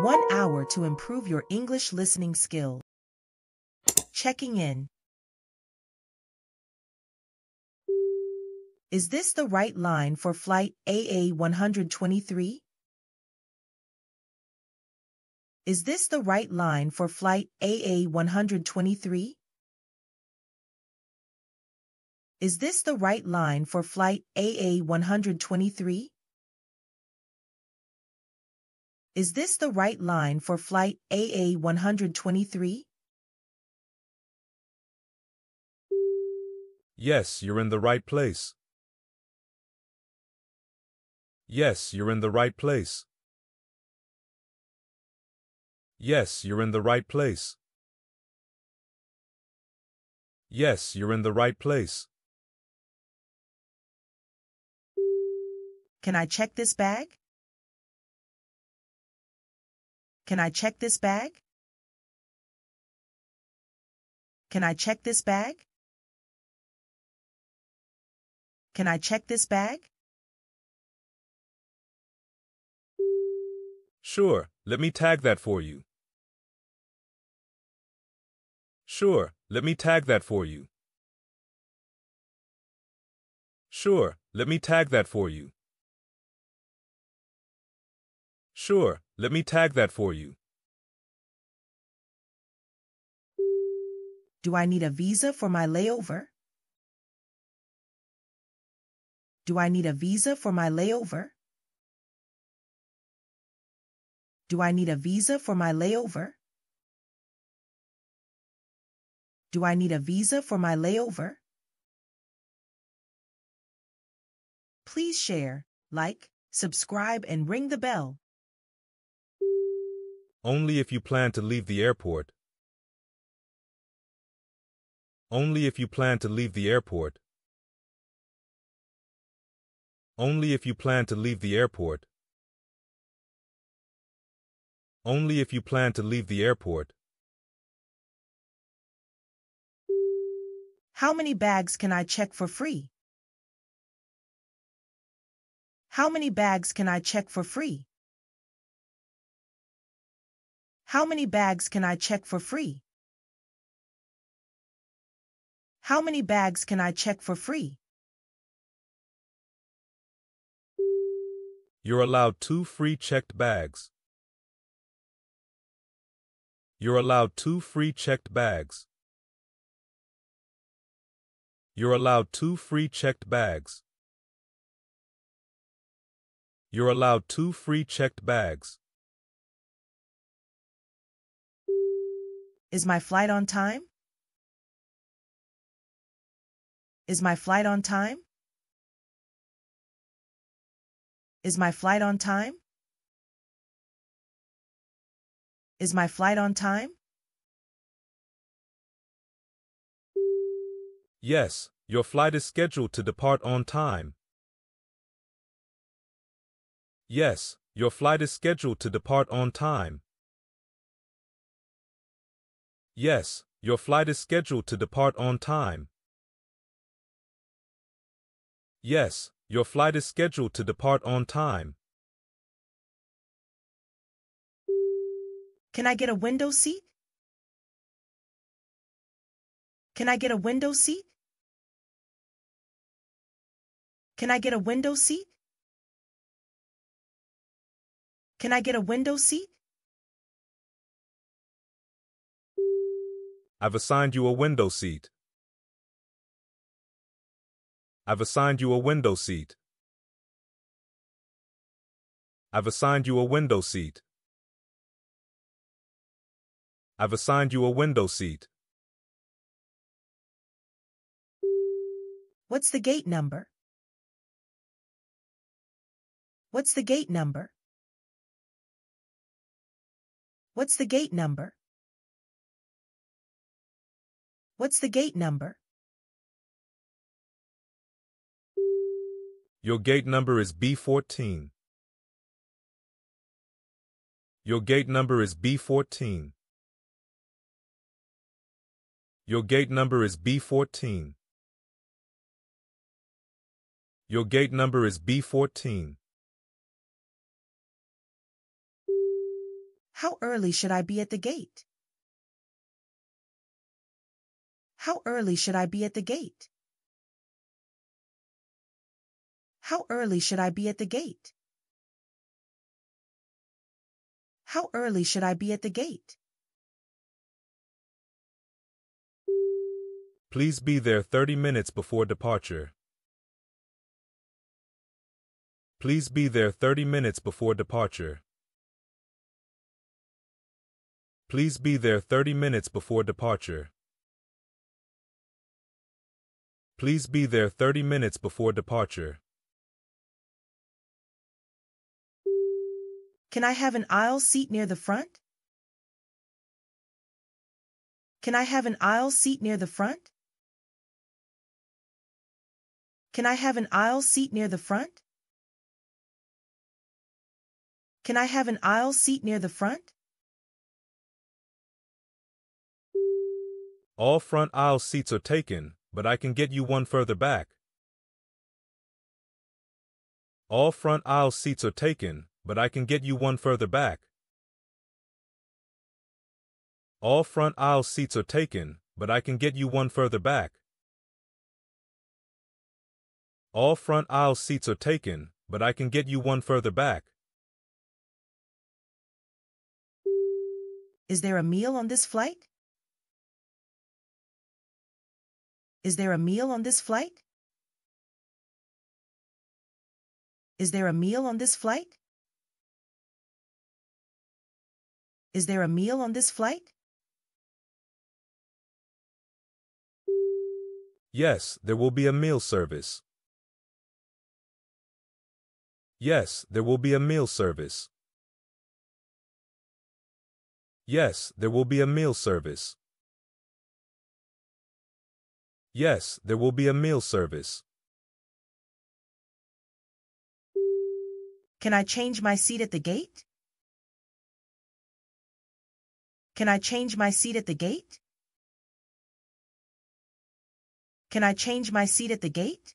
One hour to improve your English listening skill. Checking in. Is this the right line for flight AA123? Is this the right line for flight AA123? Is this the right line for flight AA123? Is this the right line for flight AA-123? Yes, you're in the right place. Yes, you're in the right place. Yes, you're in the right place. Yes, you're in the right place. Can I check this bag? Can I check this bag? Can I check this bag? Can I check this bag? Sure, let me tag that for you. Sure, let me tag that for you. Sure, let me tag that for you. Sure, let me tag that for you. Do I need a visa for my layover? Do I need a visa for my layover? Do I need a visa for my layover? Do I need a visa for my layover? Please share, like, subscribe, and ring the bell. Only if you plan to leave the airport. Only if you plan to leave the airport. Only if you plan to leave the airport. Only if you plan to leave the airport. How many bags can I check for free? How many bags can I check for free? How many bags can I check for free? How many bags can I check for free? You're allowed two free checked bags. You're allowed two free checked bags. You're allowed two free checked bags. You're allowed two free checked bags. Is my flight on time? Is my flight on time? Is my flight on time? Is my flight on time? Yes, your flight is scheduled to depart on time. Yes, your flight is scheduled to depart on time. Yes, your flight is scheduled to depart on time. Yes, your flight is scheduled to depart on time. Can I get a window seat? Can I get a window seat? Can I get a window seat? Can I get a window seat? I've assigned you a window seat. I've assigned you a window seat. I've assigned you a window seat. I've assigned you a window seat. What's the gate number? What's the gate number? What's the gate number? What's the gate number? Your gate number is B14. Your gate number is B14. Your gate number is B14. Your gate number is B14. How early should I be at the gate? How early should I be at the gate? How early should I be at the gate? How early should I be at the gate? Please be there 30 minutes before departure. Please be there 30 minutes before departure. Please be there 30 minutes before departure. Please be there 30 minutes before departure. Can I have an aisle seat near the front? Can I have an aisle seat near the front? Can I have an aisle seat near the front? Can I have an aisle seat near the front? All front aisle seats are taken but I can get you one further back. All front aisle seats are taken, but I can get you one further back. All front aisle seats are taken, but I can get you one further back. All front aisle seats are taken, but I can get you one further back. Is there a meal on this flight? Is there a meal on this flight? Is there a meal on this flight? Is there a meal on this flight? Yes, there will be a meal service. Yes, there will be a meal service. Yes, there will be a meal service. Yes, there will be a meal service. Can I change my seat at the gate? Can I change my seat at the gate? Can I change my seat at the gate?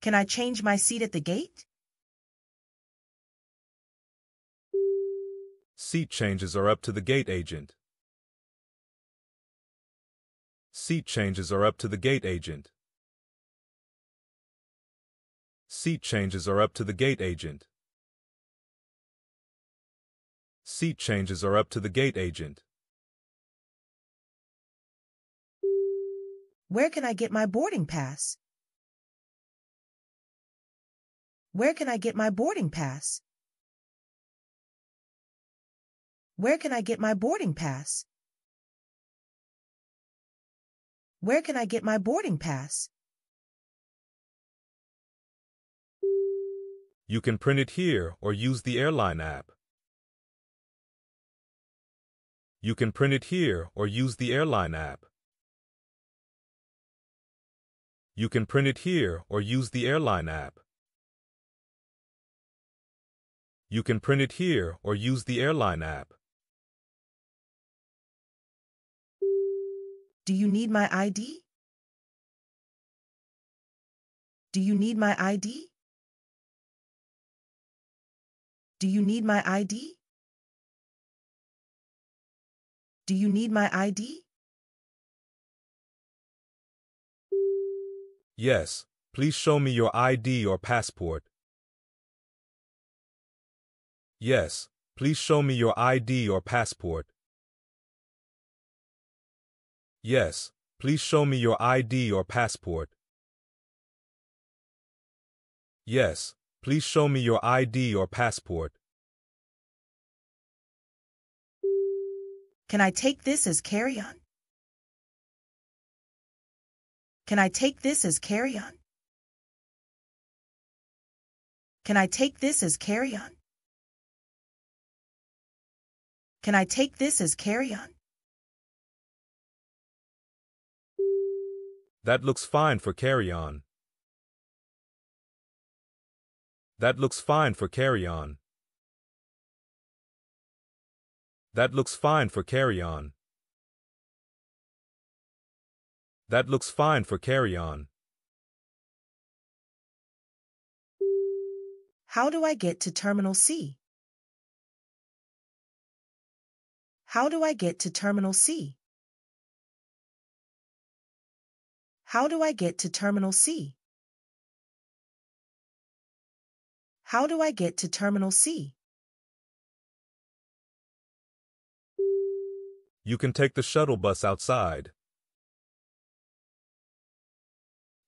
Can I change my seat at the gate? Seat changes are up to the gate agent. Seat changes are up to the gate agent. Seat changes are up to the gate agent. Seat changes are up to the gate agent. Where can I get my boarding pass? Where can I get my boarding pass? Where can I get my boarding pass? Where can I get my boarding pass? You can print it here or use the airline app. You can print it here or use the airline app. You can print it here or use the airline app. You can print it here or use the airline app. Do you need my ID? Do you need my ID? Do you need my ID? Do you need my ID? Yes, please show me your ID or passport. Yes, please show me your ID or passport. Yes, please show me your ID or passport. Yes, please show me your ID or passport. Can I take this as carry-on? Can I take this as carry-on? Can I take this as carry-on? Can I take this as carry-on? That looks fine for carry-on. That looks fine for carry-on. That looks fine for carry-on. That looks fine for carry-on. How do I get to Terminal C? How do I get to Terminal C? How do I get to Terminal C? How do I get to Terminal C? You can take the shuttle bus outside.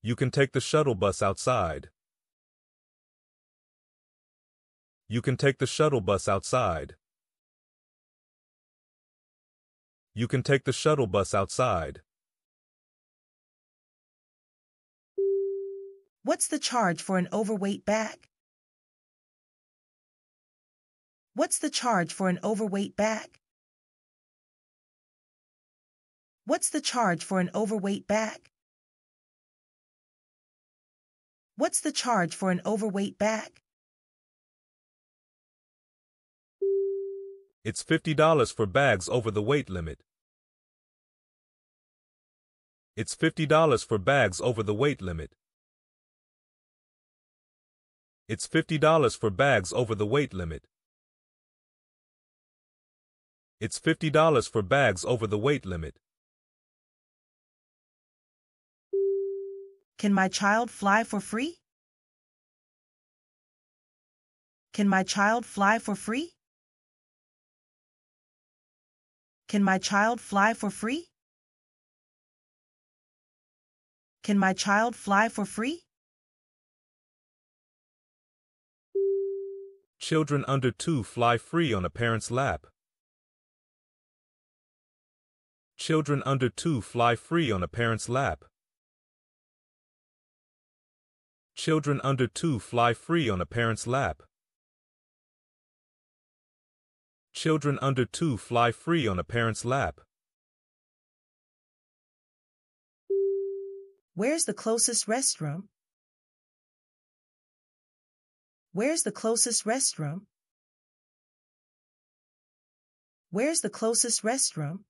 You can take the shuttle bus outside. You can take the shuttle bus outside. You can take the shuttle bus outside. What's the charge for an overweight bag? What's the charge for an overweight bag? What's the charge for an overweight bag? What's the charge for an overweight bag? It's $50 for bags over the weight limit. It's $50 for bags over the weight limit. It's $50 for bags over the weight limit. It's $50 for bags over the weight limit. Can my child fly for free? Can my child fly for free? Can my child fly for free? Can my child fly for free? Children under two fly free on a parent's lap. Children under two fly free on a parent's lap. Children under two fly free on a parent's lap. Children under two fly free on a parent's lap. Where's the closest restroom? Where's the closest restroom? Where's the closest restroom?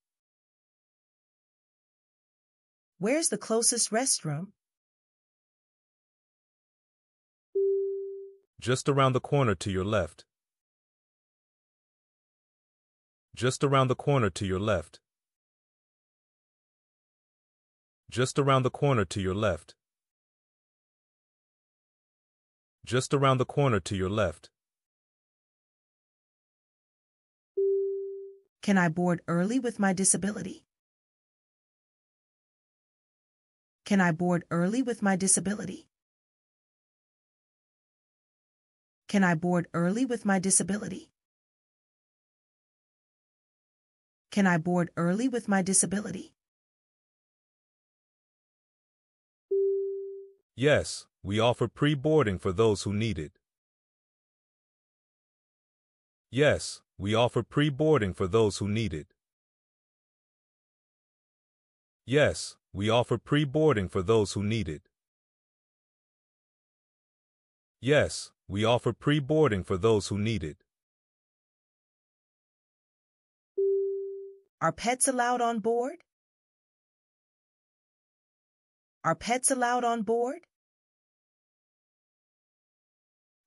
Where's the closest restroom? Just around the corner to your left. Just around the corner to your left. Just around the corner to your left just around the corner to your left. Can I board early with my disability? Can I board early with my disability? Can I board early with my disability? Can I board early with my disability? Yes, we offer pre-boarding for those who need it. Yes, we offer pre-boarding for those who need it. Yes, we offer pre-boarding for those who need it. Yes, we offer pre-boarding for those who need it. Are pets allowed on board? Are pets allowed on board?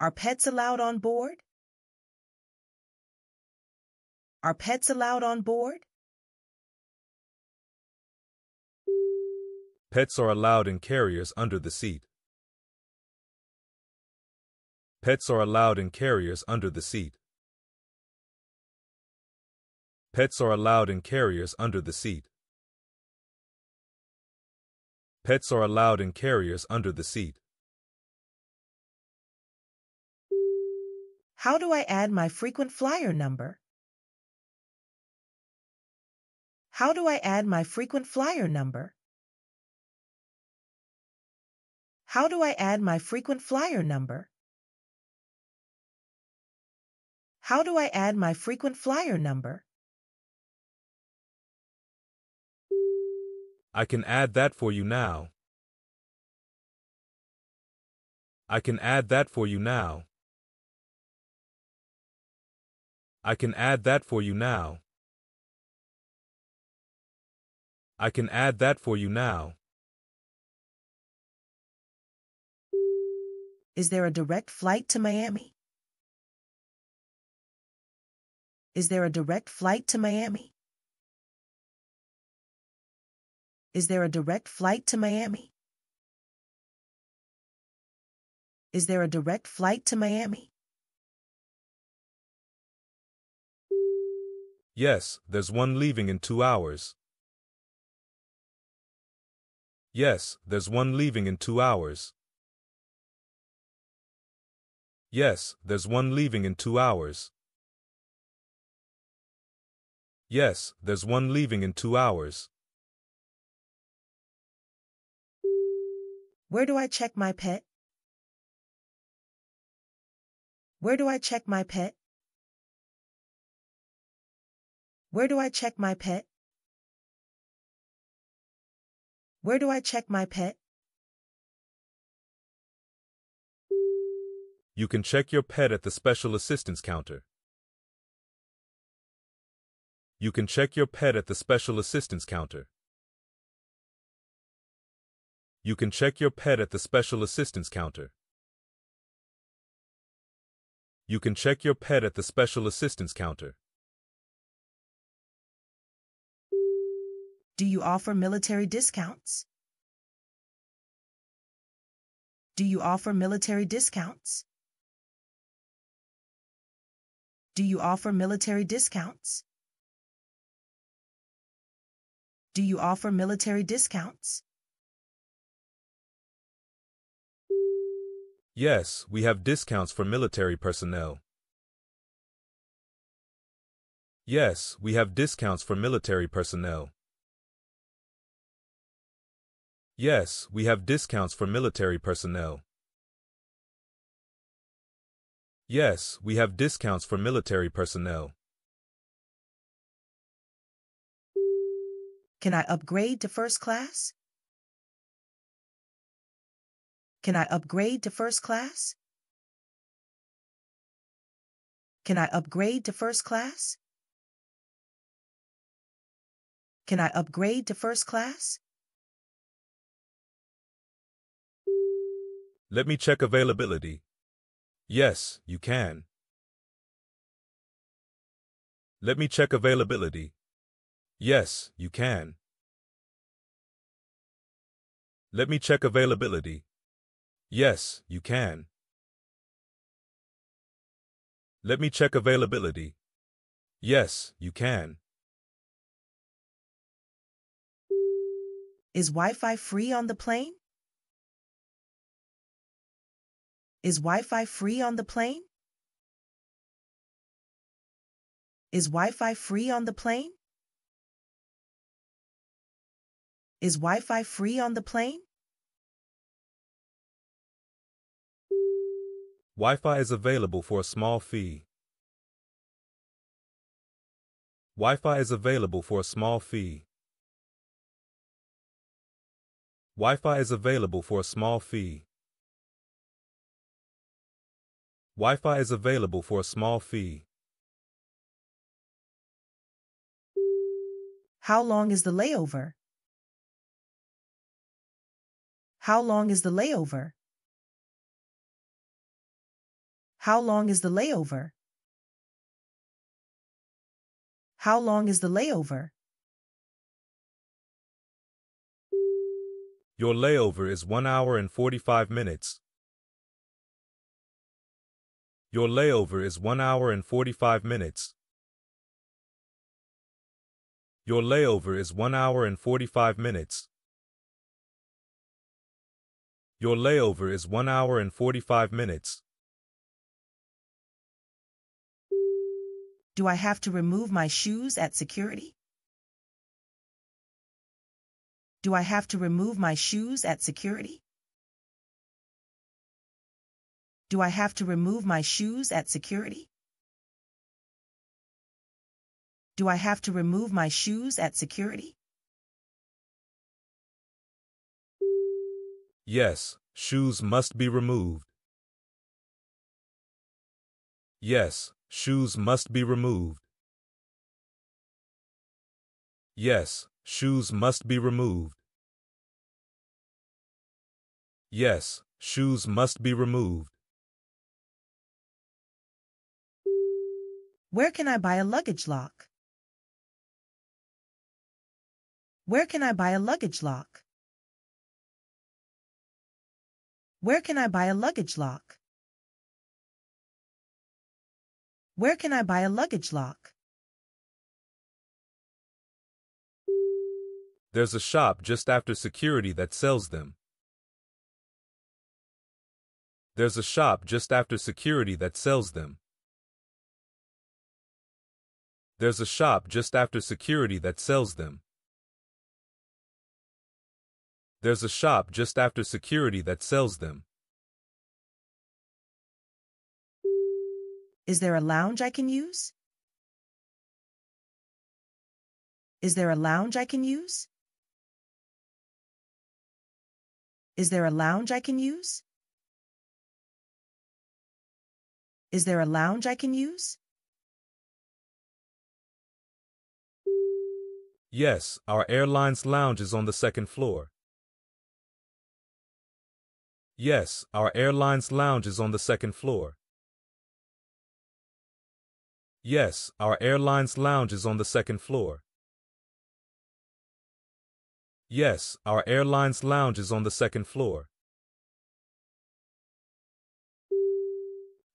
Are pets allowed on board? Are pets allowed on board? Pets are allowed in carriers under the seat. Pets are allowed in carriers under the seat. Pets are allowed in carriers under the seat. Pets are allowed in carriers under the seat. How do I add my frequent flyer number? How do I add my frequent flyer number? How do I add my frequent flyer number? How do I add my frequent flyer number? I can add that for you now. I can add that for you now. I can add that for you now. I can add that for you now. Is there a direct flight to Miami? Is there a direct flight to Miami? Is there a direct flight to Miami? Is there a direct flight to Miami? Yes, there's one leaving in two hours. Yes, there's one leaving in two hours. Yes, there's one leaving in two hours. Yes, there's one leaving in two hours. Where do I check my pet? Where do I check my pet? Where do I check my pet? Where do I check my pet? You can check your pet at the special assistance counter. You can check your pet at the special assistance counter. You can check your pet at the special assistance counter. You can check your pet at the special assistance counter. Do you offer military discounts? Do you offer military discounts? Do you offer military discounts? Do you offer military discounts? Yes, we have discounts for military personnel. Yes, we have discounts for military personnel. Yes, we have discounts for military personnel. Yes, we have discounts for military personnel. Can I upgrade to first class? Can I upgrade to first class? Can I upgrade to first class? Can I upgrade to first class? Let me check availability. Yes, you can. Let me check availability. Yes, you can. Let me check availability. Yes, you can. Let me check availability. Yes, you can. Is Wi-Fi free on the plane? Is Wi-Fi free on the plane? Is Wi-Fi free on the plane? Is Wi-Fi free on the plane? Wi-Fi is available for a small fee. Wi-Fi is available for a small fee. Wi-Fi is available for a small fee. Wi-Fi is available for a small fee. How long is the layover? How long is the layover? How long is the layover? How long is the layover? Your layover is 1 hour and 45 minutes. Your layover is 1 hour and 45 minutes. Your layover is 1 hour and 45 minutes. Your layover is 1 hour and 45 minutes. Do I have to remove my shoes at security? Do I have to remove my shoes at security? Do I have to remove my shoes at security? Do I have to remove my shoes at security? Yes, shoes must be removed. Yes, shoes must be removed. Yes, shoes must be removed. Yes, shoes must be removed. Where can I buy a luggage lock? Where can I buy a luggage lock? Where can I buy a luggage lock? Where can I buy a luggage lock? There's a shop just after security that sells them. There's a shop just after security that sells them. There's a shop just after security that sells them. There's a shop just after security that sells them. Is there a lounge I can use? Is there a lounge I can use? Is there a lounge I can use? Is there a lounge I can use? Yes, our airline's lounge is on the second floor. Yes, our airline's lounge is on the second floor. Yes, our airline's lounge is on the second floor. Yes, our airline's lounge is on the second floor.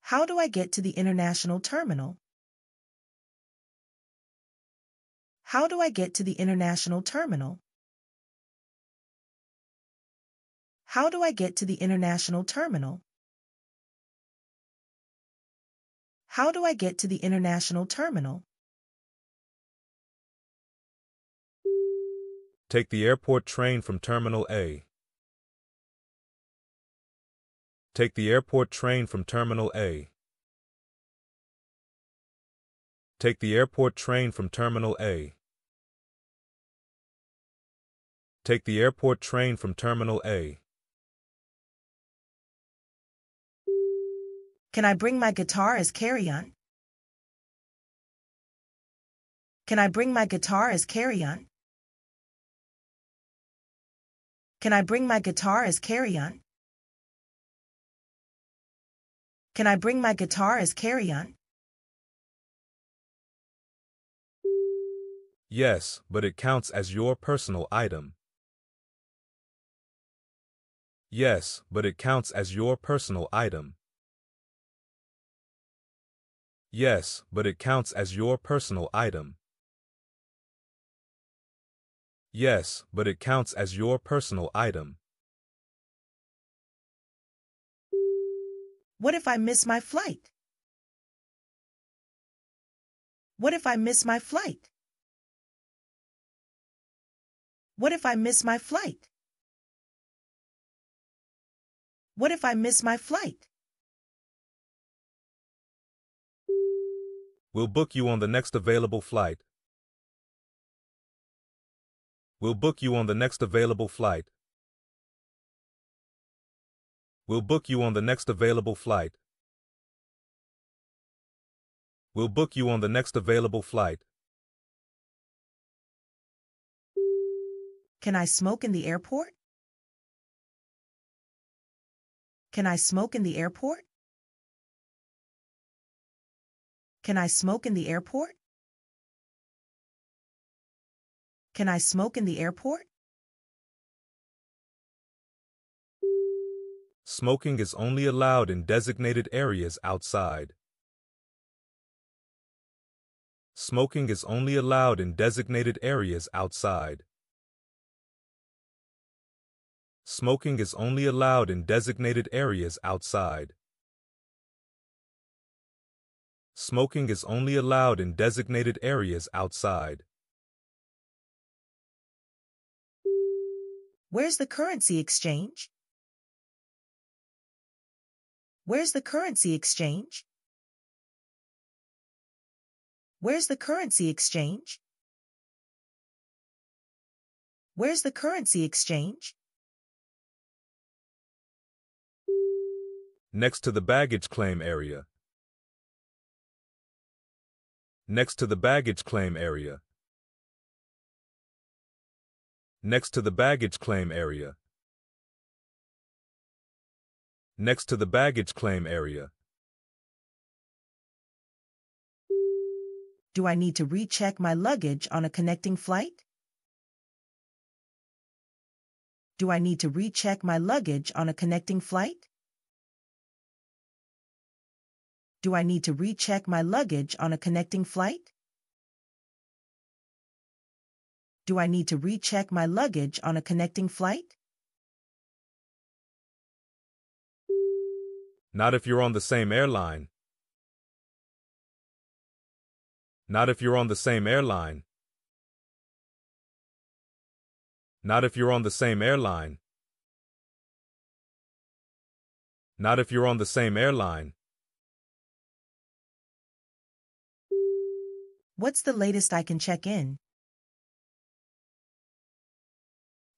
How do I get to the international terminal? How do I get to the international terminal? How do I get to the international terminal? How do I get to the international terminal? Take the airport train from Terminal A. Take the airport train from Terminal A. Take the airport train from Terminal A. Take the airport train from Terminal A. Can I bring my guitar as carry-on? Can I bring my guitar as carry-on? Can I bring my guitar as carry-on? Can I bring my guitar as carry-on? Yes, but it counts as your personal item. Yes, but it counts as your personal item. Yes, but it counts as your personal item. Yes, but it counts as your personal item. What if I miss my flight? What if I miss my flight? What if I miss my flight? What if I miss my flight? We'll book you on the next available flight. We'll book you on the next available flight. We'll book you on the next available flight. We'll book you on the next available flight. Can I smoke in the airport? Can I smoke in the airport? Can I smoke in the airport? Can I smoke in the airport? Smoking is only allowed in designated areas outside. Smoking is only allowed in designated areas outside smoking is only allowed in designated areas outside. Smoking is only allowed in designated areas outside. Where's the currency exchange? Where's the currency exchange? Where's the currency exchange? Where's the currency exchange? next to the baggage claim area. Next to the baggage claim area. Next to the baggage claim area. Next to the baggage claim area. Do I need to recheck my luggage on a connecting flight? Do I need to recheck my luggage on a connecting flight? Do I need to recheck my luggage on a connecting flight? Do I need to recheck my luggage on a connecting flight? Not if you're on the same airline. Not if you're on the same airline. Not if you're on the same airline. Not if you're on the same airline. What's the latest I can check in?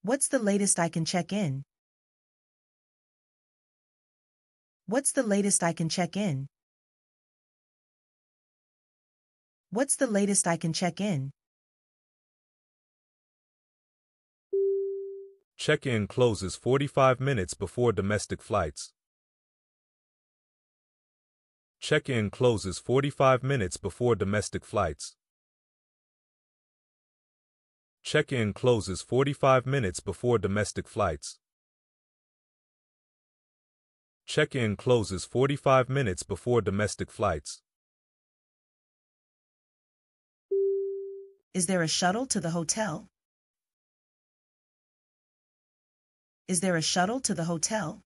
What's the latest I can check in? What's the latest I can check in? What's the latest I can check in? Check-in closes 45 minutes before domestic flights. Check-in closes 45 minutes before domestic flights. Check-in closes 45 minutes before domestic flights. Check-in closes 45 minutes before domestic flights. Is there a shuttle to the hotel? Is there a shuttle to the hotel?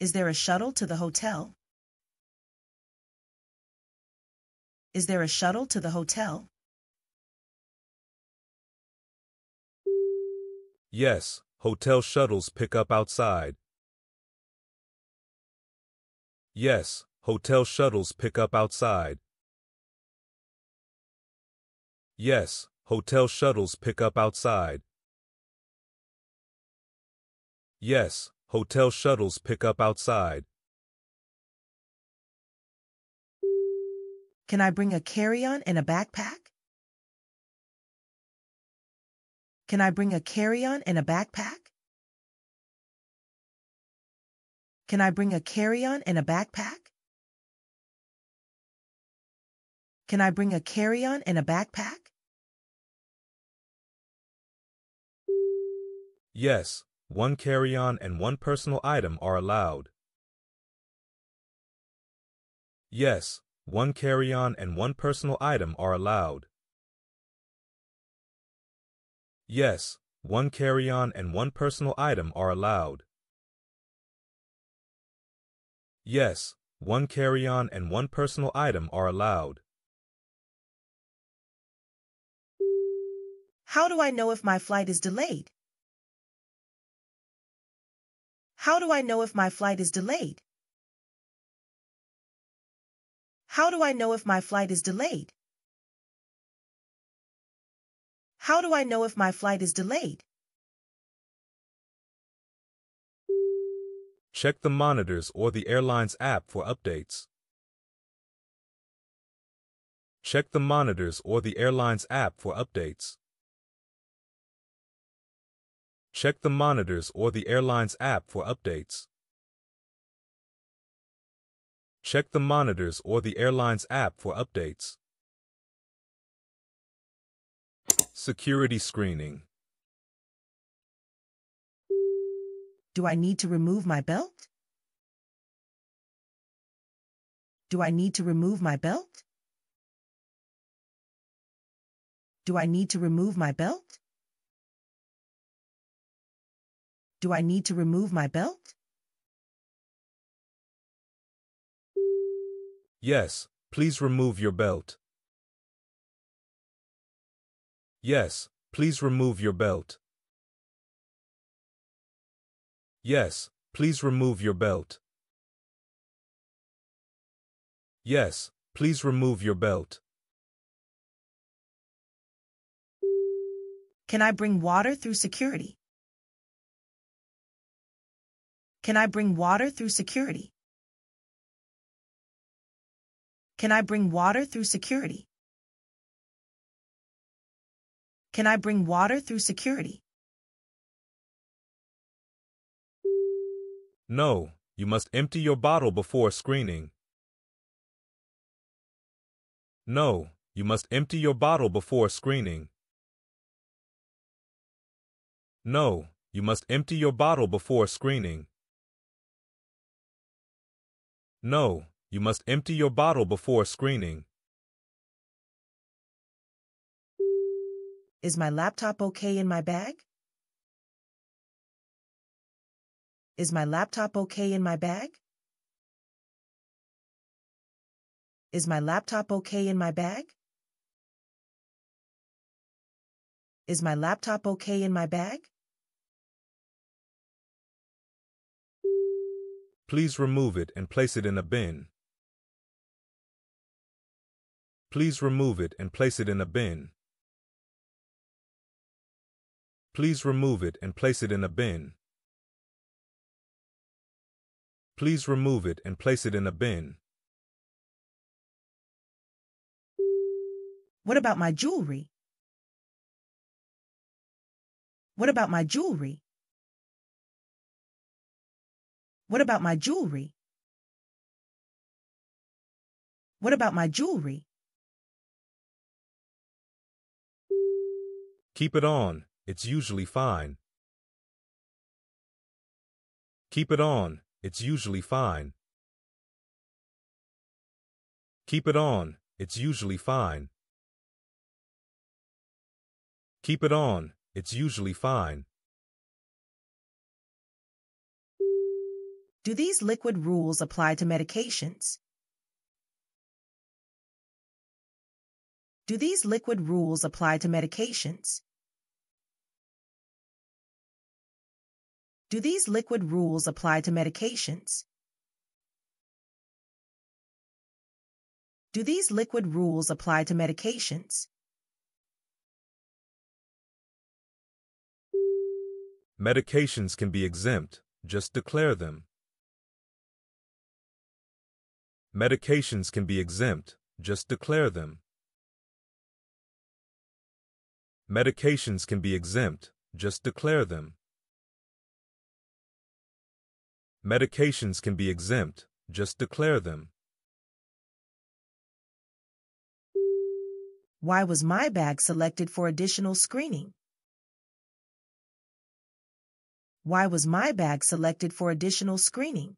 Is there a shuttle to the hotel? Is there a shuttle to the hotel? Yes, hotel shuttles pick up outside. Yes, hotel shuttles pick up outside. Yes, hotel shuttles pick up outside. Yes, Hotel shuttles pick up outside. Can I bring a carry-on and a backpack? Can I bring a carry-on and a backpack? Can I bring a carry-on and a backpack? Can I bring a carry-on and a backpack? Yes, one carry-on and one personal item are allowed. Yes, one carry-on and one personal item are allowed. Yes, one carry-on and one personal item are allowed. Yes, one carry-on and one personal item are allowed. How do I know if my flight is delayed? How do I know if my flight is delayed? How do I know if my flight is delayed? How do I know if my flight is delayed? Check the monitors or the airline's app for updates. Check the monitors or the airline's app for updates. Check the monitors or the airline's app for updates. Check the monitors or the airline's app for updates. Security screening. Do I need to remove my belt? Do I need to remove my belt? Do I need to remove my belt? Do I need to remove my belt? Yes, please remove your belt. Yes, please remove your belt. Yes, please remove your belt. Yes, please remove your belt. Can I bring water through security? Can I bring water through security? Can I bring water through security? Can I bring water through security? No, you must empty your bottle before screening. No, you must empty your bottle before screening. No, you must empty your bottle before screening. No, you must empty your bottle before screening. Is my laptop okay in my bag? Is my laptop okay in my bag? Is my laptop okay in my bag? Is my laptop okay in my bag? Please remove it and place it in a bin. Please remove it and place it in a bin. Please remove it and place it in a bin. Please remove it and place it in a bin. What about my jewelry? What about my jewelry? What about my jewelry? What about my jewelry? Keep it on. It's usually fine. Keep it on. It's usually fine. Keep it on. It's usually fine. Keep it on. It's usually fine. Do these liquid rules apply to medications? Do these liquid rules apply to medications? Do these liquid rules apply to medications? Do these liquid rules apply to medications? Medications can be exempt. Just declare them. Medications can be exempt, just declare them. Medications can be exempt, just declare them. Medications can be exempt, just declare them. Why was my bag selected for additional screening? Why was my bag selected for additional screening?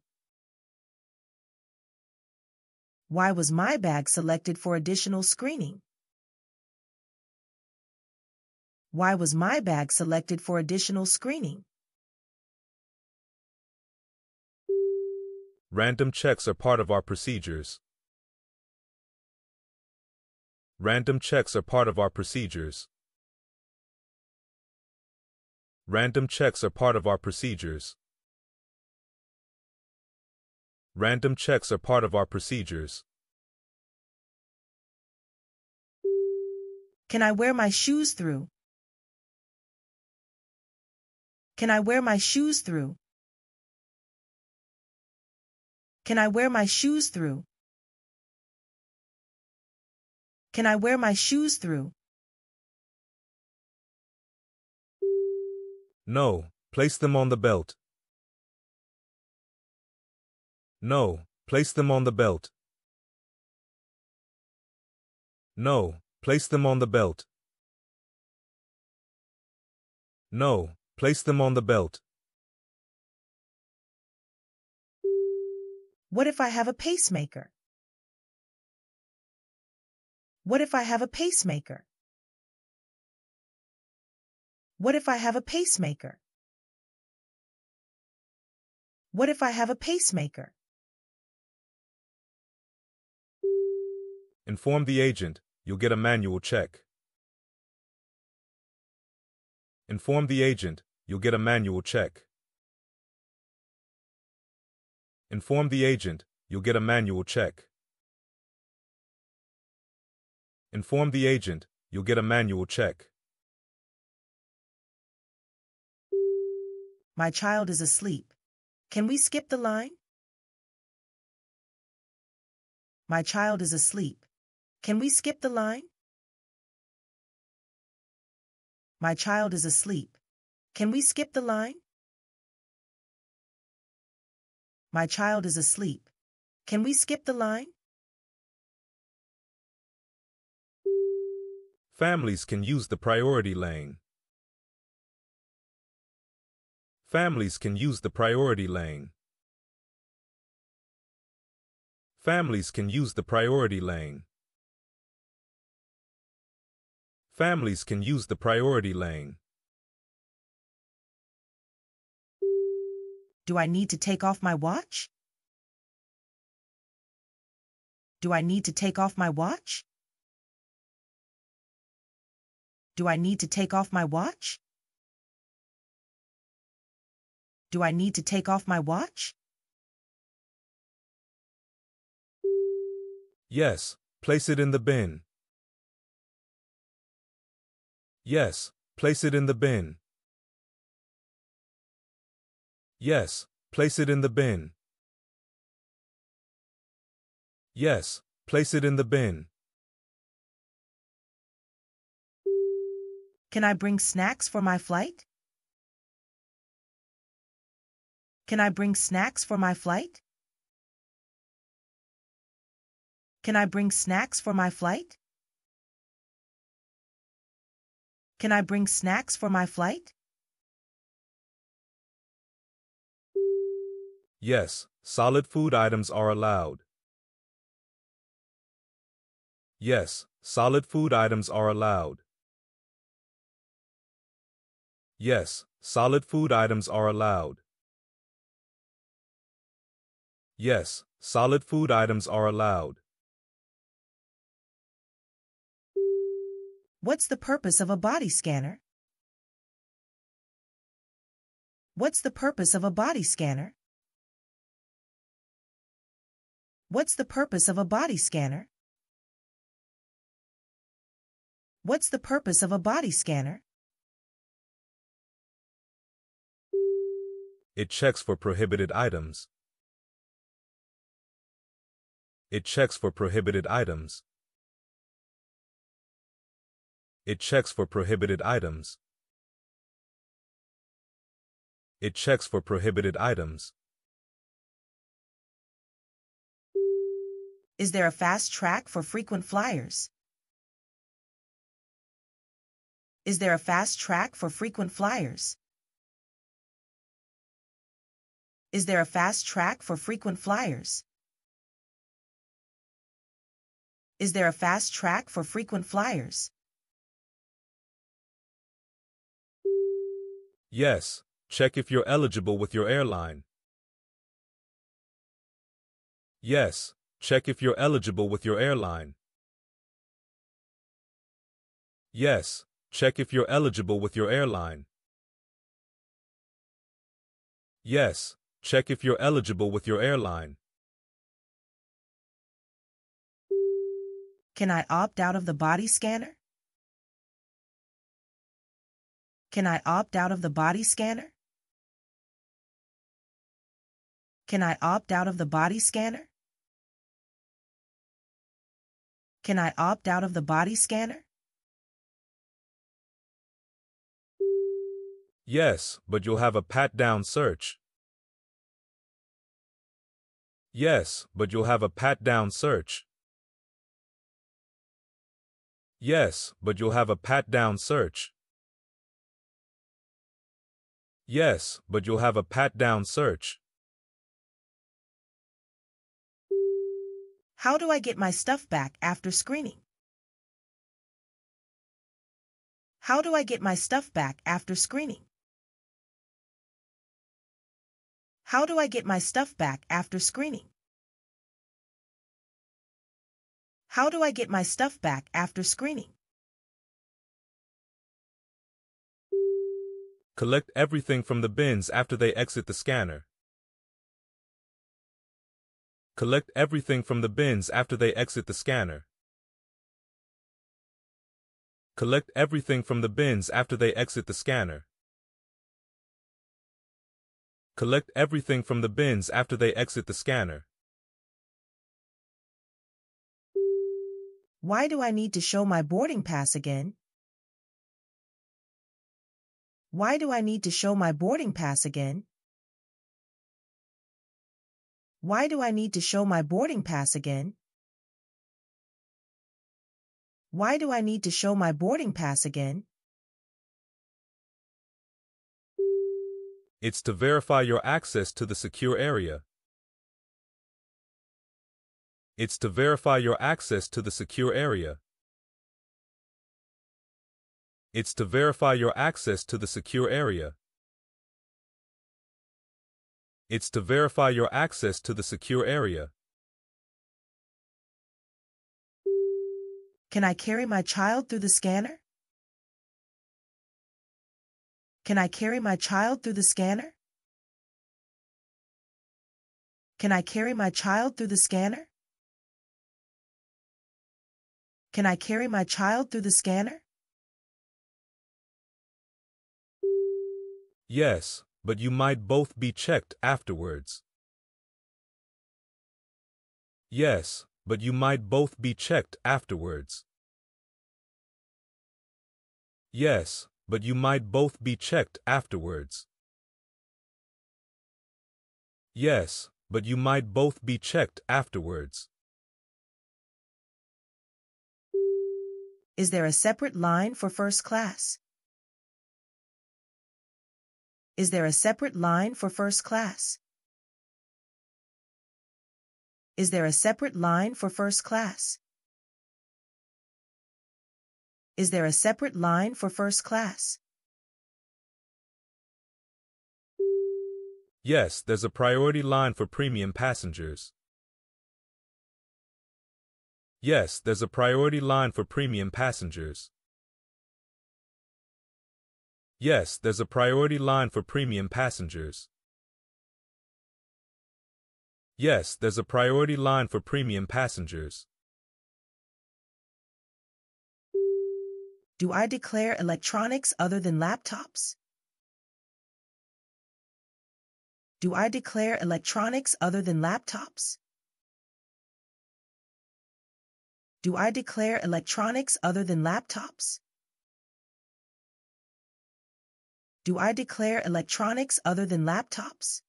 Why was my bag selected for additional screening? Why was my bag selected for additional screening? Random checks are part of our procedures. Random checks are part of our procedures. Random checks are part of our procedures. Random checks are part of our procedures. Can I wear my shoes through? Can I wear my shoes through? Can I wear my shoes through? Can I wear my shoes through? No, place them on the belt. No, place them on the belt. No, place them on the belt. No, place them on the belt. What if I have a pacemaker? What if I have a pacemaker? What if I have a pacemaker? What if I have a pacemaker? Inform the agent, you'll get a manual check. Inform the agent, you'll get a manual check. Inform the agent, you'll get a manual check. Inform the agent, you'll get a manual check. My child is asleep. Can we skip the line? My child is asleep. Can we skip the line? My child is asleep. Can we skip the line? My child is asleep. Can we skip the line? Families can use the priority lane. Families can use the priority lane. Families can use the priority lane. Families can use the priority lane. Do I need to take off my watch? Do I need to take off my watch? Do I need to take off my watch? Do I need to take off my watch? Yes, place it in the bin. Yes, place it in the bin. Yes, place it in the bin. Yes, place it in the bin. Can I bring snacks for my flight? Can I bring snacks for my flight? Can I bring snacks for my flight? Can I bring snacks for my flight? Yes, solid food items are allowed. Yes, solid food items are allowed. Yes, solid food items are allowed. Yes, solid food items are allowed. What's the purpose of a body scanner? What's the purpose of a body scanner? What's the purpose of a body scanner? What's the purpose of a body scanner? It checks for prohibited items. It checks for prohibited items. It checks for prohibited items. It checks for prohibited items. Is there a fast track for frequent flyers? Is there a fast track for frequent flyers? Is there a fast track for frequent flyers? Is there a fast track for frequent flyers? Yes, check if you're eligible with your airline. Yes, check if you're eligible with your airline. Yes, check if you're eligible with your airline. Yes, check if you're eligible with your airline. Can I opt out of the body scanner? Can I opt out of the body scanner? Can I opt out of the body scanner? Can I opt out of the body scanner? Yes, but you'll have a pat-down search. Yes, but you'll have a pat-down search. Yes, but you'll have a pat-down search. Yes, but you'll have a pat-down search. How do I get my stuff back after screening? How do I get my stuff back after screening? How do I get my stuff back after screening? How do I get my stuff back after screening? Collect everything from the bins after they exit the scanner. Collect everything from the bins after they exit the scanner. Collect everything from the bins after they exit the scanner. Collect everything from the bins after they exit the scanner. Why do I need to show my boarding pass again? Why do I need to show my boarding pass again? Why do I need to show my boarding pass again? Why do I need to show my boarding pass again? It's to verify your access to the secure area. It's to verify your access to the secure area. It's to verify your access to the secure area. It's to verify your access to the secure area. Can I carry my child through the scanner? Can I carry my child through the scanner? Can I carry my child through the scanner? Can I carry my child through the scanner? Yes, but you might both be checked afterwards. Yes, but you might both be checked afterwards. Yes, but you might both be checked afterwards. Yes, but you might both be checked afterwards. Is there a separate line for first class? Is there a separate line for first class? Is there a separate line for first class? Is there a separate line for first class? Yes, there's a priority line for premium passengers. Yes, there's a priority line for premium passengers. Yes, there's a priority line for premium passengers. Yes, there's a priority line for premium passengers. Do I declare electronics other than laptops? Do I declare electronics other than laptops? Do I declare electronics other than laptops? Do I declare electronics other than laptops?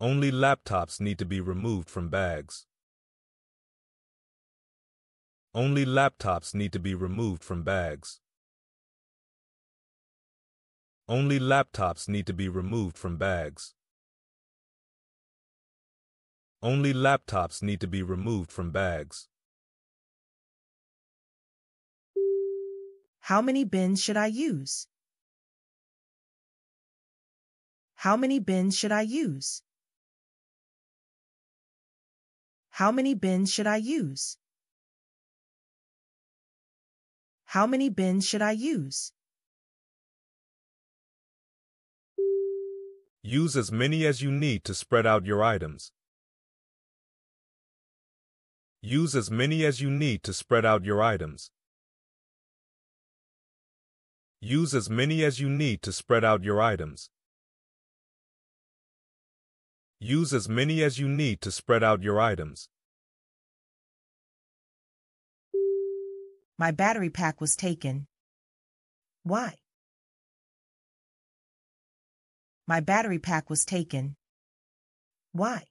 Only laptops need to be removed from bags. Only laptops need to be removed from bags. Only laptops need to be removed from bags. Only laptops need to be removed from bags. How many bins should I use? How many bins should I use? How many bins should I use? How many bins should I use? Use as many as you need to spread out your items. Use as many as you need to spread out your items. Use as many as you need to spread out your items. Use as many as you need to spread out your items. My battery pack was taken. Why? My battery pack was taken. Why?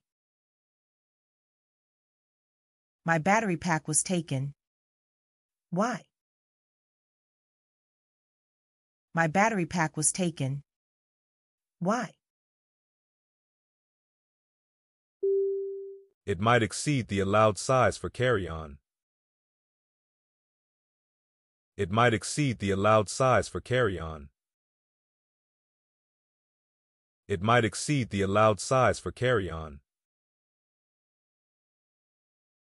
My battery pack was taken. Why? my battery pack was taken. Why? It might exceed the allowed size for carry-on. It might exceed the allowed size for carry-on. It might exceed the allowed size for carry-on.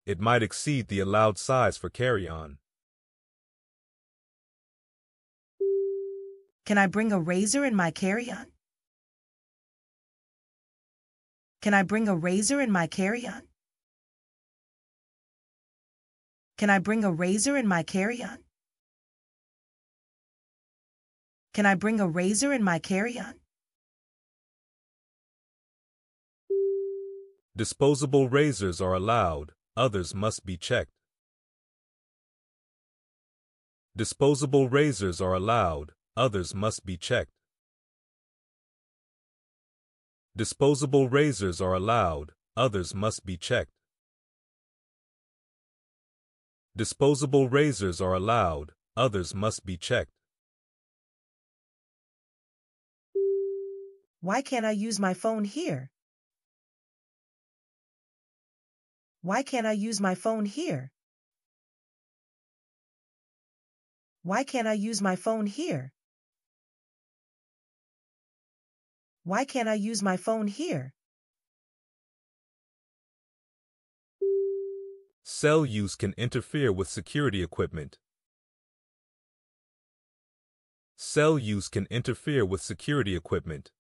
It might exceed the allowed size for carry-on. Can I bring a razor in my carry-on? Can I bring a razor in my carry-on? Can I bring a razor in my carry-on? Can I bring a razor in my carry-on? Disposable razors are allowed, others must be checked. Disposable razors are allowed, others must be checked. Disposable razors are allowed, others must be checked. Disposable razors are allowed, others must be checked. Why can't I use my phone here? Why can't I use my phone here? Why can't I use my phone here? Why can't I use my phone here? Cell use can interfere with security equipment. Cell use can interfere with security equipment.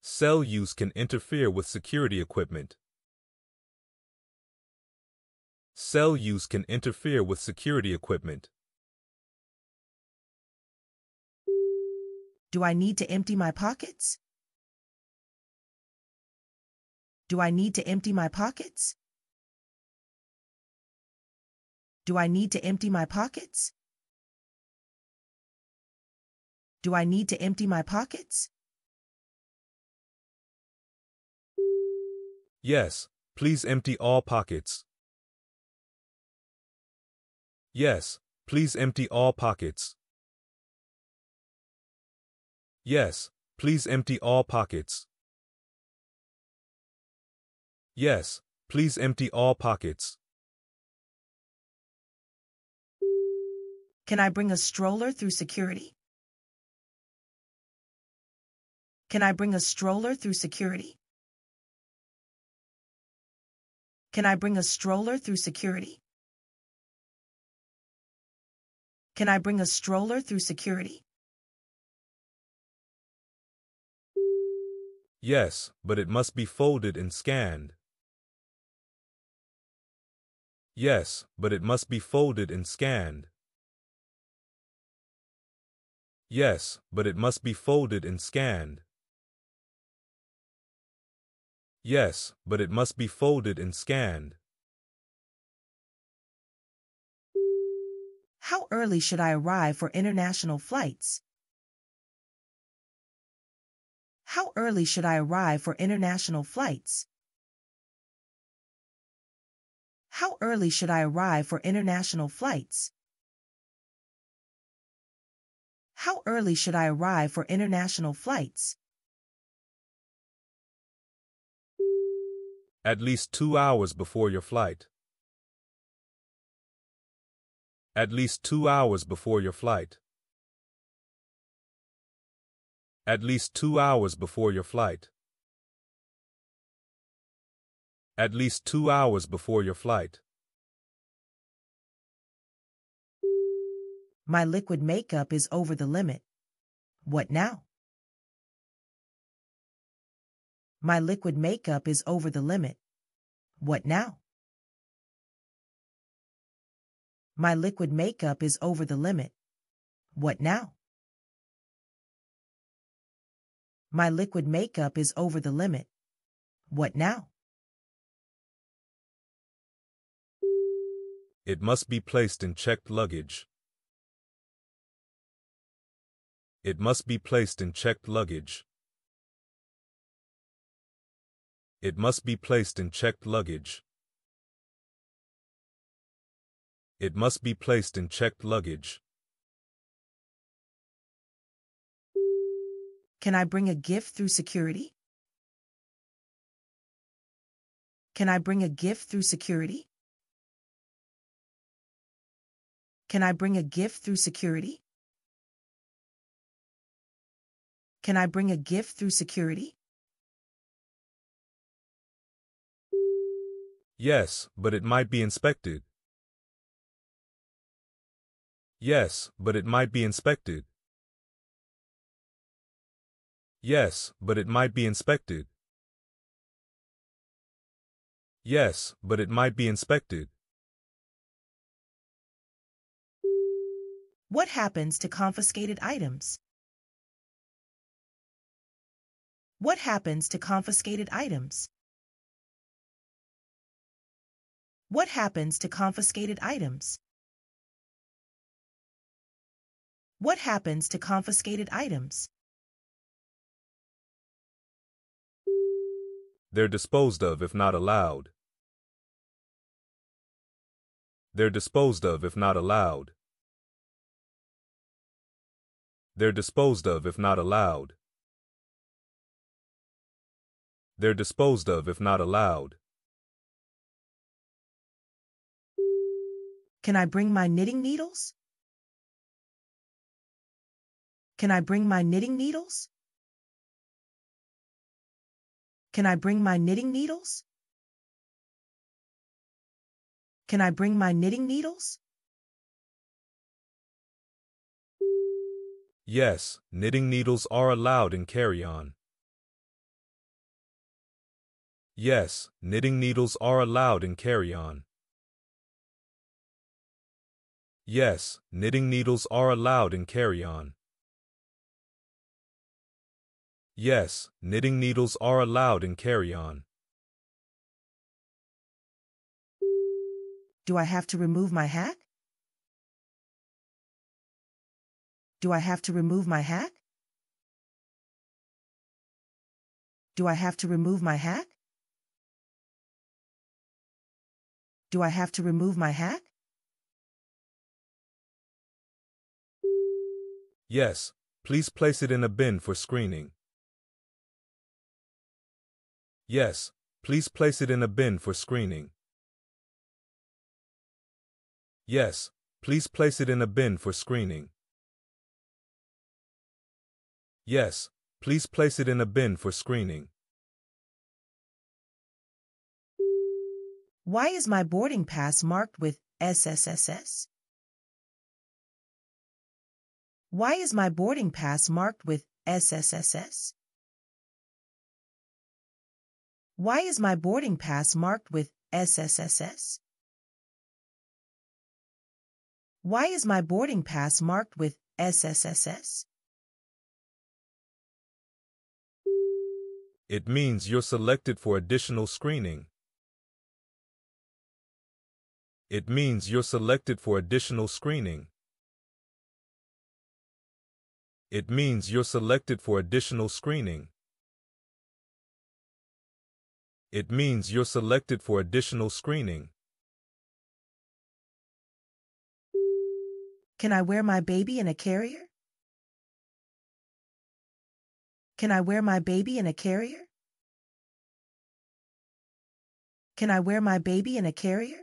Cell use can interfere with security equipment. Cell use can interfere with security equipment. Do I need to empty my pockets? Do I need to empty my pockets? Do I need to empty my pockets? Do I need to empty my pockets? Yes, please empty all pockets. Yes, please empty all pockets. Yes, please empty all pockets. Yes, please empty all pockets. Can I bring a stroller through security? Can I bring a stroller through security? Can I bring a stroller through security? Can I bring a stroller through security? Yes, but it must be folded and scanned. Yes, but it must be folded and scanned. Yes, but it must be folded and scanned. Yes, but it must be folded and scanned. How early should I arrive for international flights? How early should I arrive for international flights? How early should I arrive for international flights? How early should I arrive for international flights? At least two hours before your flight. At least two hours before your flight at least two hours before your flight. At least two hours before your flight. My liquid makeup is over the limit. What now? My liquid makeup is over the limit. What now? My liquid makeup is over the limit. What now? My liquid makeup is over the limit. What now? It must be placed in checked luggage. It must be placed in checked luggage. It must be placed in checked luggage. It must be placed in checked luggage. Can I bring a gift through security? Can I bring a gift through security? Can I bring a gift through security? Can I bring a gift through security? Yes, but it might be inspected. Yes, but it might be inspected. Yes, but it might be inspected. Yes, but it might be inspected. What happens to confiscated items? What happens to confiscated items? What happens to confiscated items? What happens to confiscated items? They're disposed of if not allowed. They're disposed of if not allowed. They're disposed of if not allowed. They're disposed of if not allowed. Can I bring my knitting needles? Can I bring my knitting needles? Can I bring my knitting needles? Can I bring my knitting needles? Yes, knitting needles are allowed in carry-on. Yes, knitting needles are allowed in carry-on. Yes, knitting needles are allowed in carry-on. Yes, knitting needles are allowed in carry-on. Do I have to remove my hat? Do I have to remove my hat? Do I have to remove my hat? Do I have to remove my hat? Yes, please place it in a bin for screening. Yes, please place it in a bin for screening. Yes, please place it in a bin for screening. Yes, please place it in a bin for screening. Why is my boarding pass marked with SSSS? Why is my boarding pass marked with SSSS? Why is my boarding pass marked with SSSS? Why is my boarding pass marked with SSSS? It means you're selected for additional screening. It means you're selected for additional screening. It means you're selected for additional screening it means you're selected for additional screening. Can I wear my baby in a carrier? Can I wear my baby in a carrier? Can I wear my baby in a carrier?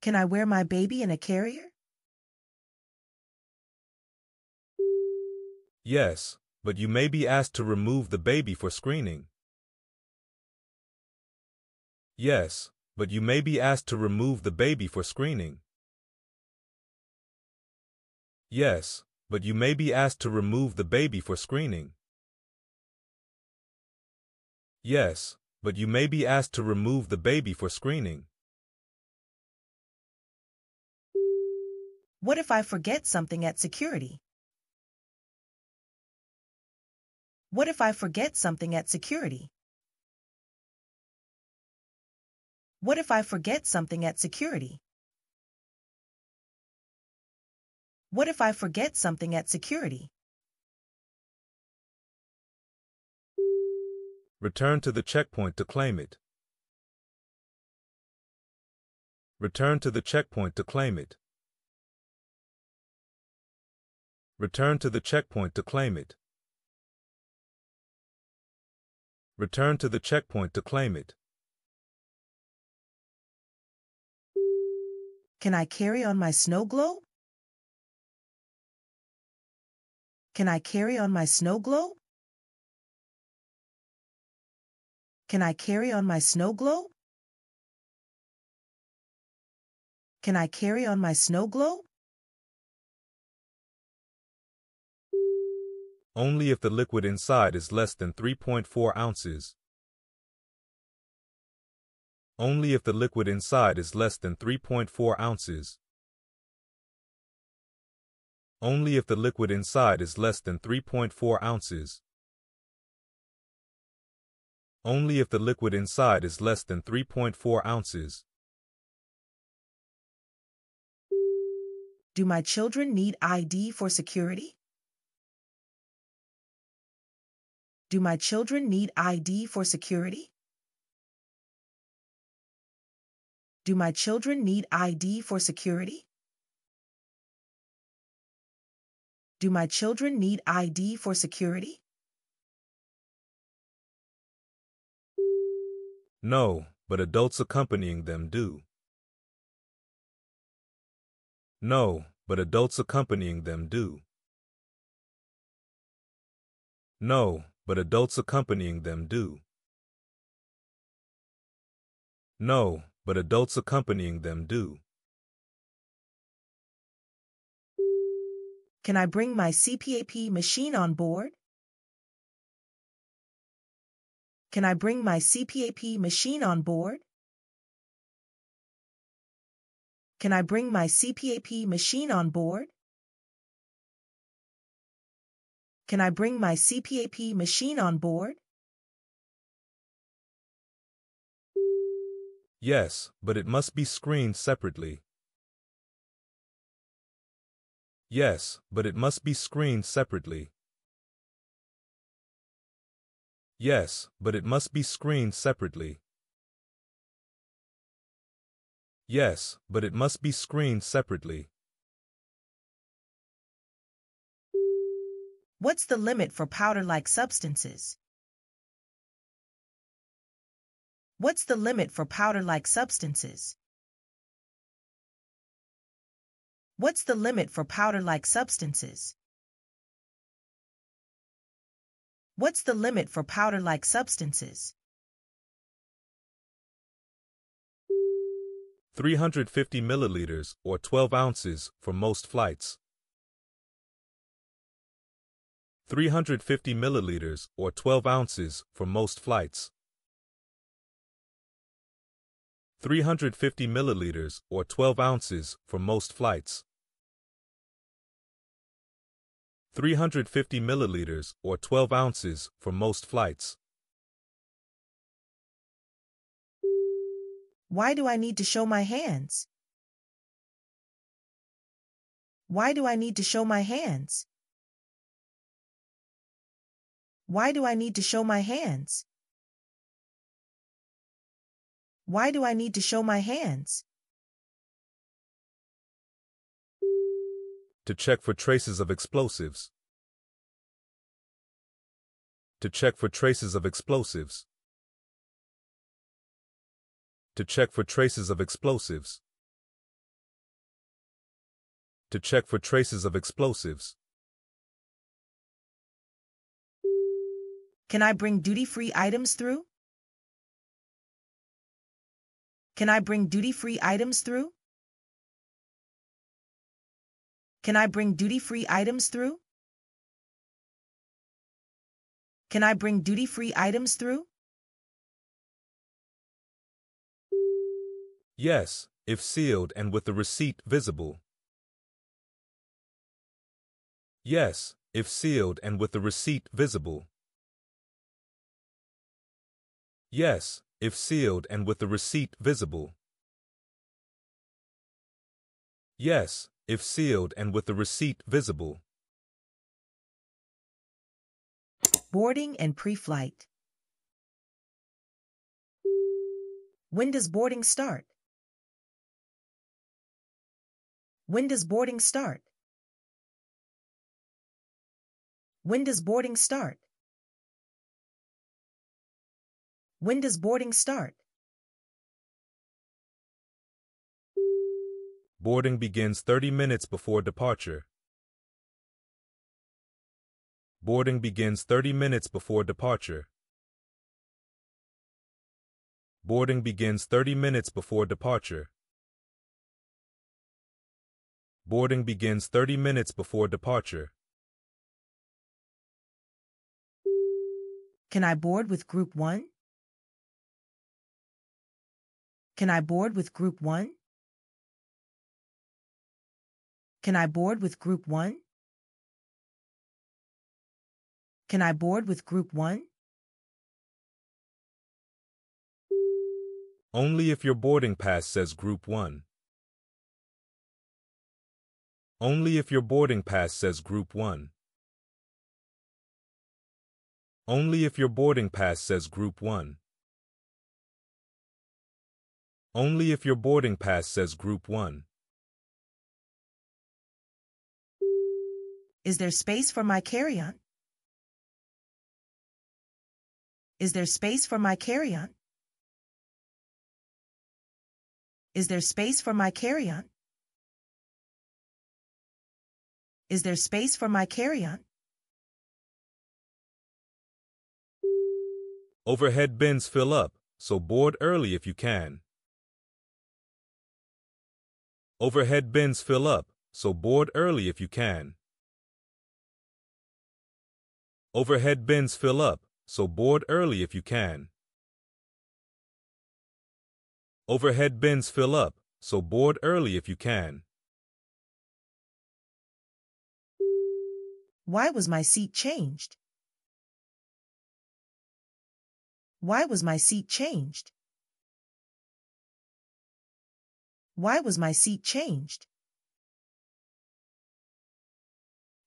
Can I wear my baby in a carrier? Yes, but you may be asked to remove the baby for screening. Yes, but you may be asked to remove the baby for screening. Yes, but you may be asked to remove the baby for screening. Yes, but you may be asked to remove the baby for screening. What if I forget something at security? What if I forget something at security? What if I forget something at security? What if I forget something at security? Return to the checkpoint to claim it. Return to the checkpoint to claim it. Return to the checkpoint to claim it. Return to the checkpoint to claim it. Can I carry on my snow globe? Can I carry on my snow globe? Can I carry on my snow globe? Can I carry on my snow globe? only if the liquid inside is less than 3.4 ounces. Only if the liquid inside is less than 3.4 ounces. Only if the liquid inside is less than 3.4 ounces. Only if the liquid inside is less than 3.4 ounces. Do my children need ID for security? Do my children need ID for security? Do my children need ID for security? Do my children need ID for security? No, but adults accompanying them do. No, but adults accompanying them do. No, but adults accompanying them do. No, but adults accompanying them do. Can I bring my CPAP machine on board? Can I bring my CPAP machine on board? Can I bring my CPAP machine on board? Can I bring my CPAP machine on board? Yes, but it must be screened separately. Yes, but it must be screened separately. Yes, but it must be screened separately. Yes, but it must be screened separately. What's the limit for powder-like substances? What's the limit for powder-like substances? What's the limit for powder-like substances? What's the limit for powder-like substances? 350 milliliters or 12 ounces for most flights. 350 milliliters or 12 ounces for most flights. 350 milliliters or 12 ounces for most flights. 350 milliliters or 12 ounces for most flights. Why do I need to show my hands? Why do I need to show my hands? Why do I need to show my hands? Why do I need to show my hands? To check for traces of explosives. To check for traces of explosives. To check for traces of explosives. To check for traces of explosives. Can I bring duty-free items through? Can I bring duty-free items through? Can I bring duty-free items through? Can I bring duty-free items through? Yes, if sealed and with the receipt visible. Yes, if sealed and with the receipt visible. Yes, if sealed and with the receipt visible. Yes, if sealed and with the receipt visible. Boarding and pre-flight. When does boarding start? When does boarding start? When does boarding start? When does boarding start? Boarding begins 30 minutes before departure. Boarding begins 30 minutes before departure. Boarding begins 30 minutes before departure. Boarding begins 30 minutes before departure. Can I board with Group 1? Can I board with group 1? Can I board with group 1? Can I board with group 1? Only if your boarding pass says group 1. Only if your boarding pass says group 1. Only if your boarding pass says group 1. Only if your boarding pass says Group 1. Is there space for my carry-on? Is there space for my carry-on? Is there space for my carry-on? Is there space for my carry-on? Overhead bins fill up, so board early if you can. Overhead bins fill up, so board early if you can. Overhead bins fill up, so board early if you can. Overhead bins fill up, so board early if you can. Why was my seat changed? Why was my seat changed? Why was my seat changed?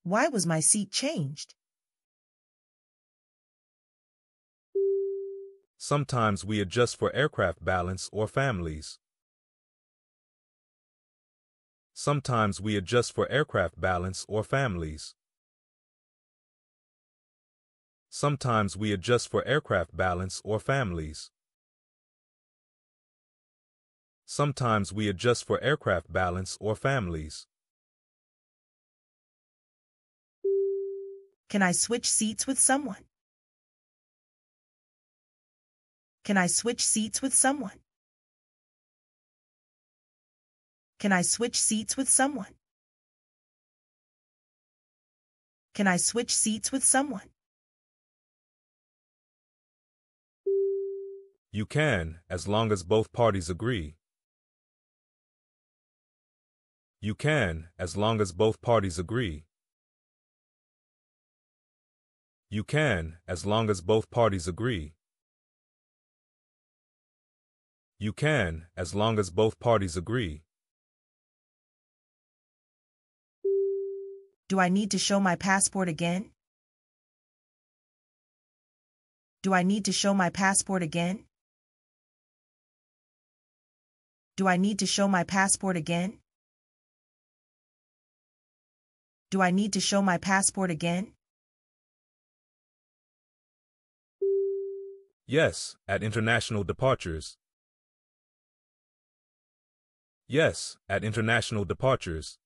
Why was my seat changed? Sometimes we adjust for aircraft balance or families. Sometimes we adjust for aircraft balance or families. Sometimes we adjust for aircraft balance or families. Sometimes we adjust for aircraft balance or families. Can I switch seats with someone? Can I switch seats with someone? Can I switch seats with someone? Can I switch seats with someone? You can, as long as both parties agree. You can, as long as both parties agree. You can, as long as both parties agree. You can, as long as both parties agree. Do I need to show my passport again? Do I need to show my passport again? Do I need to show my passport again? do I need to show my passport again? Yes, at international departures. Yes, at international departures.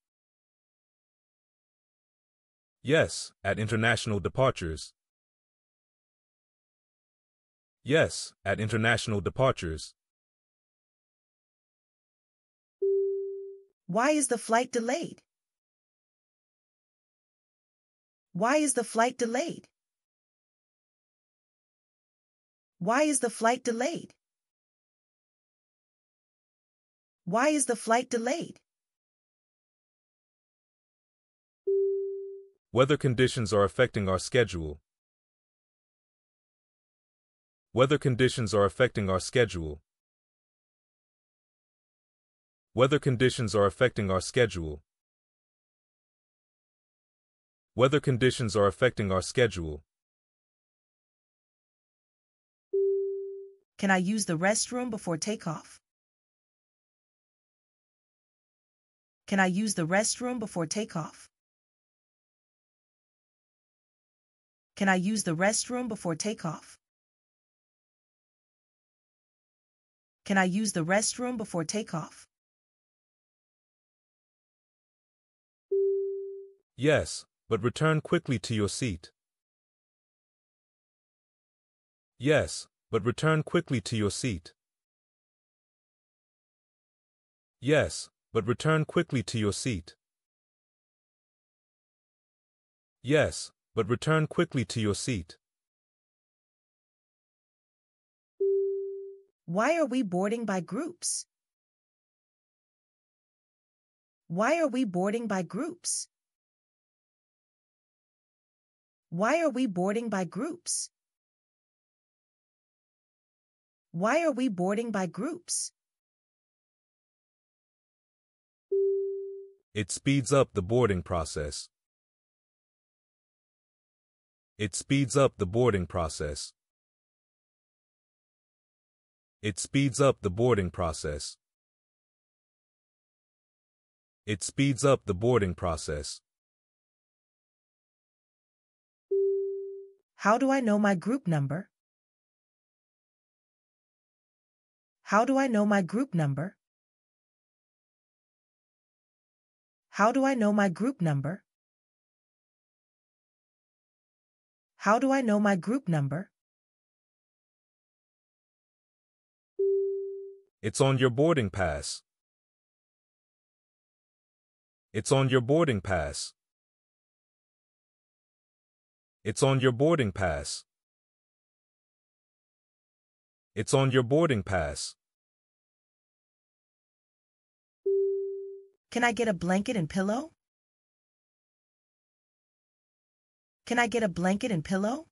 Yes, at international departures. Yes, at international departures. Why is the flight delayed? Why is the flight delayed? Why is the flight delayed? Why is the flight delayed? Weather conditions are affecting our schedule. Weather conditions are affecting our schedule. Weather conditions are affecting our schedule. Weather conditions are affecting our schedule. Can I use the restroom before takeoff? Can I use the restroom before takeoff? Can I use the restroom before takeoff? Can I use the restroom before takeoff? Yes, but return quickly to your seat. Yes, but return quickly to your seat. Yes, but return quickly to your seat. Yes, but return quickly to your seat. Why are we boarding by groups? Why are we boarding by groups? Why are we boarding by groups? Why are we boarding by groups? It speeds up the boarding process. It speeds up the boarding process. It speeds up the boarding process. It speeds up the boarding process. How do I know my group number? How do I know my group number? How do I know my group number? How do I know my group number? It's on your boarding pass. It's on your boarding pass. It's on your boarding pass. It's on your boarding pass. Can I get a blanket and pillow? Can I get a blanket and pillow?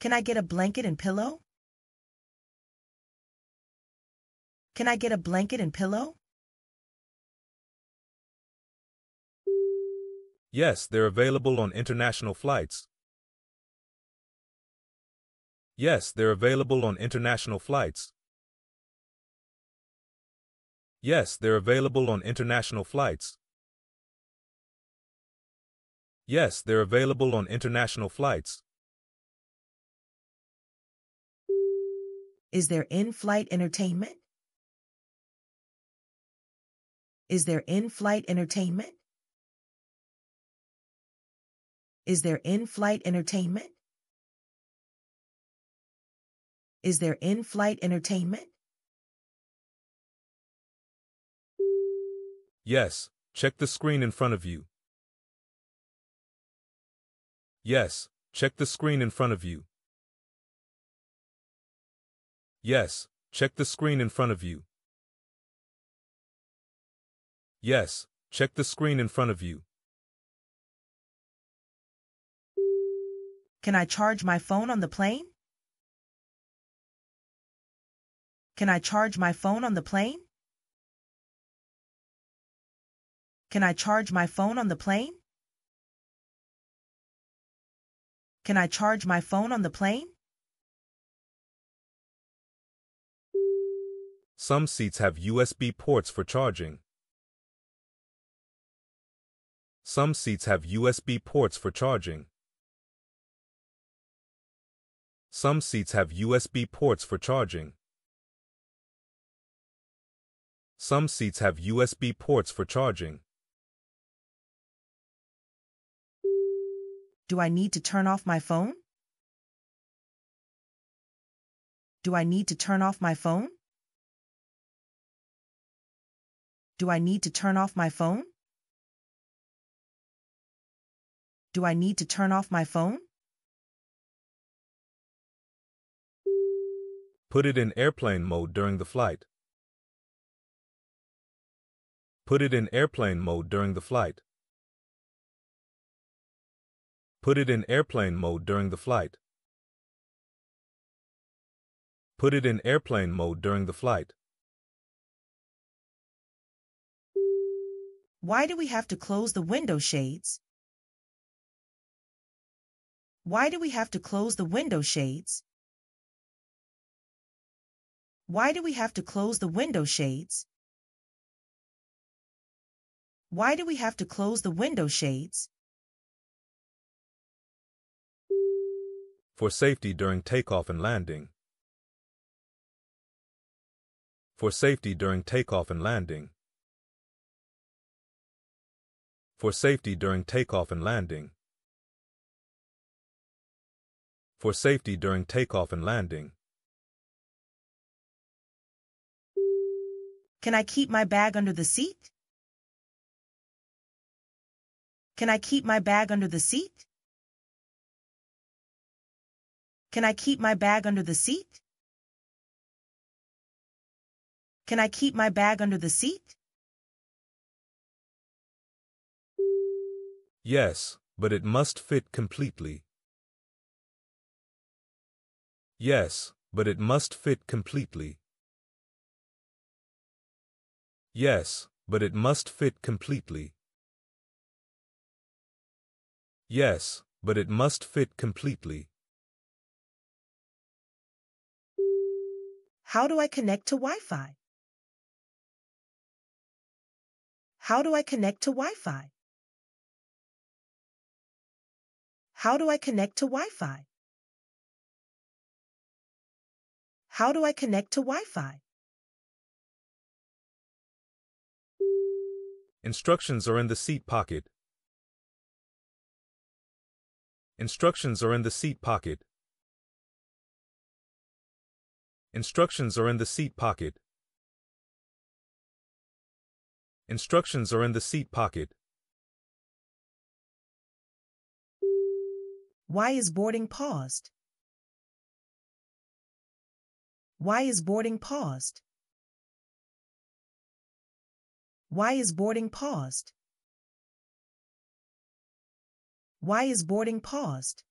Can I get a blanket and pillow? Can I get a blanket and pillow? Yes, they're available on international flights. Yes, they're available on international flights. Yes, they're available on international flights. Yes, they're available on international flights. Is there in-flight entertainment? Is there in-flight entertainment? Is there in-flight entertainment? Is there in-flight entertainment? Yes, check the screen in front of you. Yes, check the screen in front of you. Yes, check the screen in front of you. Yes, check the screen in front of you. Can I charge my phone on the plane? Can I charge my phone on the plane? Can I charge my phone on the plane? Can I charge my phone on the plane? Some seats have USB ports for charging. Some seats have USB ports for charging. Some seats have USB ports for charging. Some seats have USB ports for charging. Do I need to turn off my phone? Do I need to turn off my phone? Do I need to turn off my phone? Do I need to turn off my phone? Put it in airplane mode during the flight. Put it in airplane mode during the flight. Put it in airplane mode during the flight. Put it in airplane mode during the flight. Why do we have to close the window shades? Why do we have to close the window shades? Why do we have to close the window shades? Why do we have to close the window shades? For safety during takeoff and landing. For safety during takeoff and landing. For safety during takeoff and landing. For safety during takeoff and landing. Can I keep my bag under the seat? Can I keep my bag under the seat? Can I keep my bag under the seat? Can I keep my bag under the seat? Yes, but it must fit completely. Yes, but it must fit completely. Yes, but it must fit completely. Yes, but it must fit completely. How do I connect to Wi-Fi? How do I connect to Wi-Fi? How do I connect to Wi-Fi? How do I connect to Wi-Fi? Instructions are in the seat pocket. Instructions are in the seat pocket. Instructions are in the seat pocket. Instructions are in the seat pocket. Why is boarding paused? Why is boarding paused? Why is boarding paused? Why is boarding paused?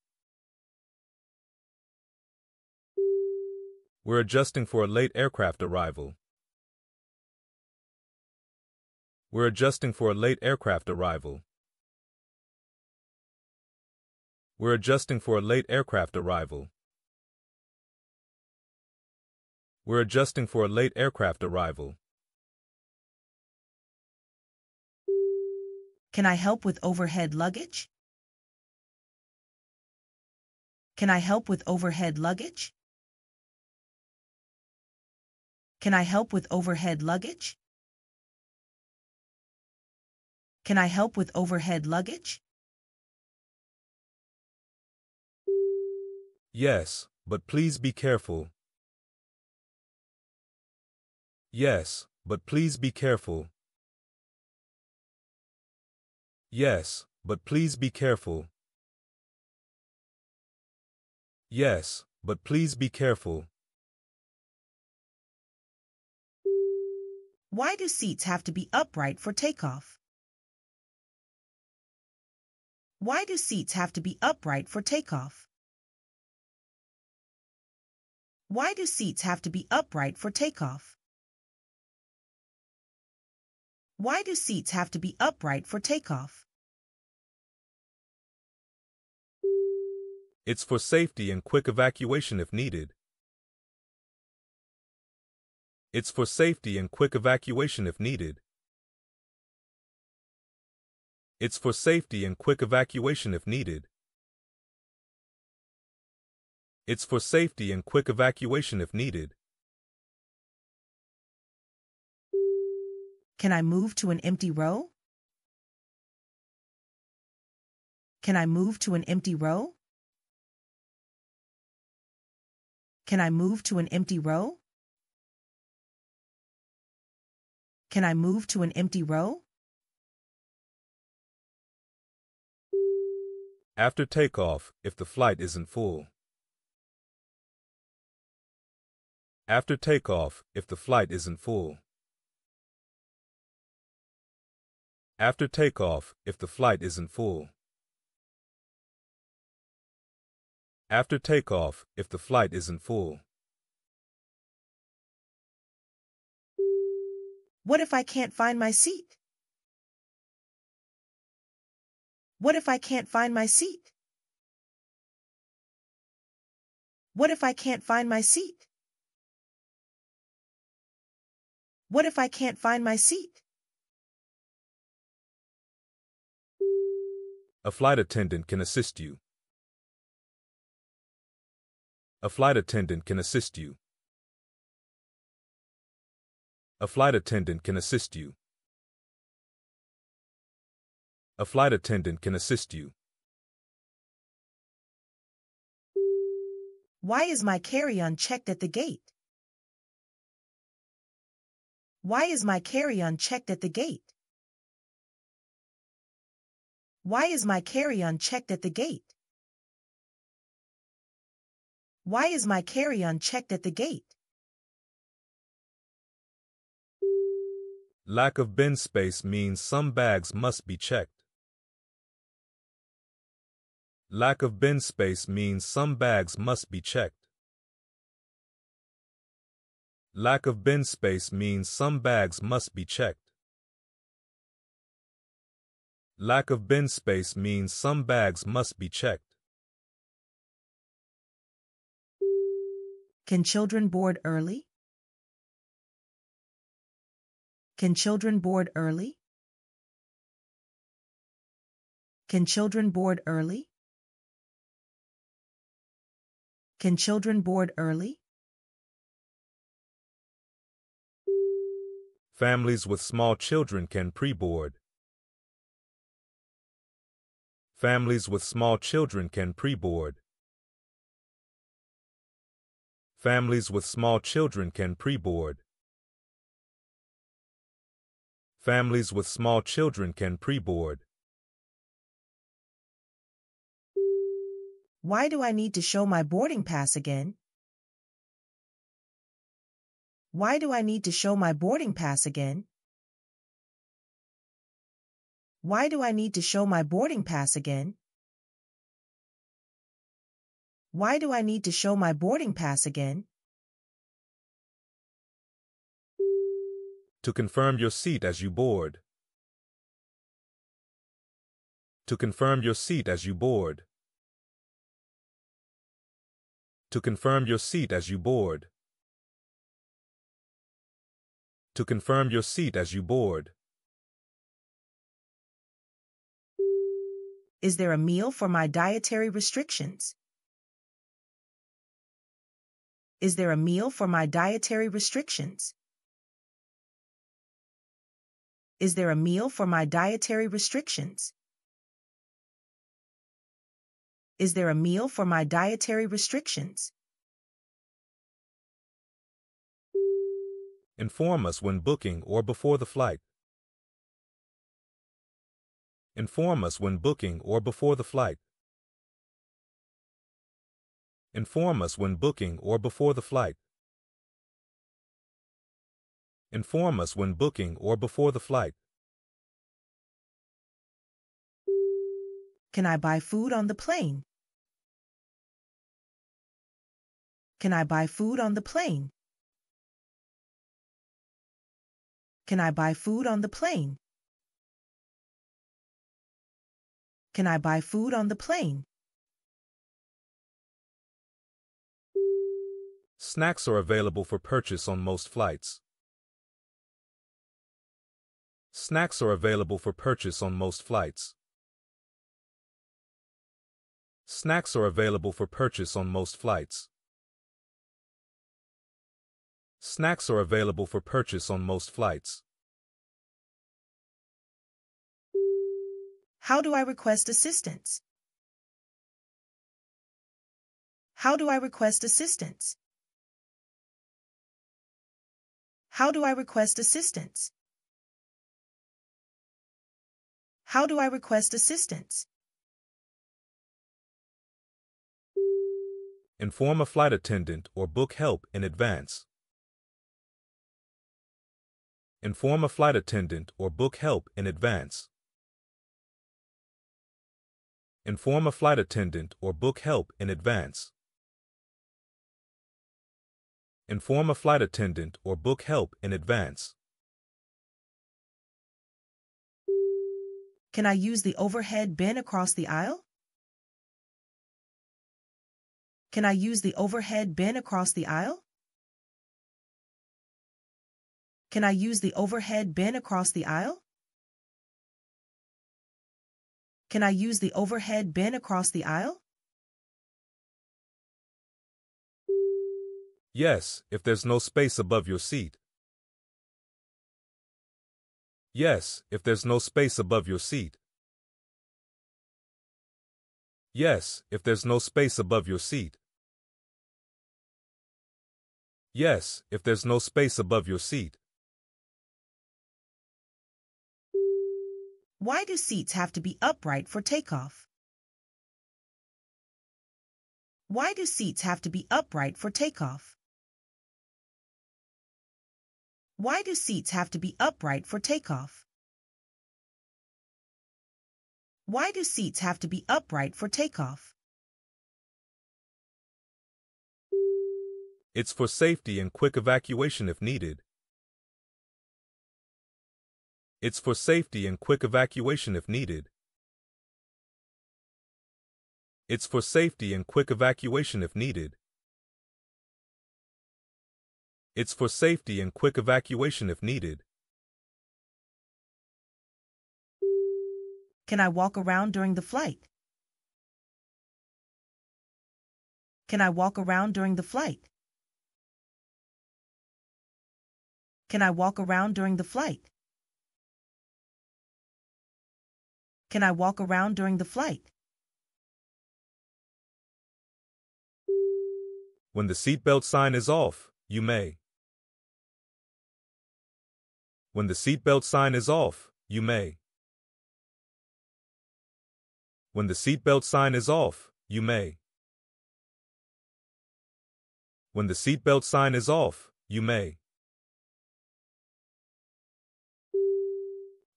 We're adjusting for a late aircraft arrival. We're adjusting for a late aircraft arrival. We're adjusting for a late aircraft arrival. We're adjusting for a late aircraft arrival. Can I help with overhead luggage? Can I help with overhead luggage? Can I help with overhead luggage? Can I help with overhead luggage? Yes, but please be careful. Yes, but please be careful. Yes, but please be careful. Yes, but please be careful. Why do seats have to be upright for takeoff? Why do seats have to be upright for takeoff? Why do seats have to be upright for takeoff? Why do seats have to be upright for takeoff? It's for safety and quick evacuation if needed. It's for safety and quick evacuation if needed. It's for safety and quick evacuation if needed. It's for safety and quick evacuation if needed. Can I move to an empty row? Can I move to an empty row? Can I move to an empty row? Can I move to an empty row? After takeoff, if the flight isn't full. After takeoff, if the flight isn't full. After takeoff, if the flight isn't full. after takeoff if the flight isn't full. What if I can't find my seat? What if I can't find my seat? What if I can't find my seat? What if I can't find my seat? A flight attendant can assist you. A flight attendant can assist you. A flight attendant can assist you. A flight attendant can assist you. Why is my carry-on checked at the gate? Why is my carry-on checked at the gate? Why is my carry-on checked at the gate? Why is my carry-on checked at the gate? Lack of bin space means some bags must be checked. Lack of bin space means some bags must be checked. Lack of bin space means some bags must be checked. Lack of bin space means some bags must be checked. Can children board early? Can children board early? Can children board early? Can children board early? Families with small children can pre-board. Families with small children can pre-board. Families with small children can pre-board. Families with small children can pre-board. Why do I need to show my boarding pass again? Why do I need to show my boarding pass again? Why do I need to show my boarding pass again? Why do I need to show my boarding pass again? To confirm your seat as you board. To confirm your seat as you board. To confirm your seat as you board. To confirm your seat as you board. Is there a meal for my dietary restrictions? Is there a meal for my dietary restrictions? Is there a meal for my dietary restrictions? Is there a meal for my dietary restrictions? Inform us when booking or before the flight. Inform us when booking or before the flight. Inform us when booking or before the flight. Inform us when booking or before the flight. Can I buy food on the plane? Can I buy food on the plane? Can I buy food on the plane? Can I buy food on the plane? Snacks are available for purchase on most flights. Snacks are available for purchase on most flights. Snacks are available for purchase on most flights. Snacks are available for purchase on most flights. How do I request assistance? How do I request assistance? How do I request assistance? How do I request assistance? Inform a flight attendant or book help in advance. Inform a flight attendant or book help in advance. Inform a flight attendant or book help in advance inform a flight attendant or book help in advance. Can I use the overhead bin across the aisle? Can I use the overhead bin across the aisle? Can I use the overhead bin across the aisle? Can I use the overhead bin across the aisle? Yes, if there's no space above your seat. Yes, if there's no space above your seat. Yes, if there's no space above your seat. Yes, if there's no space above your seat. Why do seats have to be upright for takeoff? Why do seats have to be upright for takeoff? Why do seats have to be upright for takeoff? Why do seats have to be upright for takeoff? It's for safety and quick evacuation if needed. It's for safety and quick evacuation if needed. It's for safety and quick evacuation if needed. It's for safety and quick evacuation if needed. Can I walk around during the flight? Can I walk around during the flight? Can I walk around during the flight? Can I walk around during the flight? When the seatbelt sign is off, you may. When the seatbelt sign is off, you may. When the seatbelt sign is off, you may. When the seatbelt sign is off, you may.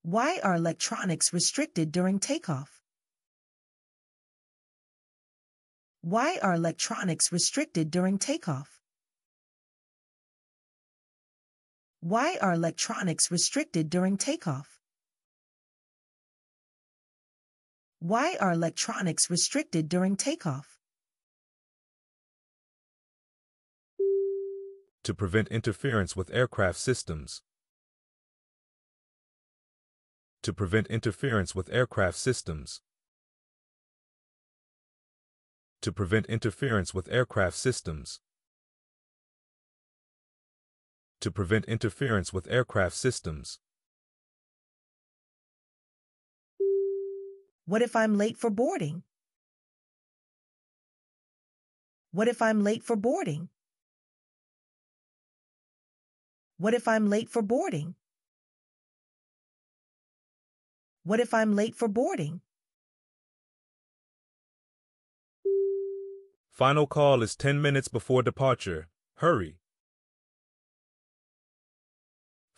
Why are electronics restricted during takeoff? Why are electronics restricted during takeoff? Why are electronics restricted during takeoff? Why are electronics restricted during takeoff? To prevent interference with aircraft systems. To prevent interference with aircraft systems. To prevent interference with aircraft systems to prevent interference with aircraft systems. What if I'm late for boarding? What if I'm late for boarding? What if I'm late for boarding? What if I'm late for boarding? Final call is 10 minutes before departure. Hurry.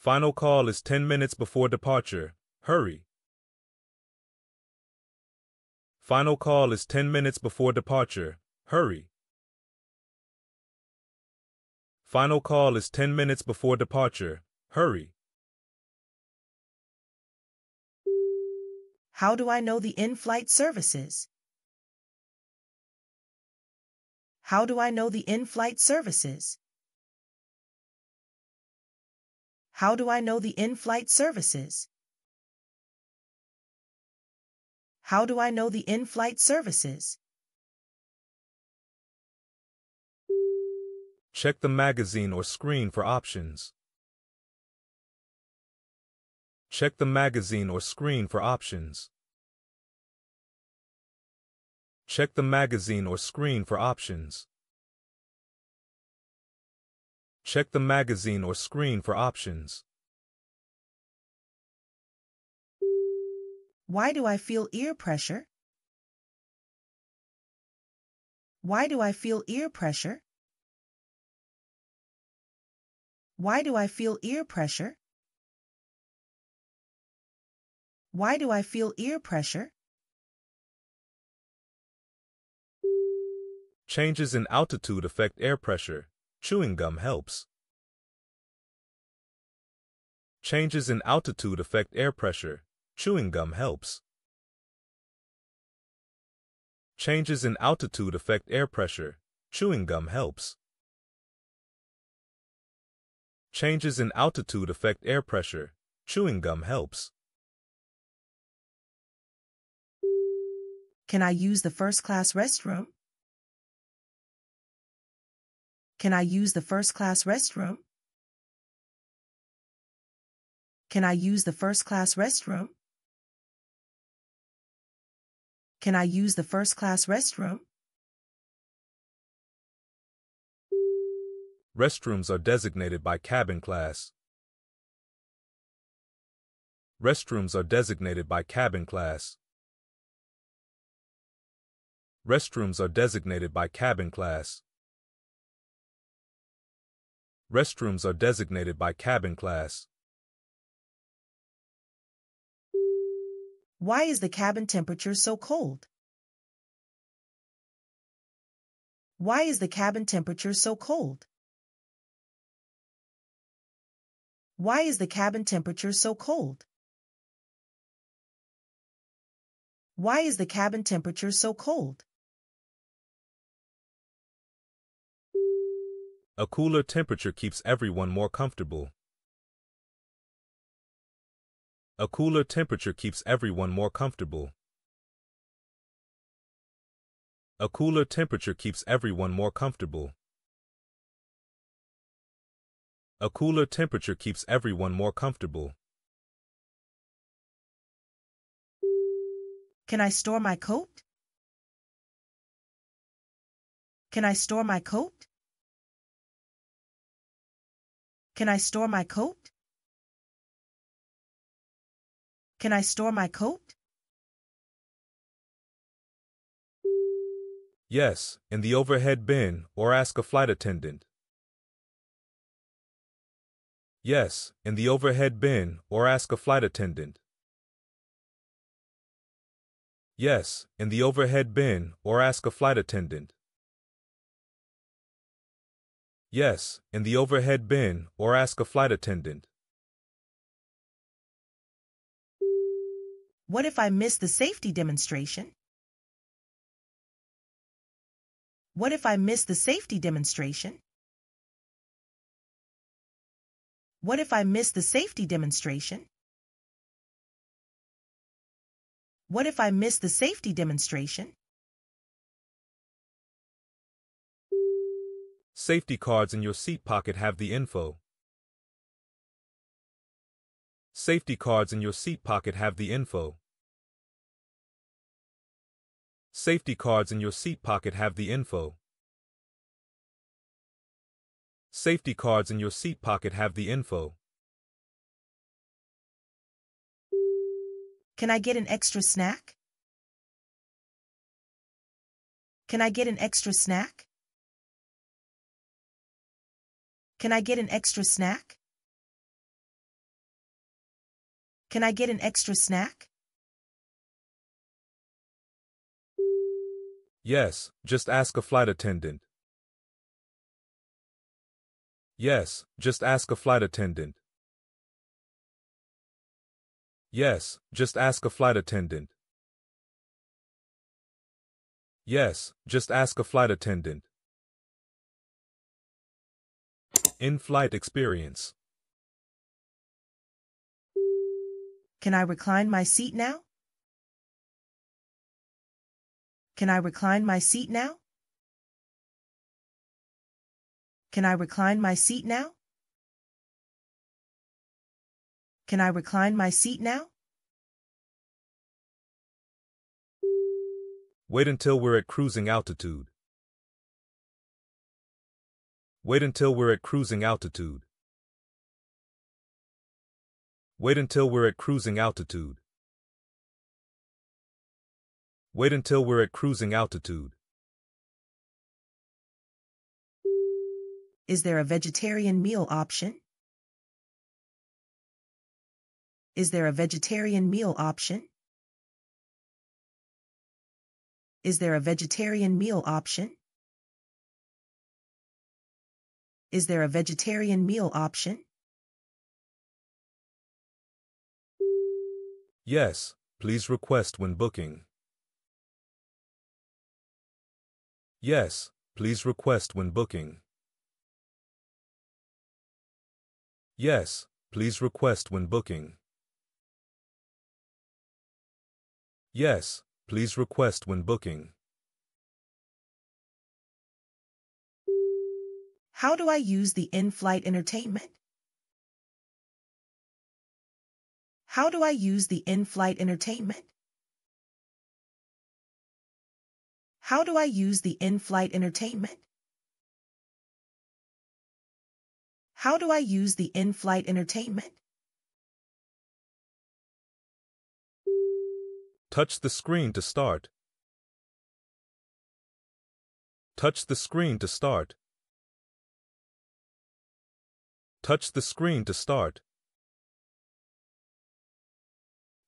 Final call is 10 minutes before departure. Hurry. Final call is 10 minutes before departure. Hurry. Final call is 10 minutes before departure. Hurry. How do I know the in-flight services? How do I know the in-flight services? How do I know the in-flight services? How do I know the in-flight services? Check the magazine or screen for options. Check the magazine or screen for options. Check the magazine or screen for options. Check the magazine or screen for options. Why do I feel ear pressure? Why do I feel ear pressure? Why do I feel ear pressure? Why do I feel ear pressure? Changes in altitude affect air pressure. Chewing gum helps. Changes in altitude affect air pressure. Chewing gum helps. Changes in altitude affect air pressure. Chewing gum helps. Changes in altitude affect air pressure. Chewing gum helps. Can I use the first class restroom? Can I use the first class restroom? Can I use the first class restroom? Can I use the first class restroom? Restrooms are designated by cabin class. Restrooms are designated by cabin class. Restrooms are designated by cabin class. Restrooms are designated by cabin class. Why is the cabin temperature so cold? Why is the cabin temperature so cold? Why is the cabin temperature so cold? Why is the cabin temperature so cold? A cooler temperature keeps everyone more comfortable. A cooler temperature keeps everyone more comfortable. A cooler temperature keeps everyone more comfortable. A cooler temperature keeps everyone more comfortable. Can I store my coat? Can I store my coat? Can I store my coat? Can I store my coat? Yes, in the overhead bin, or ask a flight attendant. Yes, in the overhead bin, or ask a flight attendant. Yes, in the overhead bin, or ask a flight attendant. Yes, in the overhead bin, or ask a flight attendant. What if I miss the safety demonstration? What if I miss the safety demonstration? What if I miss the safety demonstration? What if I miss the safety demonstration? Safety cards in your seat pocket have the info. Safety cards in your seat pocket have the info. Safety cards in your seat pocket have the info. Safety cards in your seat pocket have the info. Can I get an extra snack? Can I get an extra snack? Can I get an extra snack? Can I get an extra snack? Yes, just ask a flight attendant. Yes, just ask a flight attendant. Yes, just ask a flight attendant. Yes, just ask a flight attendant. In-flight experience. Can I recline my seat now? Can I recline my seat now? Can I recline my seat now? Can I recline my seat now? Wait until we're at cruising altitude. Wait until we're at cruising altitude. Wait until we're at cruising altitude. Wait until we're at cruising altitude. Is there a vegetarian meal option? Is there a vegetarian meal option? Is there a vegetarian meal option? Is there a vegetarian meal option? Yes, please request when booking. Yes, please request when booking. Yes, please request when booking. Yes, please request when booking. How do I use the in-flight entertainment? How do I use the in-flight entertainment? How do I use the in-flight entertainment? How do I use the in-flight entertainment? Touch the screen to start. Touch the screen to start. Touch the screen to start.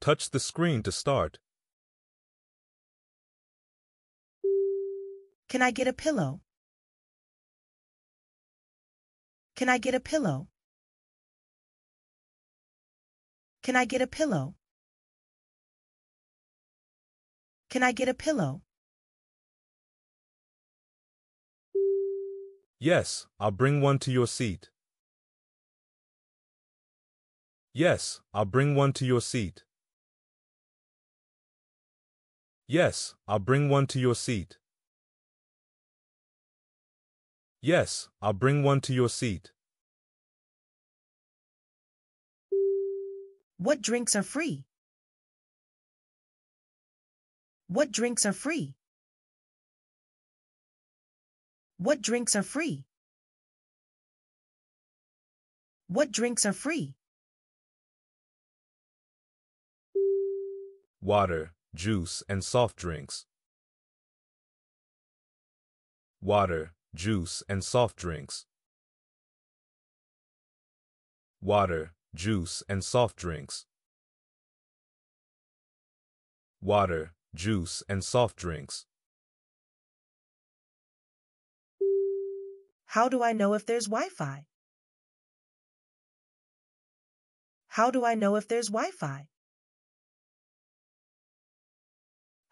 Touch the screen to start. Can I get a pillow? Can I get a pillow? Can I get a pillow? Can I get a pillow? Yes, I'll bring one to your seat. Yes, I'll bring one to your seat. Yes, I'll bring one to your seat. Yes, I'll bring one to your seat. What drinks are free? What drinks are free? What drinks are free? What drinks are free? water, juice, and soft drinks. Water, juice, and soft drinks. Water, juice, and soft drinks. Water, juice, and soft drinks. How do I know if there's Wi-Fi? How do I know if there's Wi-Fi?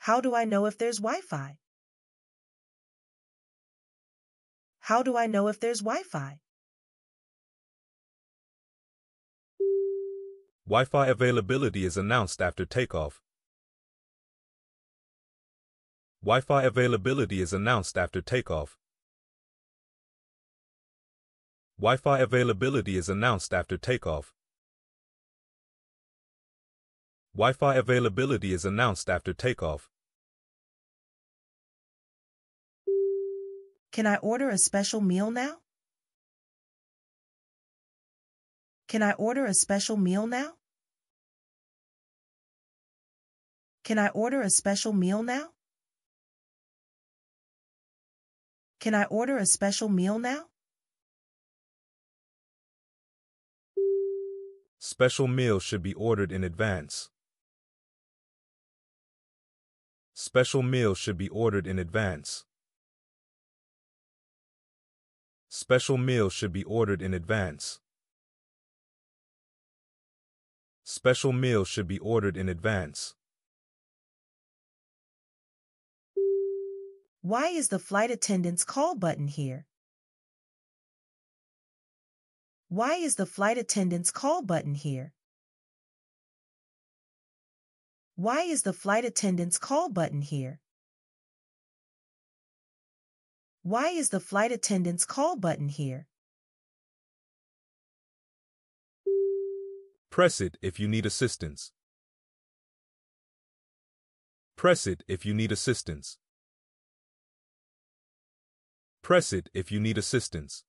How do I know if there's Wi-Fi? How do I know if there's Wi-Fi? Wi-Fi availability is announced after takeoff. Wi-Fi availability is announced after takeoff. Wi-Fi availability is announced after takeoff. Wi-Fi availability is announced after takeoff. Can I order a special meal now? Can I order a special meal now? Can I order a special meal now? Can I order a special meal now? Special meals should be ordered in advance. Special meals should be ordered in advance. Special meals should be ordered in advance. Special meals should be ordered in advance. Why is the flight attendant's call button here? Why is the flight attendant's call button here? Why is the flight attendant's call button here? Why is the flight attendant's call button here? Press it if you need assistance. Press it if you need assistance. Press it if you need assistance.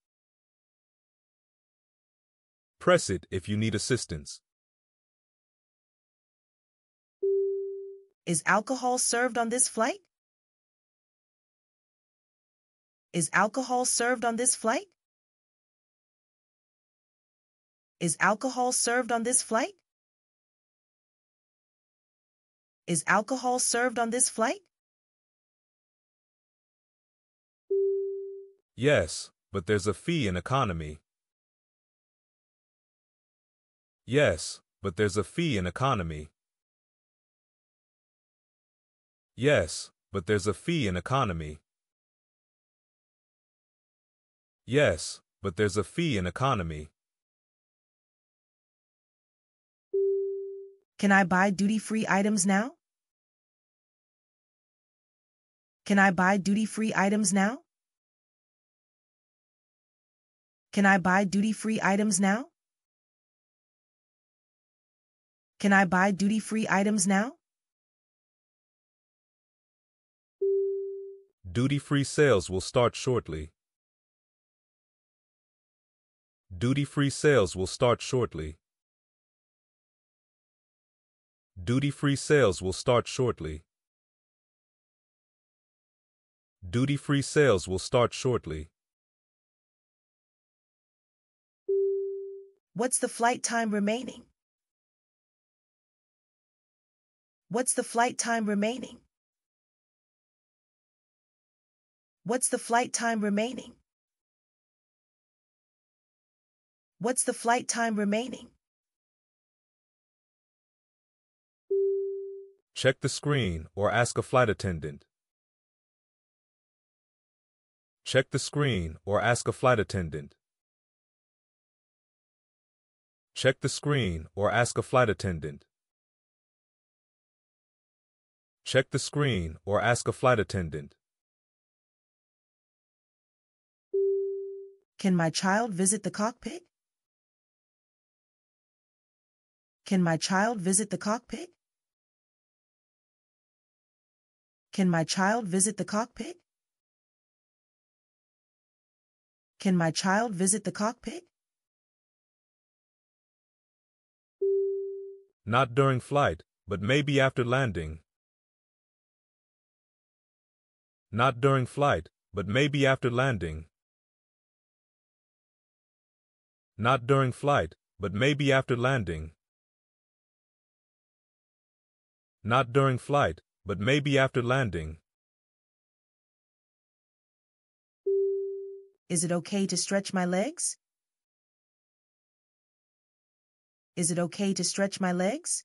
Press it if you need assistance. Is alcohol served on this flight? Is alcohol served on this flight? Is alcohol served on this flight? Is alcohol served on this flight? Yes, but there's a fee in economy. Yes, but there's a fee in economy. Yes, but there's a fee in economy. Yes, but there's a fee in economy. Can I buy duty-free items now? Can I buy duty-free items now? Can I buy duty-free items now? Can I buy duty-free items now? Duty-free sales will start shortly. Duty-free sales will start shortly. Duty-free sales will start shortly. Duty-free sales will start shortly. What's the flight time remaining? What's the flight time remaining? What's the flight time remaining? What's the flight time remaining? Check the screen or ask a flight attendant. Check the screen or ask a flight attendant. Check the screen or ask a flight attendant. Check the screen or ask a flight attendant. Can my child visit the cockpit? Can my child visit the cockpit? Can my child visit the cockpit? Can my child visit the cockpit? Not during flight, but maybe after landing. Not during flight, but maybe after landing. Not during flight, but maybe after landing not during flight, but maybe after landing. Is it okay to stretch my legs? Is it okay to stretch my legs?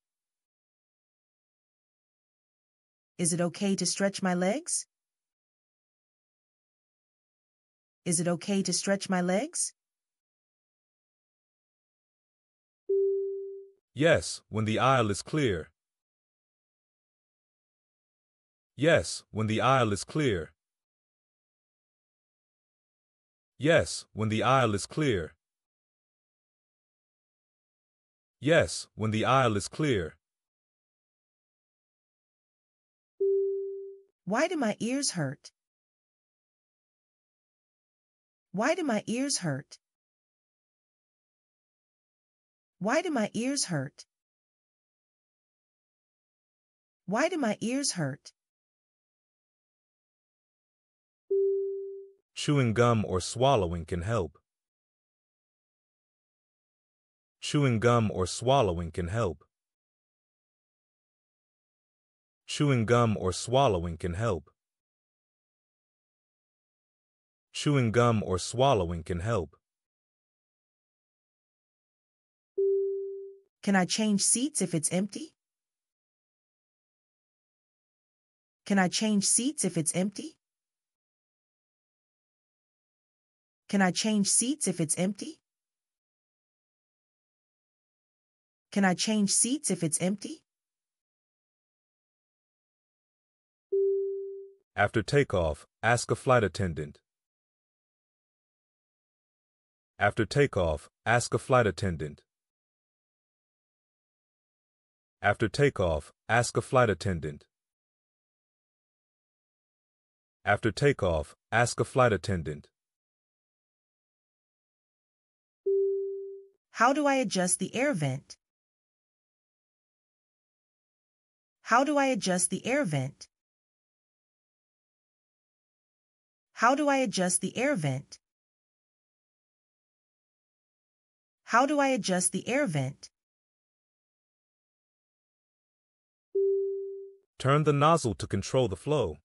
Is it okay to stretch my legs? Is it okay to stretch my legs? Yes, when the aisle is clear. Yes, when the aisle is clear. Yes, when the aisle is clear. Yes, when the aisle is clear. Why do my ears hurt? Why do my ears hurt? Why do my ears hurt? Why do my ears hurt? Chewing gum or swallowing can help. Chewing gum or swallowing can help. Chewing gum or swallowing can help. Chewing gum or swallowing can help. Can I change seats if it's empty? Can I change seats if it's empty? Can I change seats if it's empty? Can I change seats if it's empty? After takeoff, ask a flight attendant. After takeoff, ask a flight attendant. After takeoff, ask a flight attendant. After takeoff, ask a flight attendant. How do I adjust the air vent? How do I adjust the air vent? How do I adjust the air vent? How do I adjust the air vent? Turn the nozzle to control the flow.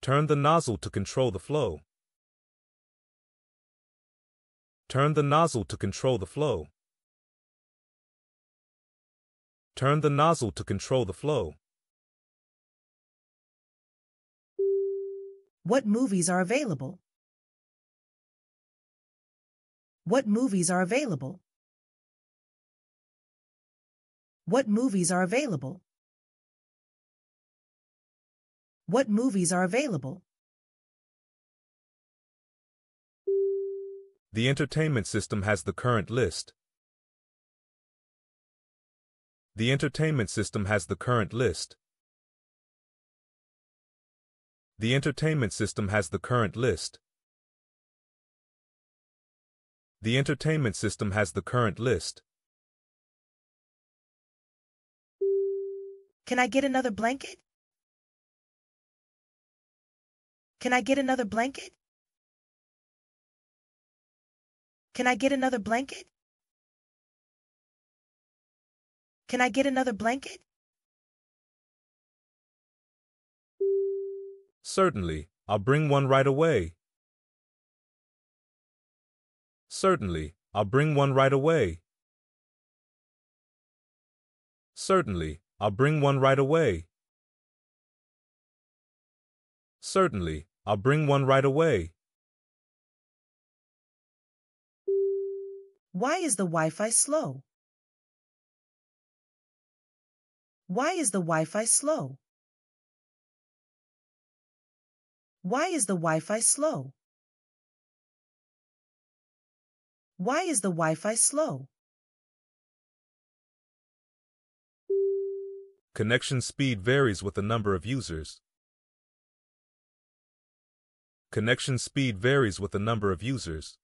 Turn the nozzle to control the flow. Turn the nozzle to control the flow. Turn the nozzle to control the flow. What movies are available? What movies are available? What movies are available? What movies are available? The entertainment system has the current list. The entertainment system has the current list. The entertainment system has the current list. The entertainment system has the current list. Can I get another blanket? Can I get another blanket? Can I get another blanket? Can I get another blanket? Certainly, I'll bring one right away. Certainly, I'll bring one right away. Certainly, I'll bring one right away. Certainly, I'll bring one right away. Why is the Wi-Fi slow? Why is the Wi-Fi slow? Why is the Wi-Fi slow? Why is the Wi-Fi slow? Connection speed varies with the number of users. Connection speed varies with the number of users.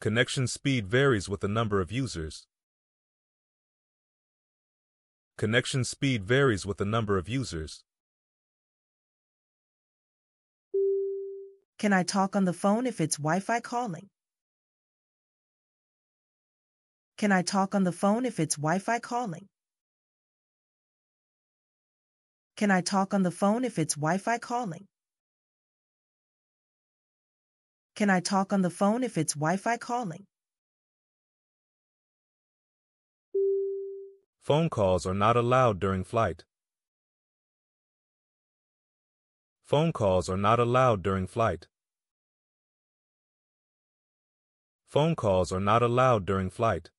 Connection speed varies with the number of users. Connection speed varies with the number of users. Can I talk on the phone if it's Wi-Fi calling? Can I talk on the phone if it's Wi-Fi calling? Can I talk on the phone if it's Wi-Fi calling? Can I talk on the phone if it's Wi-Fi calling? Phone calls are not allowed during flight. Phone calls are not allowed during flight. Phone calls are not allowed during flight.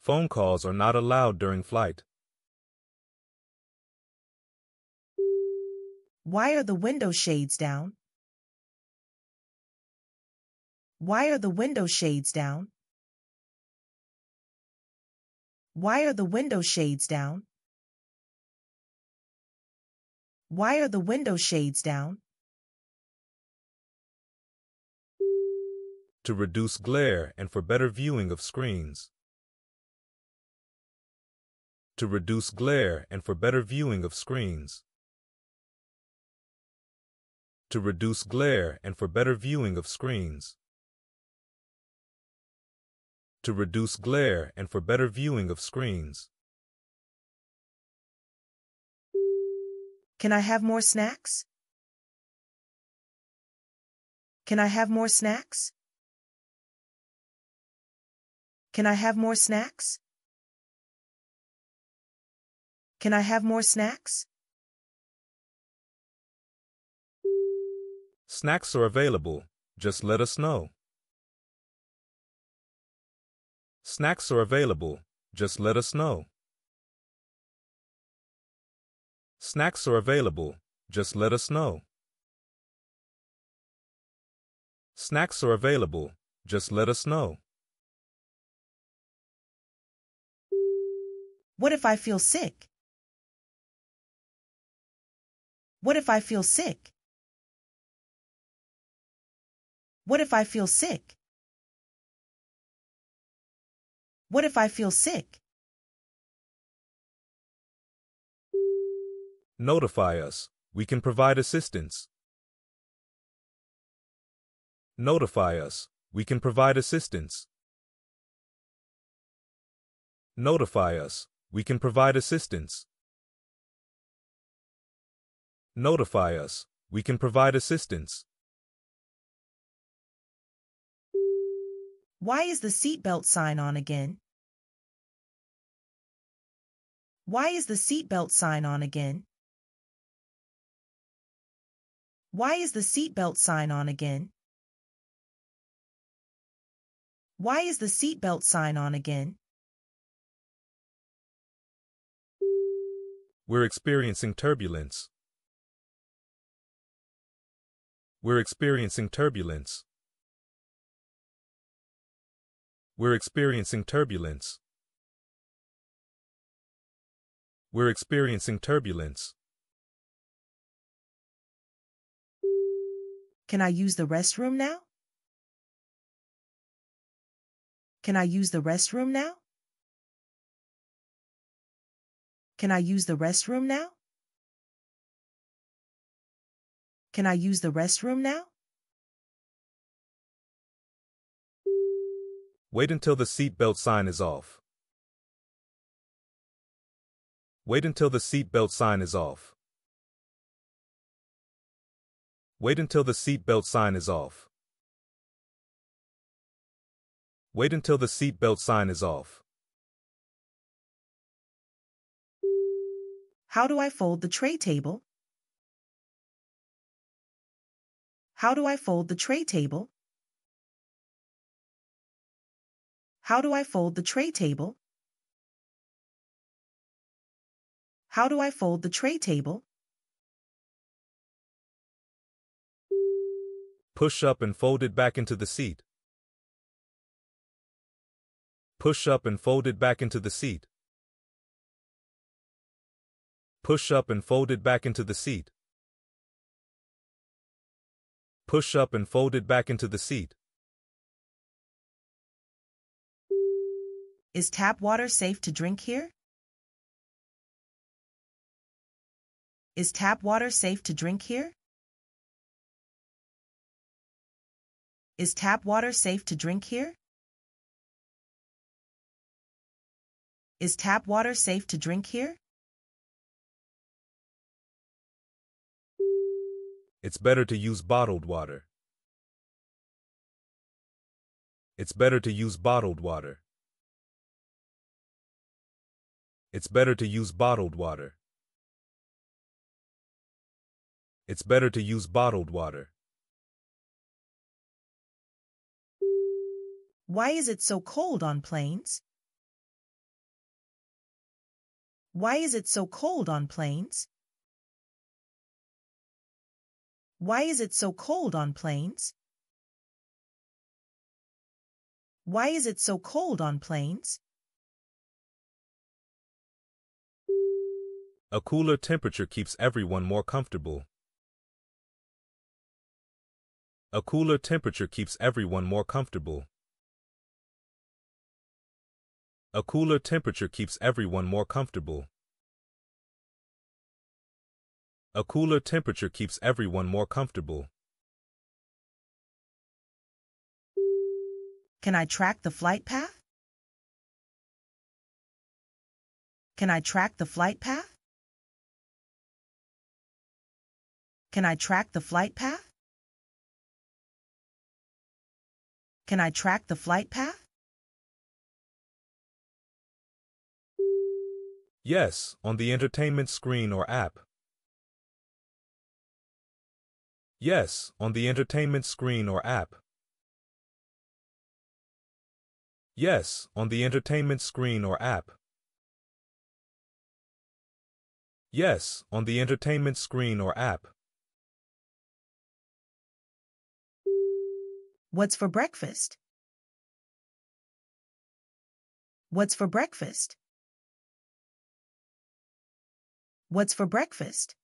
Phone calls are not allowed during flight. Why are the window shades down? Why are the window shades down? Why are the window shades down? Why are the window shades down? To reduce glare and for better viewing of screens. To reduce glare and for better viewing of screens to reduce glare and for better viewing of screens. To reduce glare and for better viewing of screens. Can I have more snacks? Can I have more snacks? Can I have more snacks? Can I have more snacks? Snacks are available, just let us know. Snacks are available, just let us know. Snacks are available, just let us know. Snacks are available, just let us know. What if I feel sick? What if I feel sick? What if I feel sick? What if I feel sick? Notify us. We can provide assistance. Notify us. We can provide assistance. Notify us. We can provide assistance. Notify us. We can provide assistance. Why is the seatbelt sign on again? Why is the seatbelt sign on again? Why is the seatbelt sign on again? Why is the seatbelt sign on again? We're experiencing turbulence. We're experiencing turbulence. We're experiencing turbulence. We're experiencing turbulence. Can I use the restroom now? Can I use the restroom now? Can I use the restroom now? Can I use the restroom now? Wait until the seatbelt sign is off. Wait until the seatbelt sign is off. Wait until the seatbelt sign is off. Wait until the seatbelt sign is off. How do I fold the tray table? How do I fold the tray table? How do I fold the tray table? How do I fold the tray table? Push up and fold it back into the seat. Push up and fold it back into the seat. Push up and fold it back into the seat. Push up and fold it back into the seat. Is tap water safe to drink here? Is tap water safe to drink here? Is tap water safe to drink here? Is tap water safe to drink here? It's better to use bottled water. It's better to use bottled water. It's better to use bottled water. It's better to use bottled water. Why is it so cold on planes? Why is it so cold on planes? Why is it so cold on planes? Why is it so cold on planes? A cooler temperature keeps everyone more comfortable. A cooler temperature keeps everyone more comfortable. A cooler temperature keeps everyone more comfortable. A cooler temperature keeps everyone more comfortable. Can I track the flight path? Can I track the flight path? Can I track the flight path? Can I track the flight path? Yes, on the entertainment screen or app. Yes, on the entertainment screen or app. Yes, on the entertainment screen or app. Yes, on the entertainment screen or app. What's for breakfast? What's for breakfast? What's for breakfast?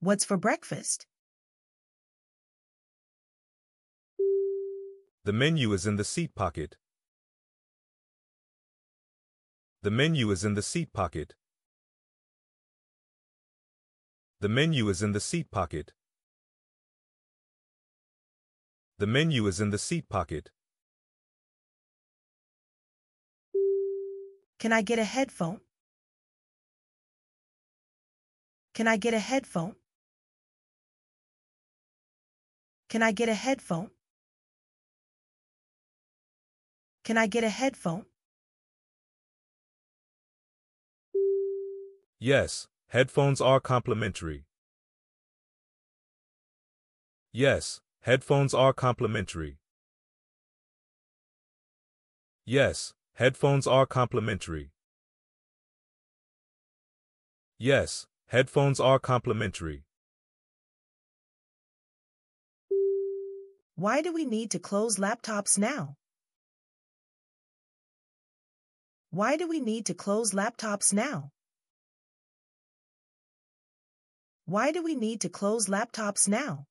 What's for breakfast? The menu is in the seat pocket. The menu is in the seat pocket. The menu is in the seat pocket. The menu is in the seat pocket. Can I get a headphone? Can I get a headphone? Can I get a headphone? Can I get a headphone? Yes, headphones are complimentary. Yes, Headphones are complimentary. Yes, headphones are complimentary. Yes, headphones are complimentary. Why do we need to close laptops now? Why do we need to close laptops now? Why do we need to close laptops now?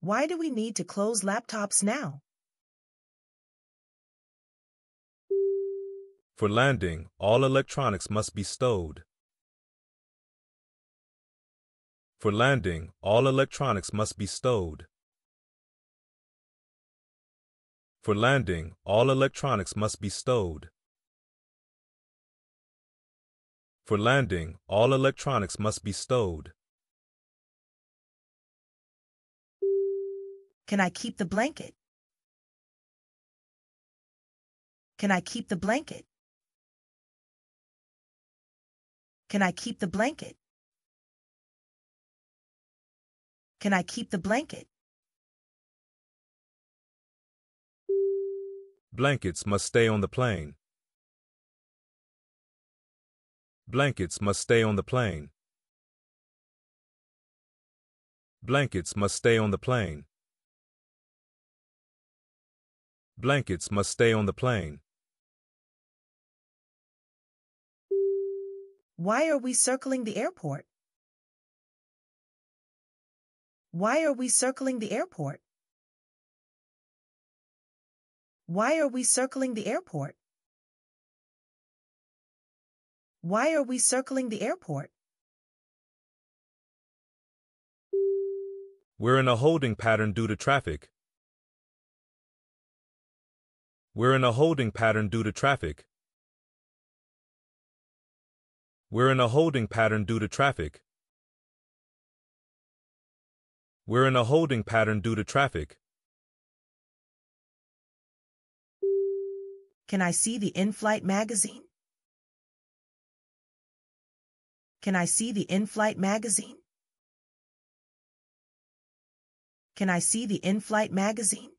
Why do we need to close laptops now? For landing, all electronics must be stowed. For landing, all electronics must be stowed. For landing, all electronics must be stowed. For landing, all electronics must be stowed. Can I keep the blanket? Can I keep the blanket? Can I keep the blanket? Can I keep the blanket? Blankets must stay on the plane. Blankets must stay on the plane. Blankets must stay on the plane. Blankets must stay on the plane. Why are we circling the airport? Why are we circling the airport? Why are we circling the airport? Why are we circling the airport? We're in a holding pattern due to traffic. We're in a holding pattern due to traffic. We're in a holding pattern due to traffic. We're in a holding pattern due to traffic. Can I see the in-flight magazine? Can I see the in-flight magazine? Can I see the in-flight magazine?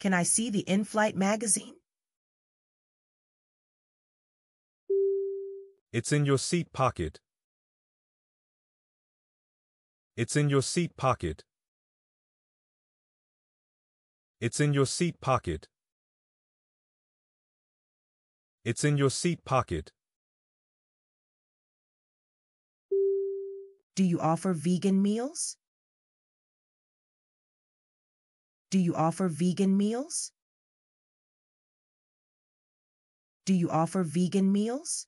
Can I see the in-flight magazine? It's in your seat pocket. It's in your seat pocket. It's in your seat pocket. It's in your seat pocket. Do you offer vegan meals? Do you offer vegan meals? Do you offer vegan meals?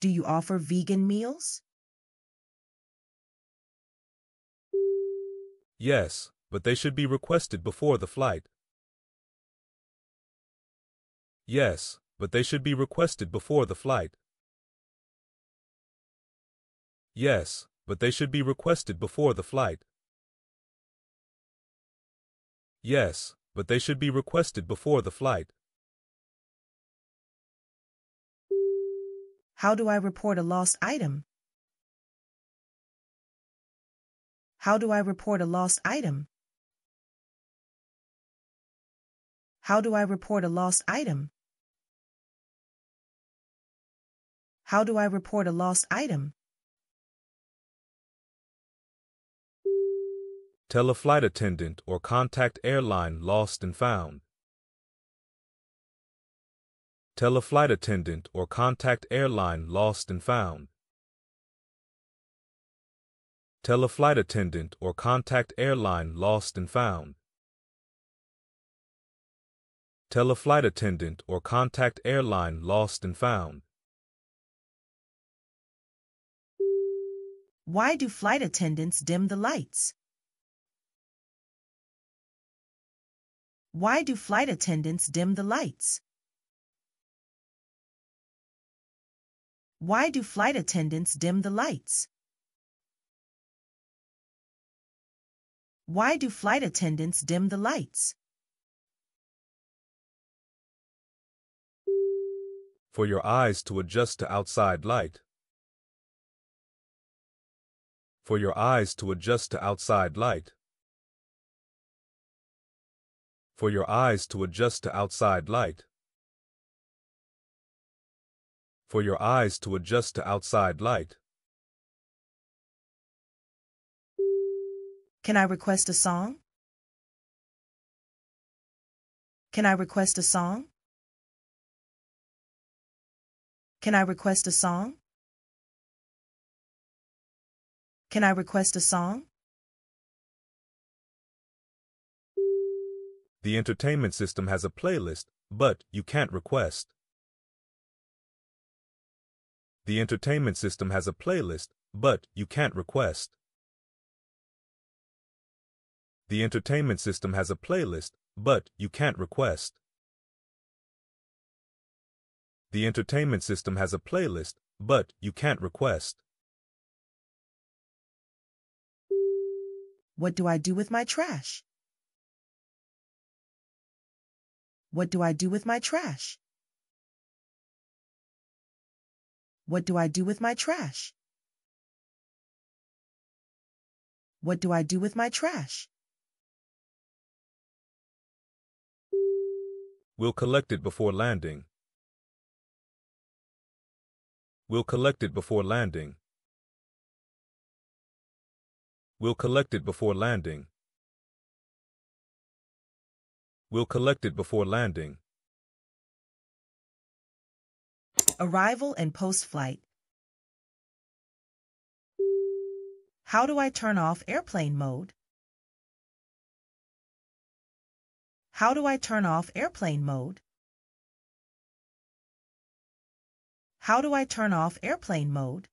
Do you offer vegan meals? Yes, but they should be requested before the flight. Yes, but they should be requested before the flight. Yes, but they should be requested before the flight. Yes, but they should be requested before the flight. How do I report a lost item? How do I report a lost item? How do I report a lost item? How do I report a lost item? Tell a flight attendant or contact airline lost and found. Tell a flight attendant or contact airline lost and found. Tell a flight attendant or contact airline lost and found. Tell a flight attendant or contact airline lost and found. Why do flight attendants dim the lights? Why do flight attendants dim the lights? Why do flight attendants dim the lights? Why do flight attendants dim the lights? For your eyes to adjust to outside light. For your eyes to adjust to outside light for your eyes to adjust to outside light. For your eyes to adjust to outside light. Can I request a song? Can I request a song? Can I request a song? Can I request a song? The entertainment system has a playlist, but you can't request. The entertainment system has a playlist, but you can't request. The entertainment system has a playlist, but you can't request. The entertainment system has a playlist, but you can't request. What do I do with my trash? What do I do with my trash? What do I do with my trash? What do I do with my trash? We'll collect it before landing. We'll collect it before landing. We'll collect it before landing. We'll collect it before landing. Arrival and post-flight. How do I turn off airplane mode? How do I turn off airplane mode? How do I turn off airplane mode?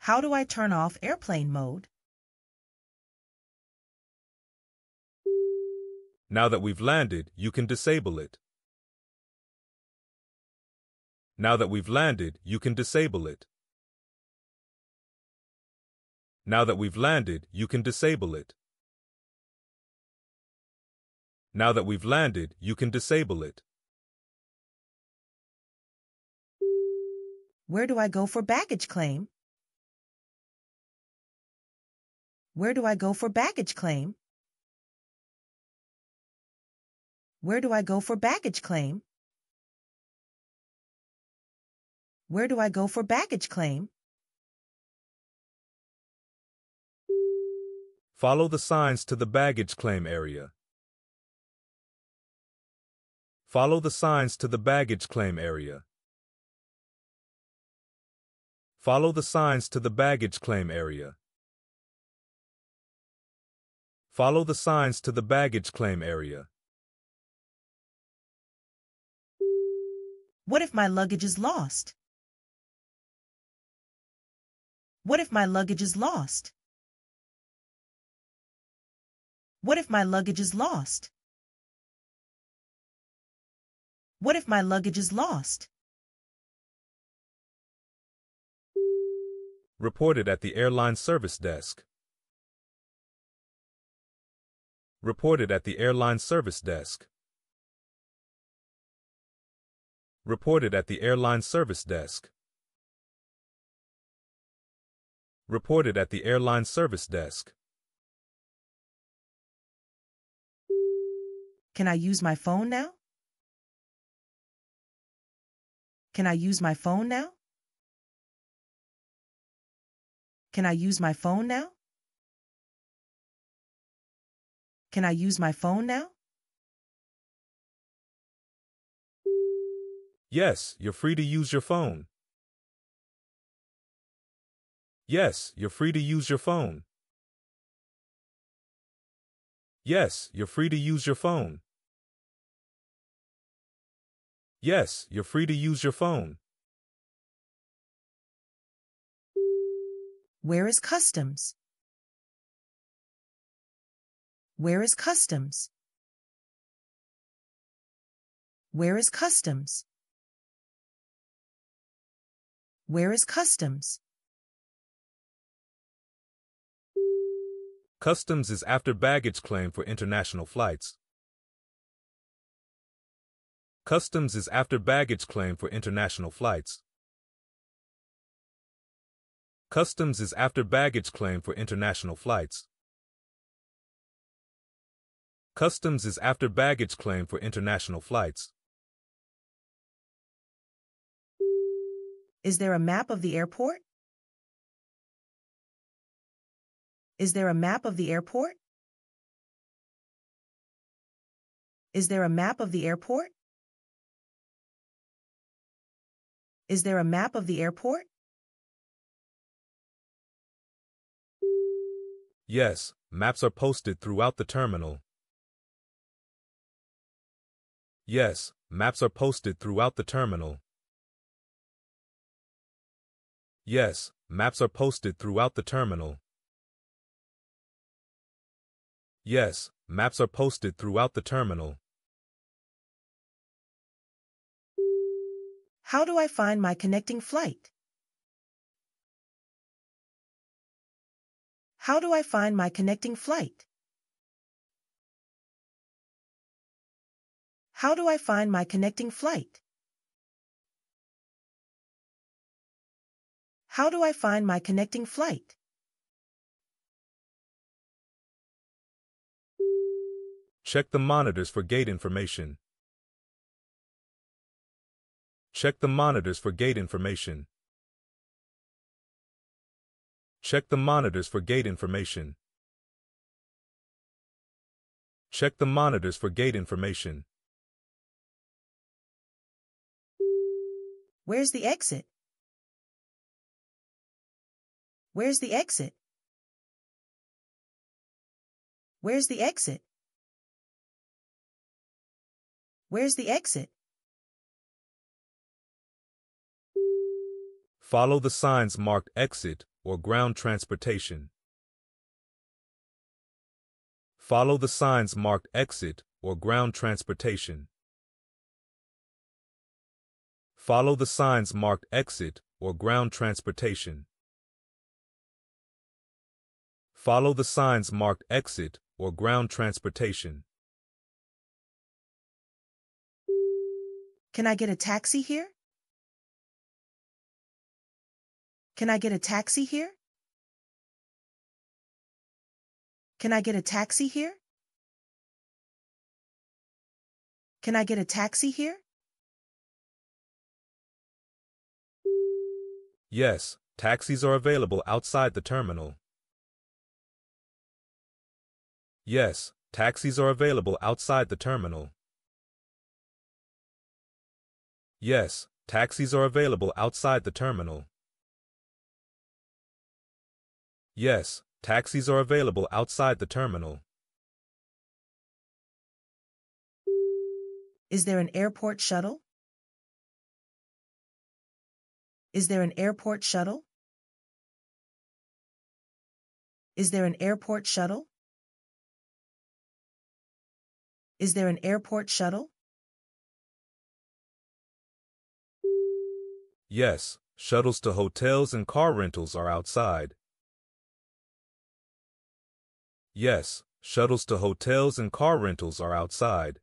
How do I turn off airplane mode? Now that we've landed, you can disable it. Now that we've landed, you can disable it. Now that we've landed, you can disable it. Now that we've landed, you can disable it. Where do I go for baggage claim? Where do I go for baggage claim? Where do I go for baggage claim? Where do I go for baggage claim? Follow the signs to the baggage claim area. Follow the signs to the baggage claim area. Follow the signs to the baggage claim area. Follow the signs to the baggage claim area. What if my luggage is lost? What if my luggage is lost? What if my luggage is lost? What if my luggage is lost? Reported at the airline service desk. Reported at the airline service desk. Reported at the airline service desk. Reported at the airline service desk. Can I use my phone now? Can I use my phone now? Can I use my phone now? Can I use my phone now? Yes, you're free to use your phone. Yes, you're free to use your phone. Yes, you're free to use your phone. Yes, you're free to use your phone. Where is customs? Where is customs? Where is customs? Where is customs? Customs is after baggage claim for international flights. Customs is after baggage claim for international flights. Customs is after baggage claim for international flights. Customs is after baggage claim for international flights. Is there a map of the airport? Is there a map of the airport? Is there a map of the airport? Is there a map of the airport? Yes, maps are posted throughout the terminal. Yes, maps are posted throughout the terminal. Yes, maps are posted throughout the terminal. Yes, maps are posted throughout the terminal. How do I find my connecting flight? How do I find my connecting flight? How do I find my connecting flight? How do I find my connecting flight? Check the monitors for gate information. Check the monitors for gate information. Check the monitors for gate information. Check the monitors for gate information. Where's the exit? Where's the exit? Where's the exit? Where's the exit? Follow the signs marked exit or ground transportation. Follow the signs marked exit or ground transportation. Follow the signs marked exit or ground transportation. Follow the signs marked exit or ground transportation. Can I get a taxi here? Can I get a taxi here? Can I get a taxi here? Can I get a taxi here? Yes, taxis are available outside the terminal. Yes, taxis are available outside the terminal. Yes, taxis are available outside the terminal. Yes, taxis are available outside the terminal. Is there an airport shuttle? Is there an airport shuttle? Is there an airport shuttle? Is there an airport shuttle? Yes, shuttles to hotels and car rentals are outside. Yes, shuttles to hotels and car rentals are outside.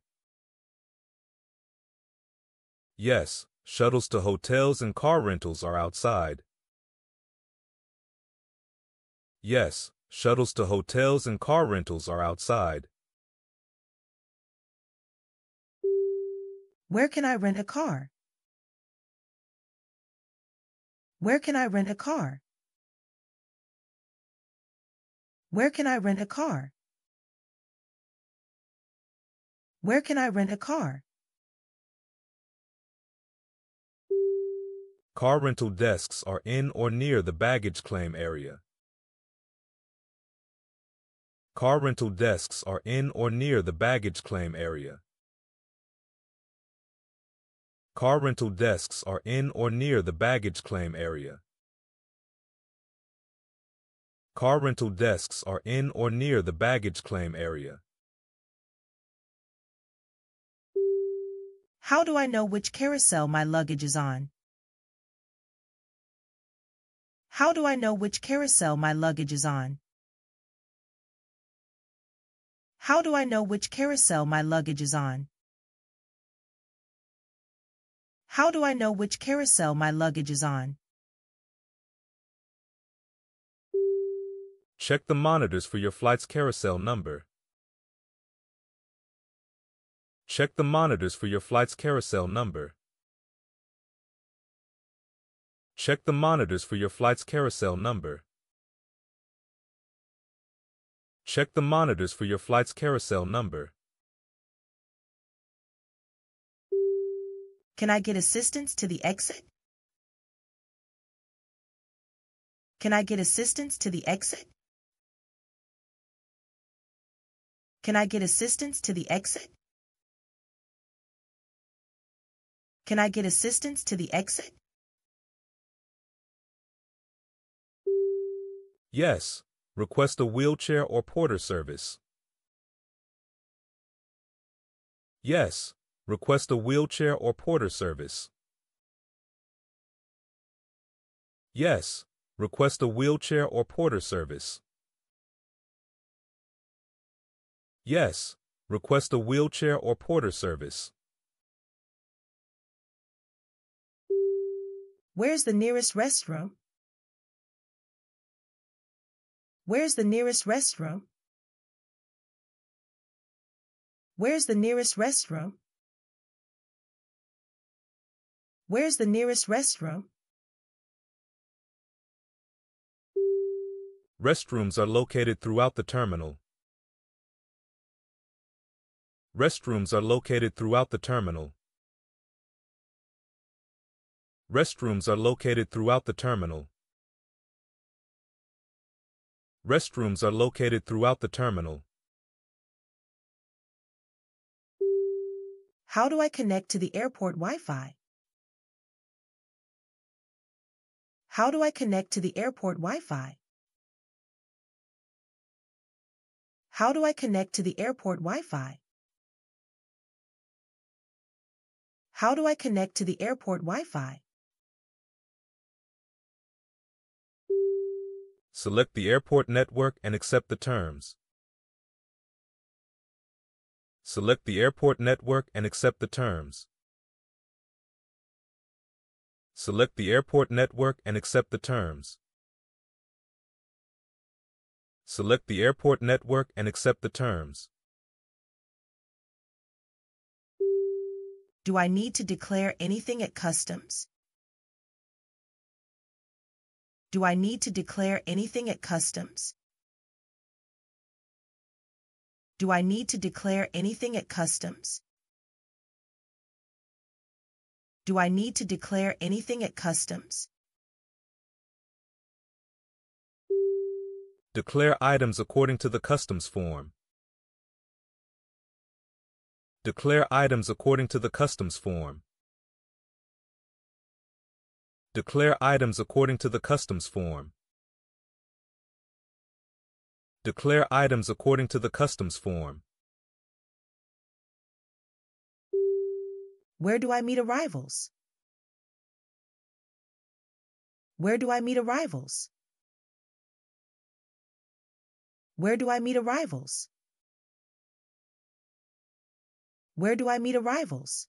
Yes, shuttles to hotels and car rentals are outside. Yes, shuttles to hotels and car rentals are outside. Where can I rent a car? Where can I rent a car? Where can I rent a car? Where can I rent a car? Car rental desks are in or near the baggage claim area. Car rental desks are in or near the baggage claim area. Car rental desks are in or near the baggage claim area. Car rental desks are in or near the baggage claim area. How do I know which carousel my luggage is on? How do I know which carousel my luggage is on? How do I know which carousel my luggage is on? How do I know which carousel my luggage is on? Check the monitors for your flight's carousel number. Check the monitors for your flight's carousel number. Check the monitors for your flight's carousel number. Check the monitors for your flight's carousel number. Can I get assistance to the exit? Can I get assistance to the exit? Can I get assistance to the exit? Can I get assistance to the exit? Yes. Request a wheelchair or porter service. Yes. Request a wheelchair or porter service. Yes, request a wheelchair or porter service. Yes, request a wheelchair or porter service. Where's the nearest restroom? Where's the nearest restroom? Where's the nearest restroom? Where's the nearest restroom? Restrooms are located throughout the terminal. Restrooms are located throughout the terminal. Restrooms are located throughout the terminal. Restrooms are located throughout the terminal. How do I connect to the airport Wi-Fi? How do I connect to the airport Wi-Fi? How do I connect to the airport Wi-Fi? How do I connect to the airport Wi-Fi? Select the airport network and accept the terms. Select the airport network and accept the terms. Select the airport network and accept the terms. Select the airport network and accept the terms. Do I need to declare anything at customs? Do I need to declare anything at customs? Do I need to declare anything at customs? Do I need to declare anything at Customs? Declare items according to the Customs form. Declare items according to the Customs form. Declare items according to the Customs form. Declare items according to the Customs form. Where do I meet arrivals? Where do I meet arrivals? Where do I meet arrivals? Where do I meet arrivals?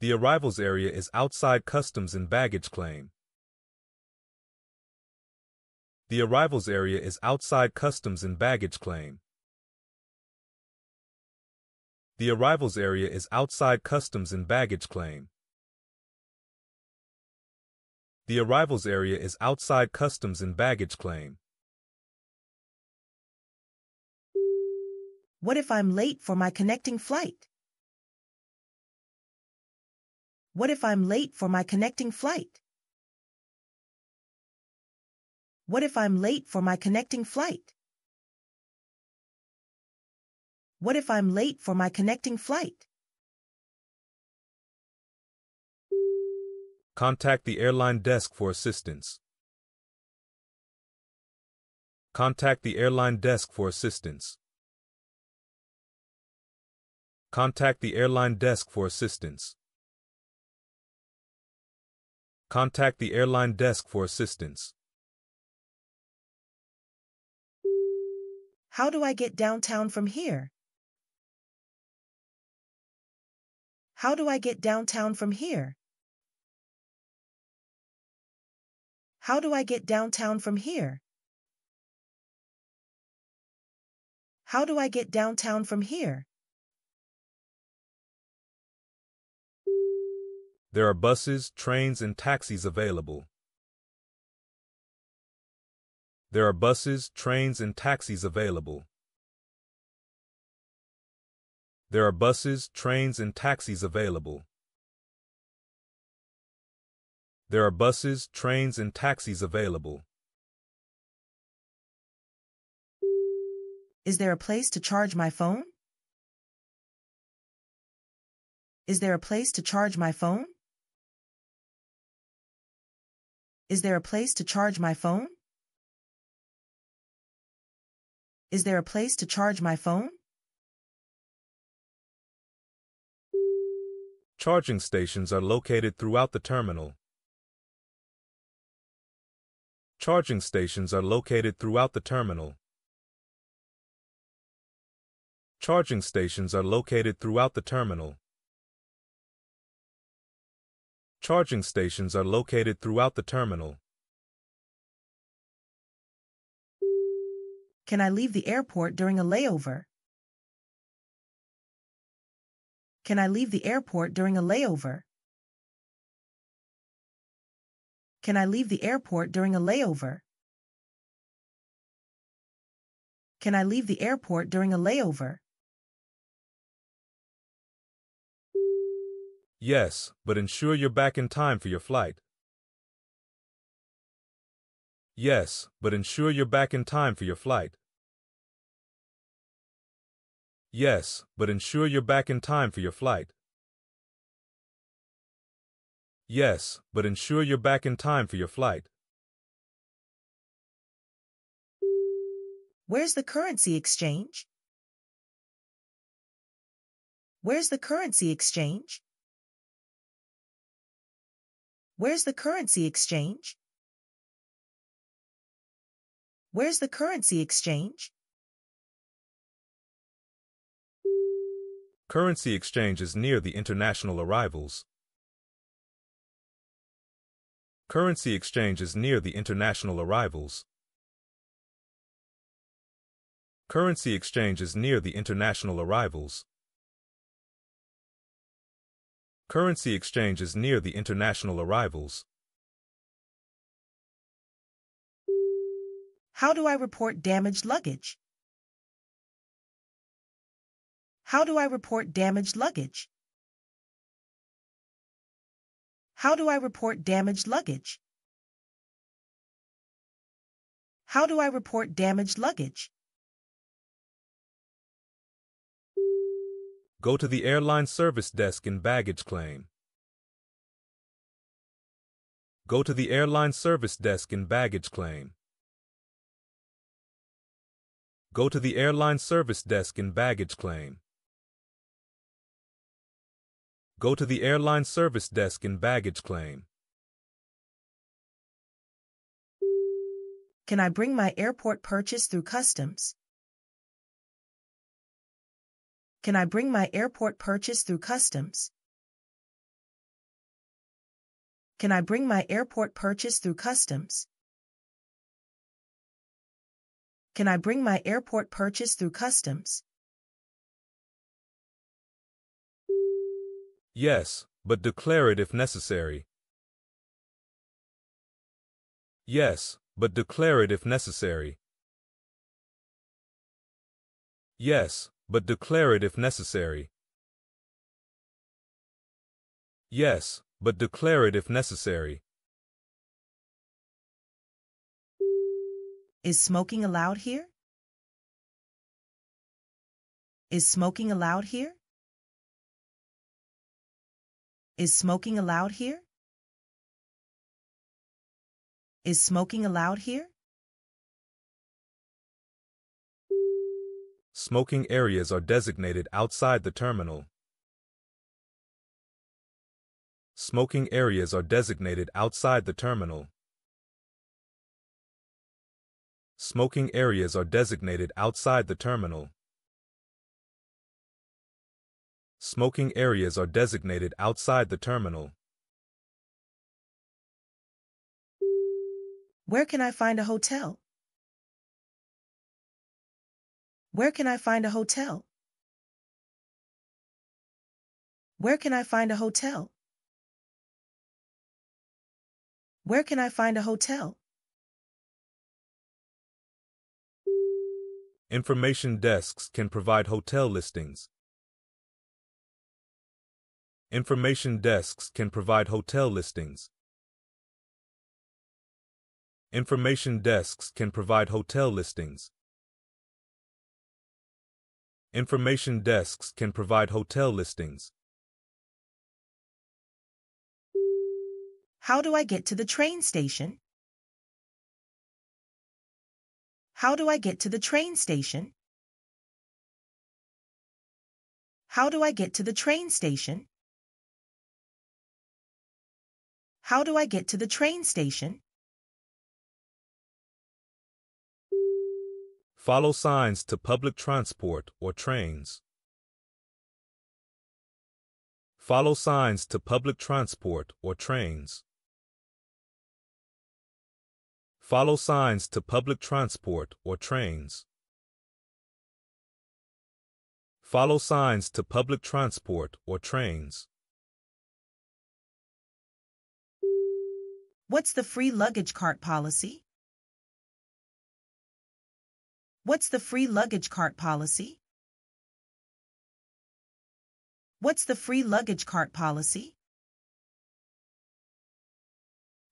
The arrivals area is outside customs and baggage claim. The arrivals area is outside customs and baggage claim. The arrivals area is outside customs and baggage claim. The arrivals area is outside customs and baggage claim. What if I'm late for my connecting flight? What if I'm late for my connecting flight? What if I'm late for my connecting flight? What if I'm late for my connecting flight? Contact the airline desk for assistance. Contact the airline desk for assistance. Contact the airline desk for assistance. Contact the airline desk for assistance. How do I get downtown from here? How do I get downtown from here? How do I get downtown from here? How do I get downtown from here? There are buses, trains, and taxis available. There are buses, trains, and taxis available. There are buses, trains, and taxis available. There are buses, trains, and taxis available. Is there a place to charge my phone? Is there a place to charge my phone? Is there a place to charge my phone? Is there a place to charge my phone? Charging stations are located throughout the terminal. Charging stations are located throughout the terminal. Charging stations are located throughout the terminal. Charging stations are located throughout the terminal. Can I leave the airport during a layover? Can I leave the airport during a layover? Can I leave the airport during a layover? Can I leave the airport during a layover? Yes, but ensure you're back in time for your flight. Yes, but ensure you're back in time for your flight. Yes, but ensure you're back in time for your flight. Yes, but ensure you're back in time for your flight. Where's the currency exchange? Where's the currency exchange? Where's the currency exchange? Where's the currency exchange? Currency exchange is near the international arrivals. Currency exchange is near the international arrivals. Currency exchange is near the international arrivals. Currency exchange is near the international arrivals. How do I report damaged luggage? How do I report damaged luggage? How do I report damaged luggage? How do I report damaged luggage? Go to the airline service desk in baggage claim. Go to the airline service desk in baggage claim. Go to the airline service desk in baggage claim go to the airline service desk in baggage claim. Can I bring my airport purchase through customs? Can I bring my airport purchase through customs? Can I bring my airport purchase through customs? Can I bring my airport purchase through customs? Yes, but declare it if necessary. Yes, but declare it if necessary. Yes, but declare it if necessary. Yes, but declare it if necessary. Is smoking allowed here? Is smoking allowed here? Is smoking allowed here? Is smoking allowed here? Smoking areas are designated outside the terminal. Smoking areas are designated outside the terminal. Smoking areas are designated outside the terminal smoking areas are designated outside the terminal. Where can I find a hotel? Where can I find a hotel? Where can I find a hotel? Where can I find a hotel? Information desks can provide hotel listings, Information desks can provide hotel listings. Information desks can provide hotel listings. Information desks can provide hotel listings. How do I get to the train station? How do I get to the train station? How do I get to the train station? How do I get to the train station? Follow signs to public transport or trains. Follow signs to public transport or trains. Follow signs to public transport or trains. Follow signs to public transport or trains. What's the free luggage cart policy? What's the free luggage cart policy? What's the free luggage cart policy?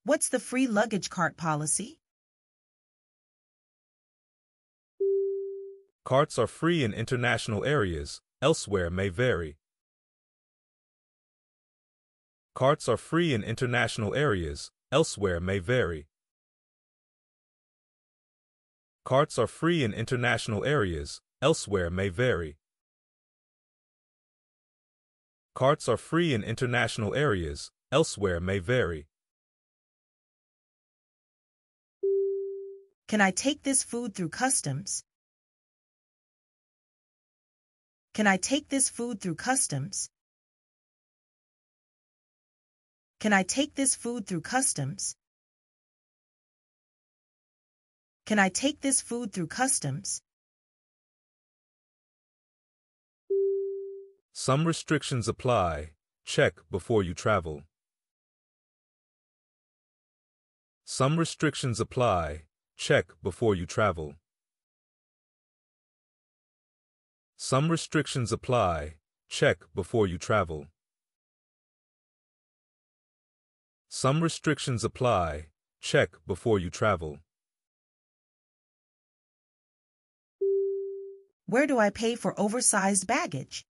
What's the free luggage cart policy? Carts are free in international areas, elsewhere may vary. Carts are free in international areas, elsewhere may vary. Carts are free in international areas, elsewhere may vary. Carts are free in international areas, elsewhere may vary. Can I take this food through customs? Can I take this food through customs? Can I take this food through customs? Can I take this food through customs? Some restrictions apply. Check before you travel. Some restrictions apply. Check before you travel. Some restrictions apply. Check before you travel. Some restrictions apply. Check before you travel. Where do I pay for oversized baggage?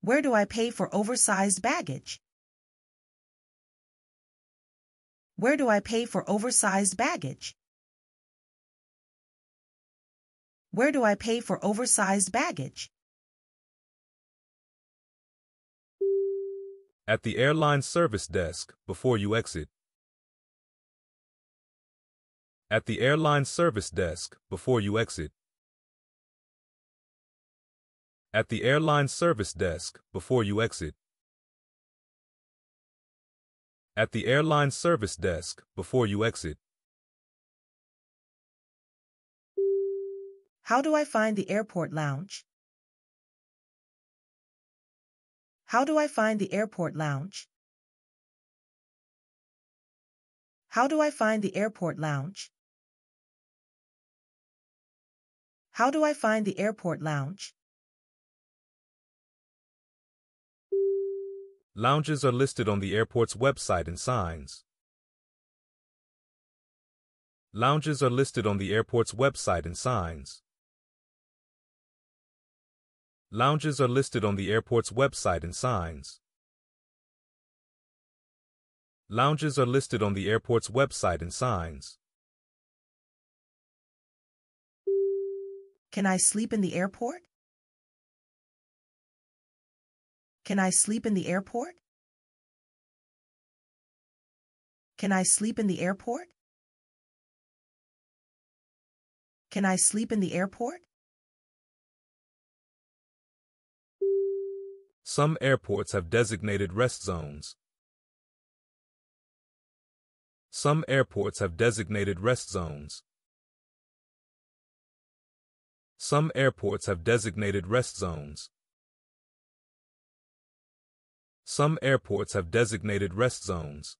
Where do I pay for oversized baggage? Where do I pay for oversized baggage? Where do I pay for oversized baggage? at the airline service desk before you exit. At the airline service desk before you exit. At the airline service desk before you exit. At the airline service desk before you exit. How do I find the airport lounge? How do I find the airport lounge? How do I find the airport lounge? How do I find the airport lounge? Lounges are listed on the airport's website and signs. Lounges are listed on the airport's website and signs. Lounges are listed on the airport's website and signs. Lounges are listed on the airport's website and signs. Can I sleep in the airport? Can I sleep in the airport? Can I sleep in the airport? Can I sleep in the airport? Some airports have designated rest zones. Some airports have designated rest zones. Some airports have designated rest zones. Some airports have designated rest zones.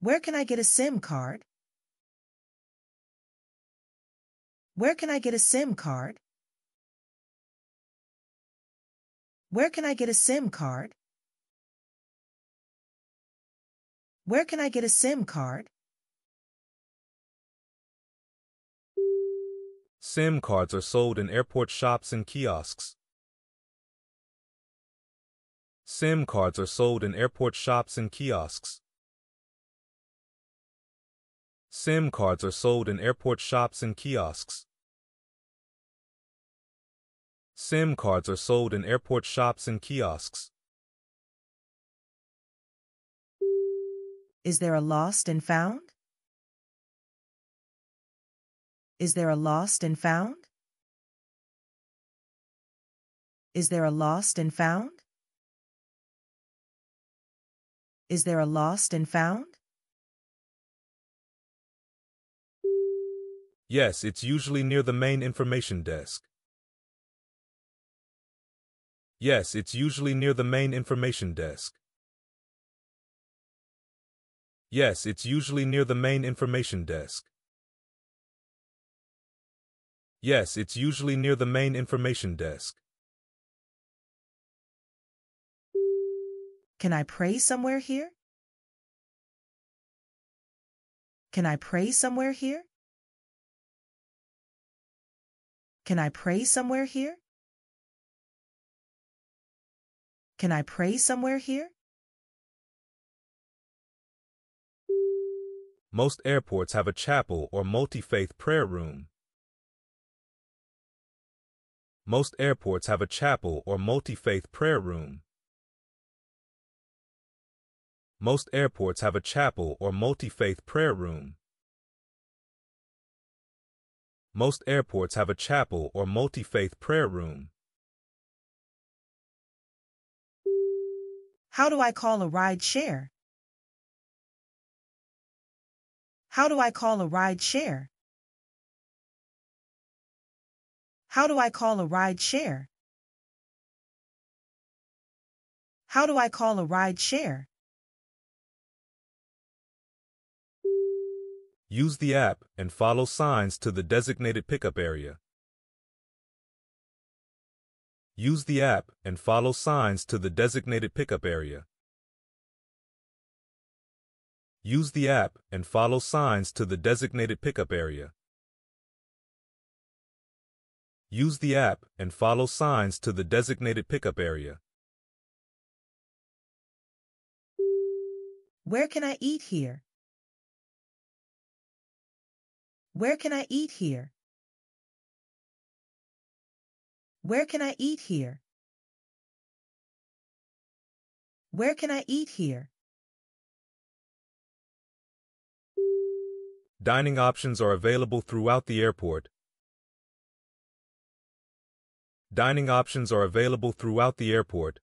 Where can I get a SIM card? Where can I get a SIM card? Where can I get a SIM card? Where can I get a SIM card? SIM cards are sold in airport shops and kiosks. SIM cards are sold in airport shops and kiosks. SIM cards are sold in airport shops and kiosks. SIM cards are sold in airport shops and kiosks. Is there a lost and found? Is there a lost and found? Is there a lost and found? Is there a lost and found? Yes, it's usually near the main information desk. Yes, it's usually near the main information desk. Yes, it's usually near the main information desk. Yes, it's usually near the main information desk. Can I pray somewhere here? Can I pray somewhere here? Can I pray somewhere here? Can I pray somewhere here? Most airports have a chapel or multi-faith prayer room. Most airports have a chapel or multi-faith prayer room. Most airports have a chapel or multi-faith prayer room. Most airports have a chapel or multi-faith prayer room. How do I call a ride share? How do I call a ride share? How do I call a ride share? How do I call a ride share? Use the app and follow signs to the designated pickup area. Use the app and follow signs to the designated pickup area. Use the app and follow signs to the designated pickup area. Use the app and follow signs to the designated pickup area. Where can I eat here? Where can I eat here? Where can I eat here? Where can I eat here? Dining options are available throughout the airport. Dining options are available throughout the airport.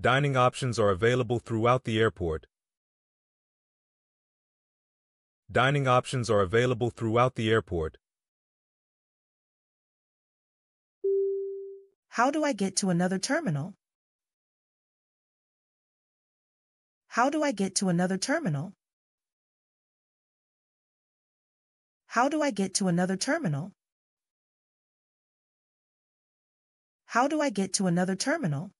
Dining options are available throughout the airport. Dining options are available throughout the airport. How do I get to another terminal? How do I get to another terminal? How do I get to another terminal? How do I get to another terminal?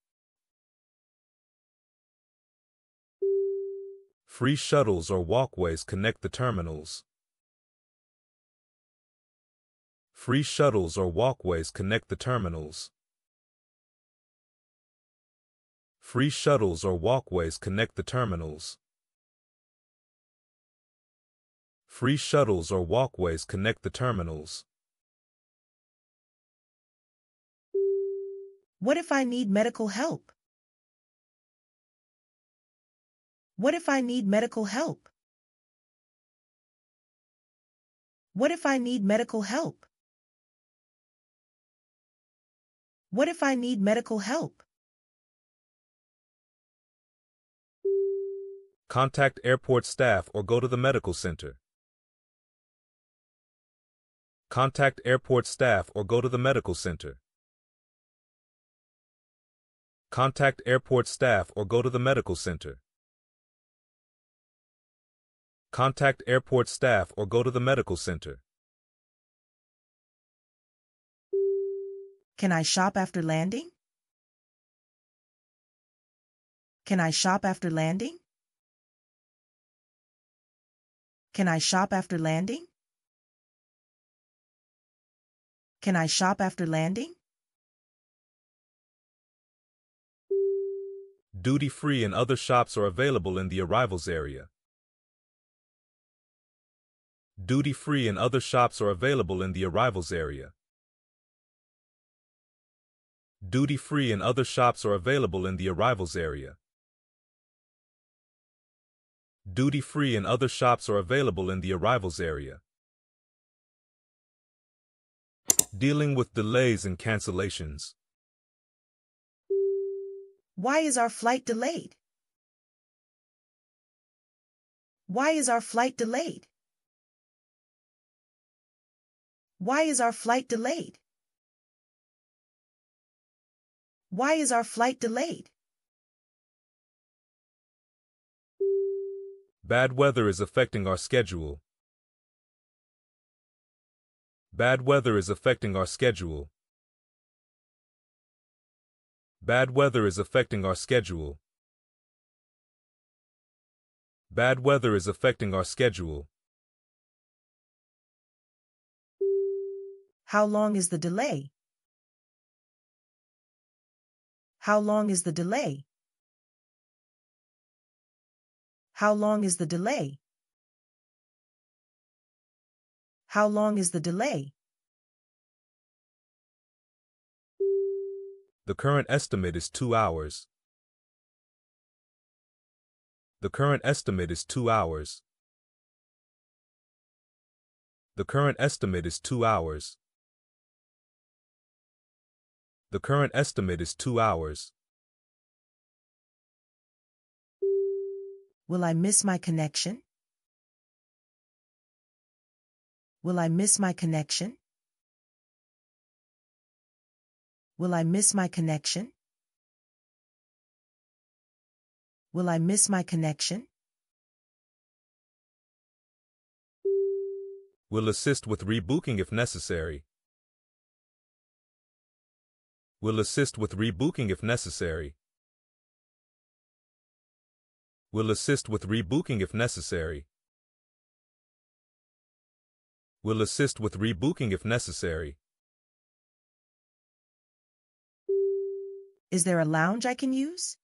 Free shuttles or walkways connect the terminals. Free shuttles or walkways connect the terminals. Free shuttles or walkways connect the terminals. Free shuttles or walkways connect the terminals. What if I need medical help? What if I need medical help? What if I need medical help? What if I need medical help? Contact airport staff or go to the medical center. Contact airport staff or go to the medical center. Contact airport staff or go to the medical center. Contact airport staff or go to the medical center. Can I shop after landing? Can I shop after landing? Can I shop after landing? Can I shop after landing? Duty-free and other shops are available in the arrivals area. Duty-free and other shops are available in the arrivals area. Duty-free and other shops are available in the arrivals area. Duty-free and other shops are available in the arrivals area. Dealing with delays and cancellations. Why is our flight delayed? Why is our flight delayed? Why is our flight delayed? Why is our flight delayed? Bad weather is affecting our schedule. Bad weather is affecting our schedule. Bad weather is affecting our schedule. Bad weather is affecting our schedule. How long is the delay? How long is the delay? How long is the delay? How long is the delay? The current estimate is two hours. The current estimate is two hours. The current estimate is two hours. The current estimate is two hours. Will I miss my connection? Will I miss my connection? Will I miss my connection? Will I miss my connection? Will assist with rebooking if necessary. Will assist with rebooking if necessary will assist with rebooking if necessary. Will assist with rebooking if necessary. Is there a lounge I can use?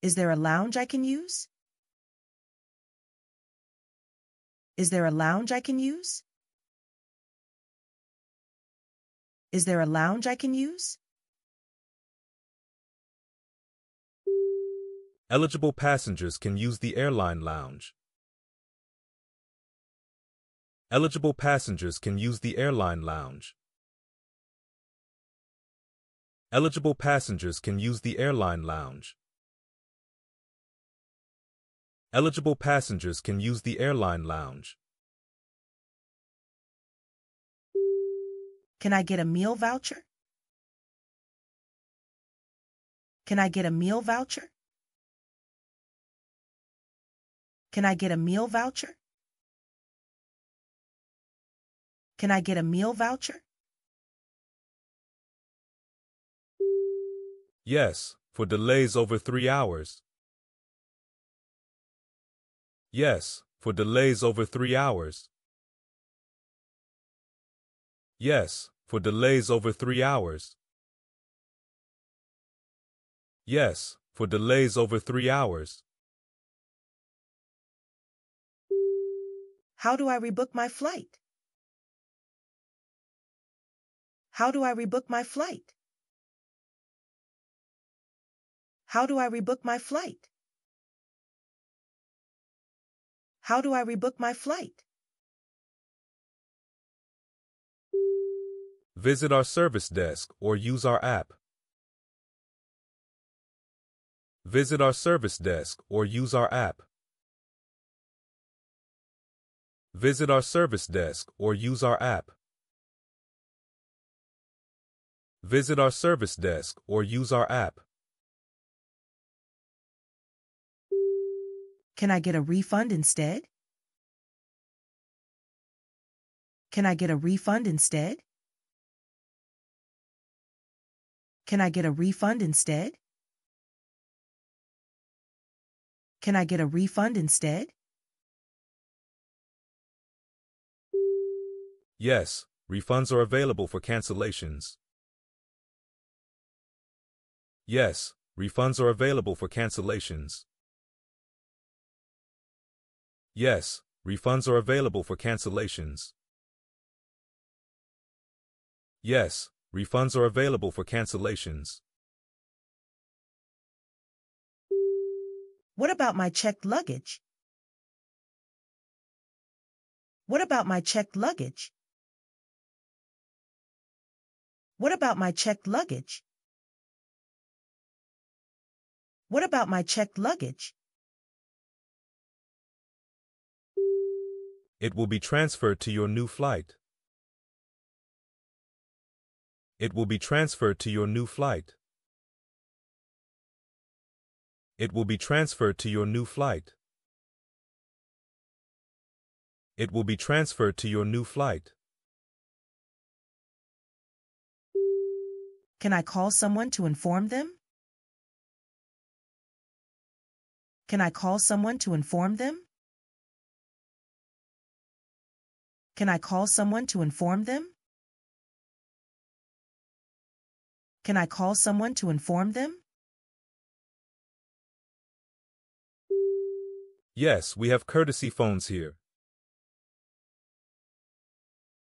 Is there a lounge I can use? Is there a lounge I can use? Is there a lounge I can use? Eligible passengers can use the airline lounge. Eligible passengers can use the airline lounge. Eligible passengers can use the airline lounge. Eligible passengers can use the airline lounge. Can I get a meal voucher? Can I get a meal voucher? Can I get a meal voucher? Can I get a meal voucher? Yes, for delays over three hours. Yes, for delays over three hours. Yes, for delays over three hours. Yes, for delays over three hours. How do I rebook my flight? How do I rebook my flight? How do I rebook my flight? How do I rebook my flight? Visit our service desk or use our app. Visit our service desk or use our app. Visit our service desk or use our app. Visit our service desk or use our app. Can I get a refund instead? Can I get a refund instead? Can I get a refund instead? Can I get a refund instead? Yes, refunds are available for cancellations. Yes, refunds are available for cancellations. Yes, refunds are available for cancellations. Yes, refunds are available for cancellations. What about my checked luggage? What about my checked luggage? What about my checked luggage? What about my checked luggage? It will be transferred to your new flight. It will be transferred to your new flight. It will be transferred to your new flight. It will be transferred to your new flight. Can I call someone to inform them? Can I call someone to inform them? Can I call someone to inform them? Can I call someone to inform them? Yes, we have courtesy phones here.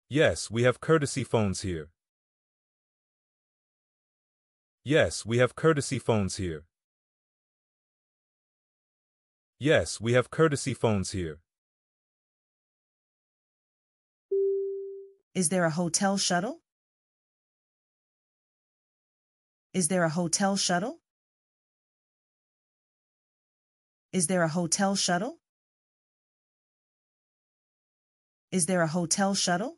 Yes, we have courtesy phones here. Yes, we have courtesy phones here. Yes, we have courtesy phones here. Is there a hotel shuttle? Is there a hotel shuttle? Is there a hotel shuttle? Is there a hotel shuttle?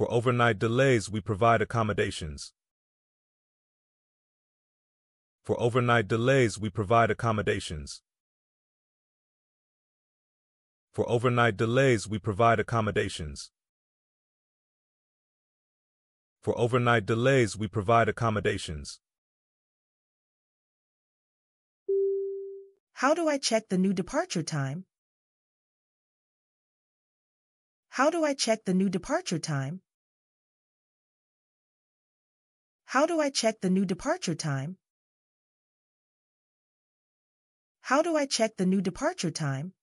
For overnight delays we provide accommodations. For overnight delays we provide accommodations. For overnight delays we provide accommodations. For overnight delays we provide accommodations. How do I check the new departure time? How do I check the new departure time? How do I check the new departure time? How do I check the new departure time?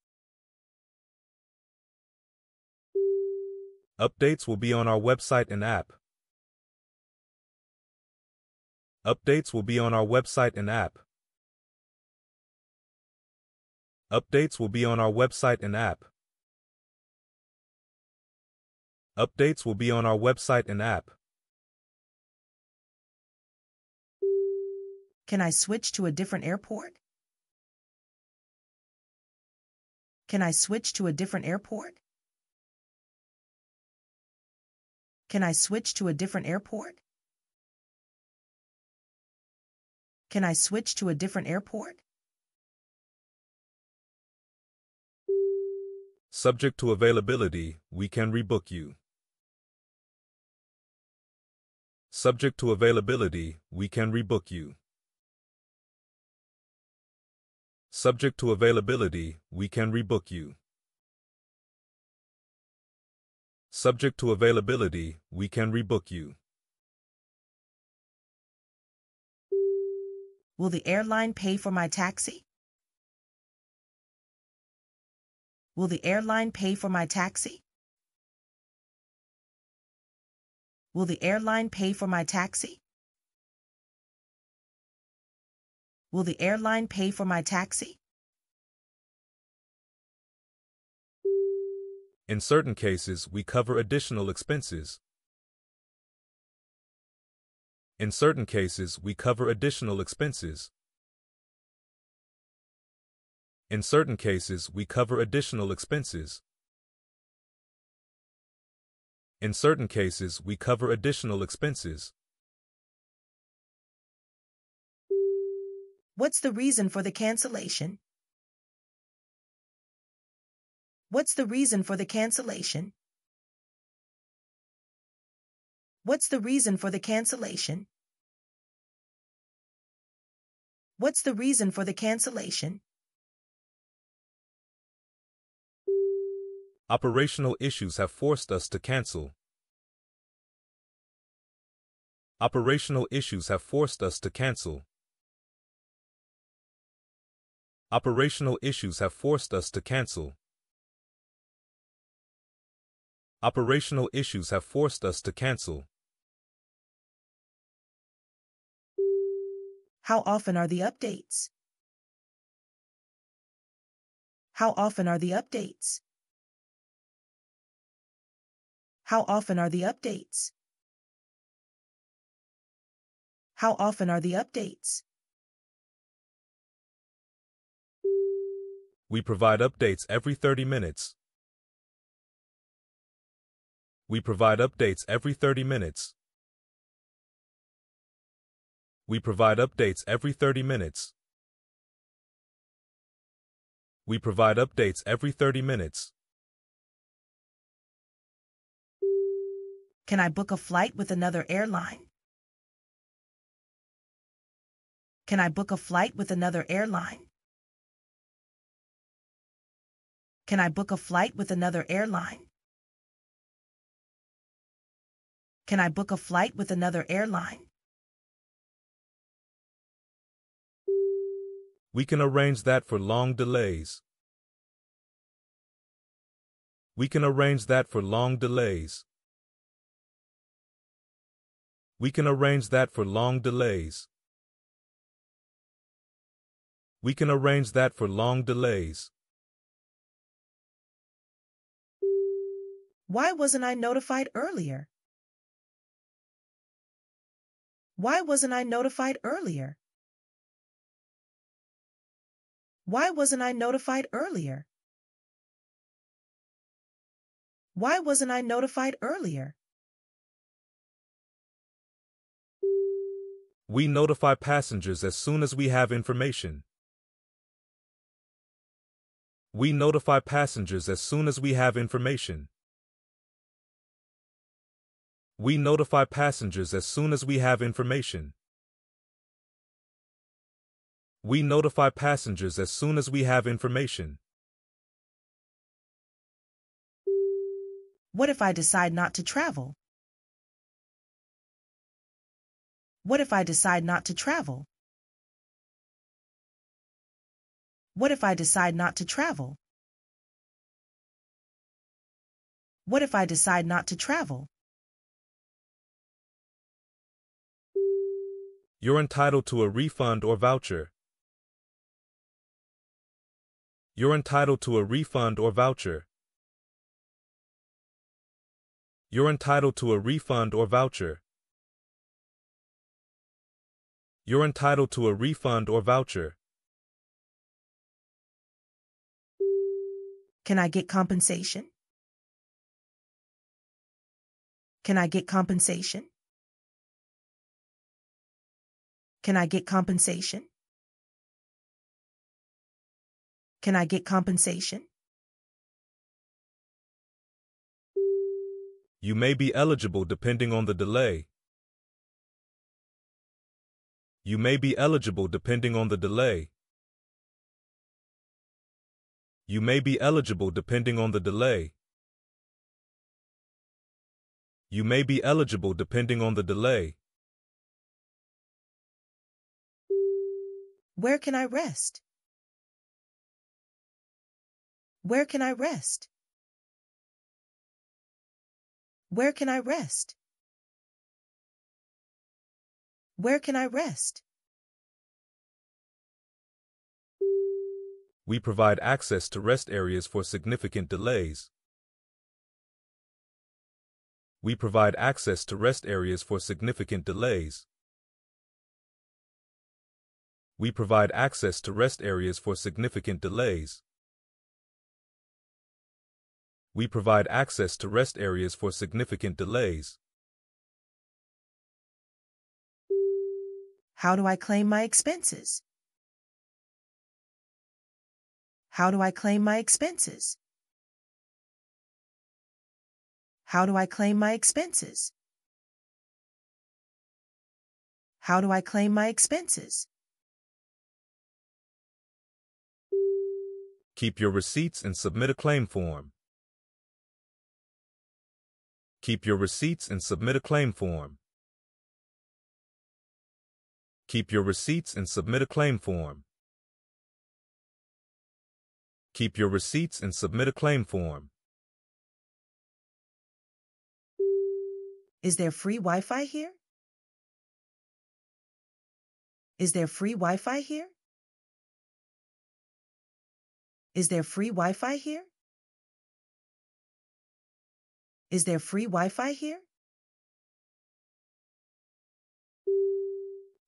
Updates will be on our website and app. Updates will be on our website and app. Updates will be on our website and app. Updates will be on our website and app. Can I switch to a different airport? Can I switch to a different airport? Can I switch to a different airport? Can I switch to a different airport? Subject to availability, we can rebook you. Subject to availability, we can rebook you. Subject to availability, we can rebook you. Subject to availability, we can rebook you. Will the airline pay for my taxi? Will the airline pay for my taxi? Will the airline pay for my taxi? Will the airline pay for my taxi? In certain cases, we cover additional expenses. In certain cases, we cover additional expenses. In certain cases, we cover additional expenses. In certain cases, we cover additional expenses. What's the reason for the cancellation? What's the reason for the cancellation? What's the reason for the cancellation? What's the reason for the cancellation? Operational issues have forced us to cancel. Operational issues have forced us to cancel operational issues have forced us to cancel. Operational issues have forced us to cancel. How often are the updates? How often are the updates? How often are the updates? How often are the updates? We provide updates every 30 minutes. We provide updates every 30 minutes. We provide updates every 30 minutes. We provide updates every 30 minutes. Can I book a flight with another airline? Can I book a flight with another airline? Can I book a flight with another airline? Can I book a flight with another airline? We can arrange that for long delays. We can arrange that for long delays. We can arrange that for long delays. We can arrange that for long delays. Why wasn't I notified earlier? Why wasn't I notified earlier? Why wasn't I notified earlier? Why wasn't I notified earlier? We notify passengers as soon as we have information. We notify passengers as soon as we have information. We notify passengers as soon as we have information. We notify passengers as soon as we have information. What if I decide not to travel? What if I decide not to travel? What if I decide not to travel? What if I decide not to travel? you're entitled to a refund or voucher. You're entitled to a refund or voucher. You're entitled to a refund or voucher. You're entitled to a refund or voucher. Can I get compensation? Can I get compensation? Can I get compensation? Can I get compensation? You may be eligible depending on the delay. You may be eligible depending on the delay. You may be eligible depending on the delay. You may be eligible depending on the delay. Where can I rest? Where can I rest? Where can I rest? Where can I rest? We provide access to rest areas for significant delays. We provide access to rest areas for significant delays we provide access to rest areas for significant delays. We provide access to rest areas for significant delays. How do I claim my expenses? How do I claim my expenses? How do I claim my expenses? How do I claim my expenses? Keep your receipts and submit a claim form. Keep your receipts and submit a claim form. Keep your receipts and submit a claim form. Keep your receipts and submit a claim form. Is there free Wi-Fi here? Is there free Wi-Fi here? Is there free Wi-Fi here? Is there free Wi-Fi here?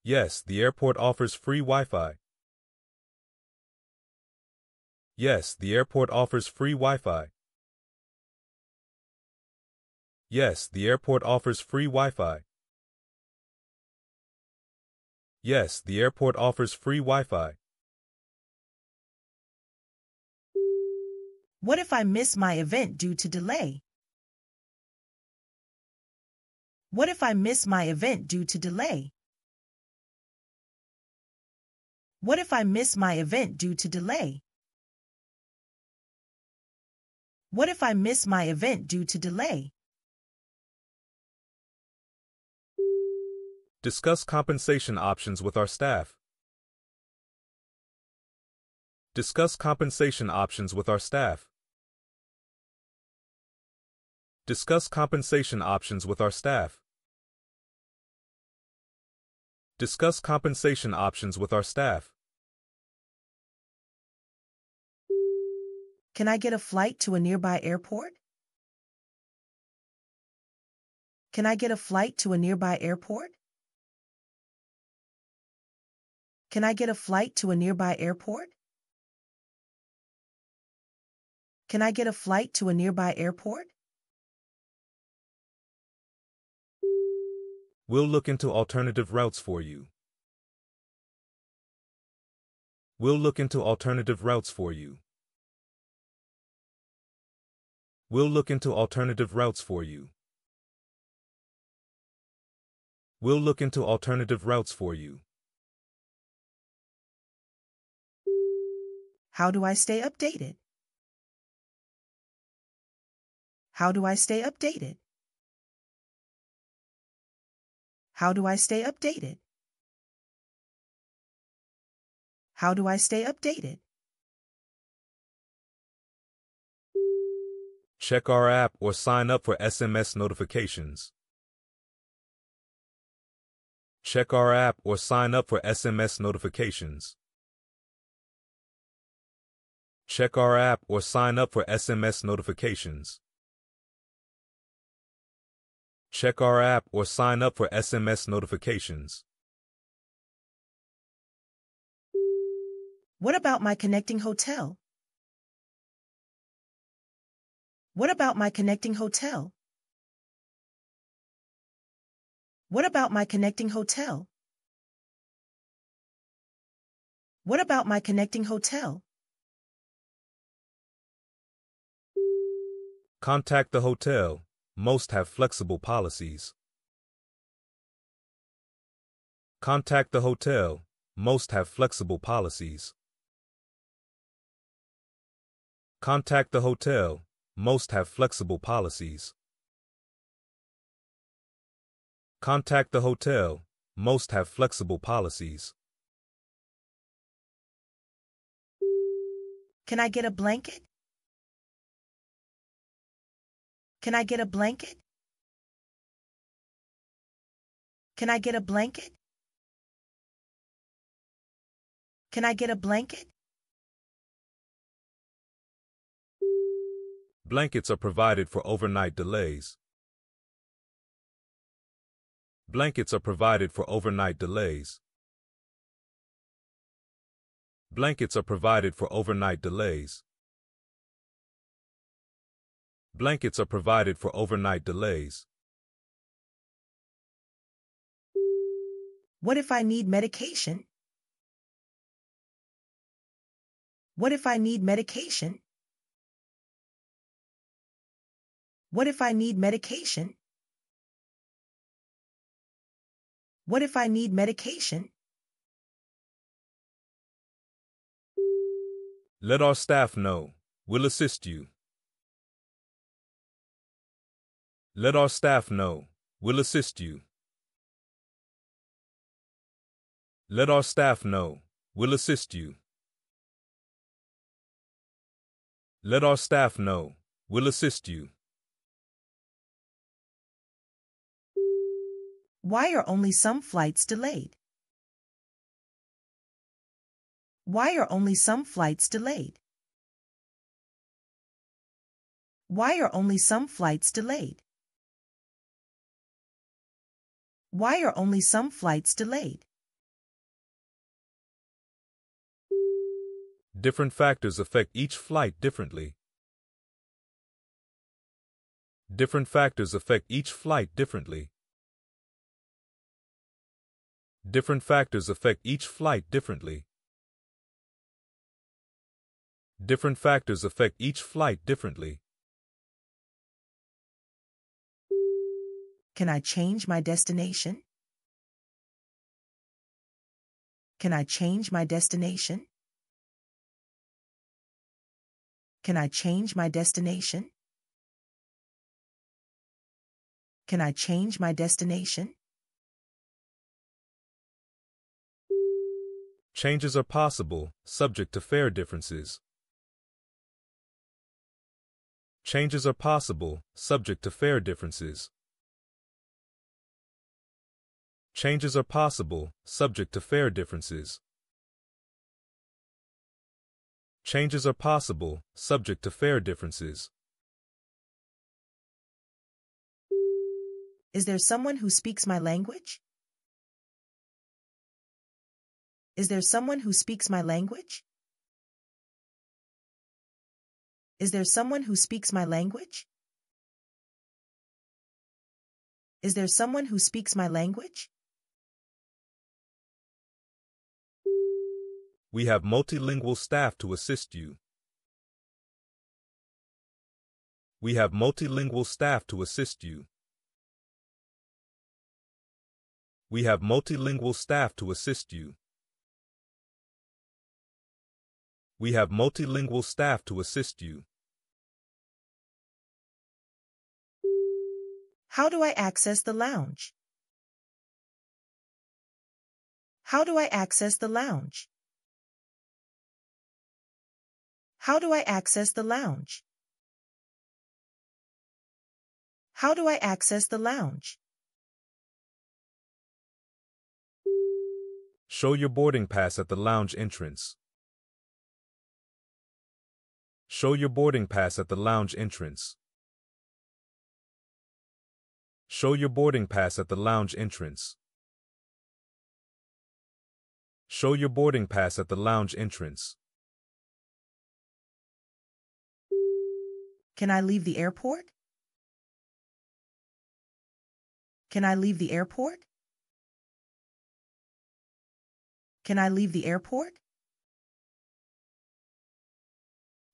Yes, the airport offers free Wi-Fi. Yes, the airport offers free Wi-Fi. Yes, the airport offers free Wi-Fi. Yes, the airport offers free Wi-Fi. What if I miss my event due to delay? What if I miss my event due to delay? What if I miss my event due to delay? What if I miss my event due to delay? Discuss compensation options with our staff. Discuss compensation options with our staff. Discuss compensation options with our staff. Discuss compensation options with our staff. Can I get a flight to a nearby airport? Can I get a flight to a nearby airport? Can I get a flight to a nearby airport? Can I get a flight to a nearby airport? We'll look into alternative routes for you. We'll look into alternative routes for you. We'll look into alternative routes for you. We'll look into alternative routes for you. How do I stay updated? How do I stay updated? How do I stay updated? How do I stay updated? Check our app or sign up for SMS notifications. Check our app or sign up for SMS notifications. Check our app or sign up for SMS notifications. Check our app or sign up for SMS notifications. What about my connecting hotel? What about my connecting hotel? What about my connecting hotel? What about my connecting hotel? Contact the hotel most have flexible policies. Contact the hotel, most have flexible policies. Contact the hotel, most have flexible policies. Contact the hotel, most have flexible policies. Can I get a blanket? Can I get a blanket? Can I get a blanket? Can I get a blanket? Blankets are provided for overnight delays. Blankets are provided for overnight delays. Blankets are provided for overnight delays. Blankets are provided for overnight delays. What if I need medication? What if I need medication? What if I need medication? What if I need medication? Let our staff know. We'll assist you. Let our staff know. We'll assist you. Let our staff know. We'll assist you. Let our staff know. We'll assist you. Why are only some flights delayed? Why are only some flights delayed? Why are only some flights delayed? Why are only some flights delayed? Different factors affect each flight differently. Different factors affect each flight differently. Different factors affect each flight differently. Different factors affect each flight differently. Can I change my destination? Can I change my destination? Can I change my destination? Can I change my destination? Changes are possible, subject to fare differences. Changes are possible, subject to fare differences. Changes are possible, subject to fare differences. Changes are possible, subject to fare differences. Is there someone who speaks my language? Is there someone who speaks my language? Is there someone who speaks my language? Is there someone who speaks my language? We have multilingual staff to assist you. We have multilingual staff to assist you. We have multilingual staff to assist you. We have multilingual staff to assist you. How do I access the lounge? How do I access the lounge? How do I access the lounge? How do I access the lounge? Show your boarding pass at the lounge entrance. Show your boarding pass at the lounge entrance. Show your boarding pass at the lounge entrance. Show your boarding pass at the lounge entrance. Can I leave the airport? Can I leave the airport? Can I leave the airport?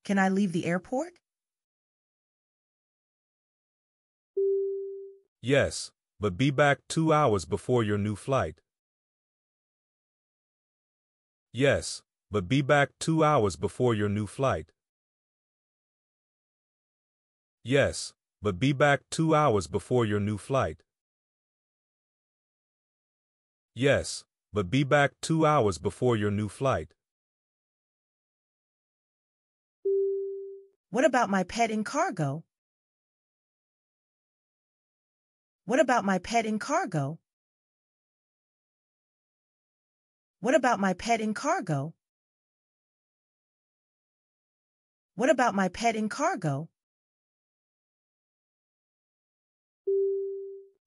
Can I leave the airport? Yes, but be back two hours before your new flight. Yes, but be back two hours before your new flight. Yes, but be back two hours before your new flight. Yes, but be back two hours before your new flight. What about my pet in cargo? What about my pet in cargo? What about my pet in cargo? What about my pet in cargo?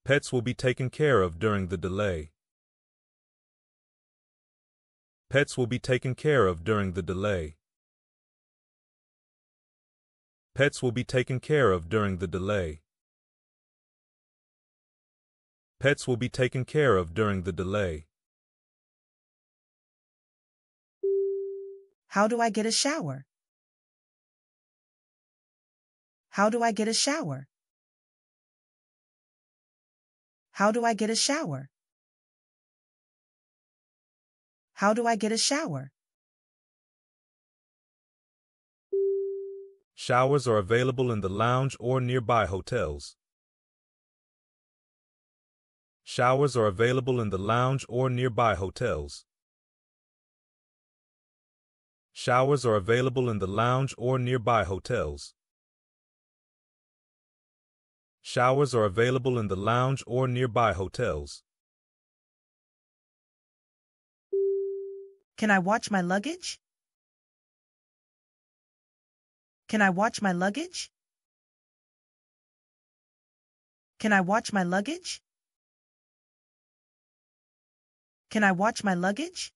Pets will be taken care of during the delay. Pets will be taken care of during the delay. Pets will be taken care of during the delay. Pets will be taken care of during the delay. How do I get a shower? How do I get a shower? How do I get a shower? How do I get a shower? Showers are available in the lounge or nearby hotels. Showers are available in the lounge or nearby hotels. Showers are available in the lounge or nearby hotels. Showers are available in the lounge or nearby hotels. Can I watch my luggage? Can I watch my luggage? Can I watch my luggage? Can I watch my luggage?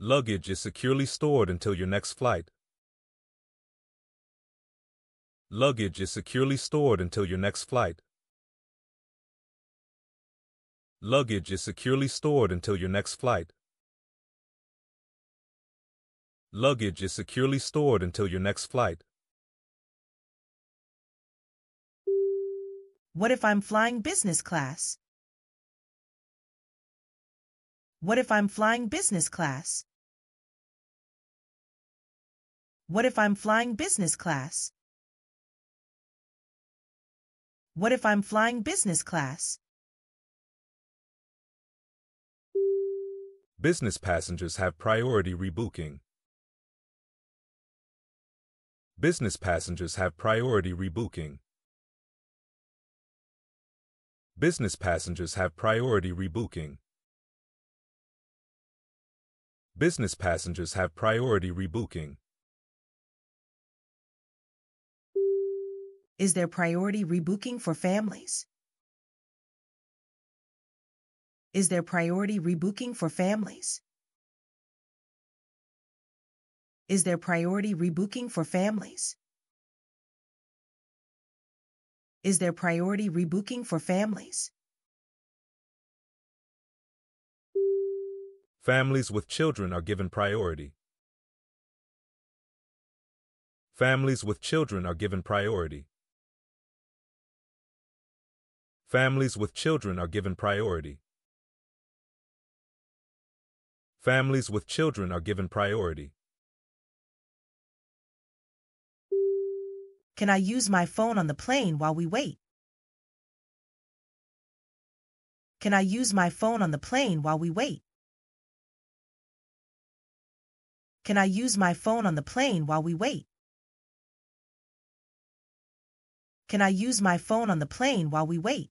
Luggage is securely stored until your next flight. Luggage is securely stored until your next flight. Luggage is securely stored until your next flight. Luggage is securely stored until your next flight. What if I'm flying business class? What if I'm flying business class? What if I'm flying business class? What if I'm flying business class? Business passengers have priority rebooking. Business passengers have priority rebooking. Business passengers have priority rebooking. Business passengers have priority rebooking. Is their priority rebooking for families? Is their priority rebooking for families? Is their priority rebooking for families? Is their priority rebooking for families? Families with children are given priority. Families with children are given priority. Families with children are given priority. Families with children are given priority. Can I use my phone on the plane while we wait? Can I use my phone on the plane while we wait? Can I use my phone on the plane while we wait? Can I use my phone on the plane while we wait?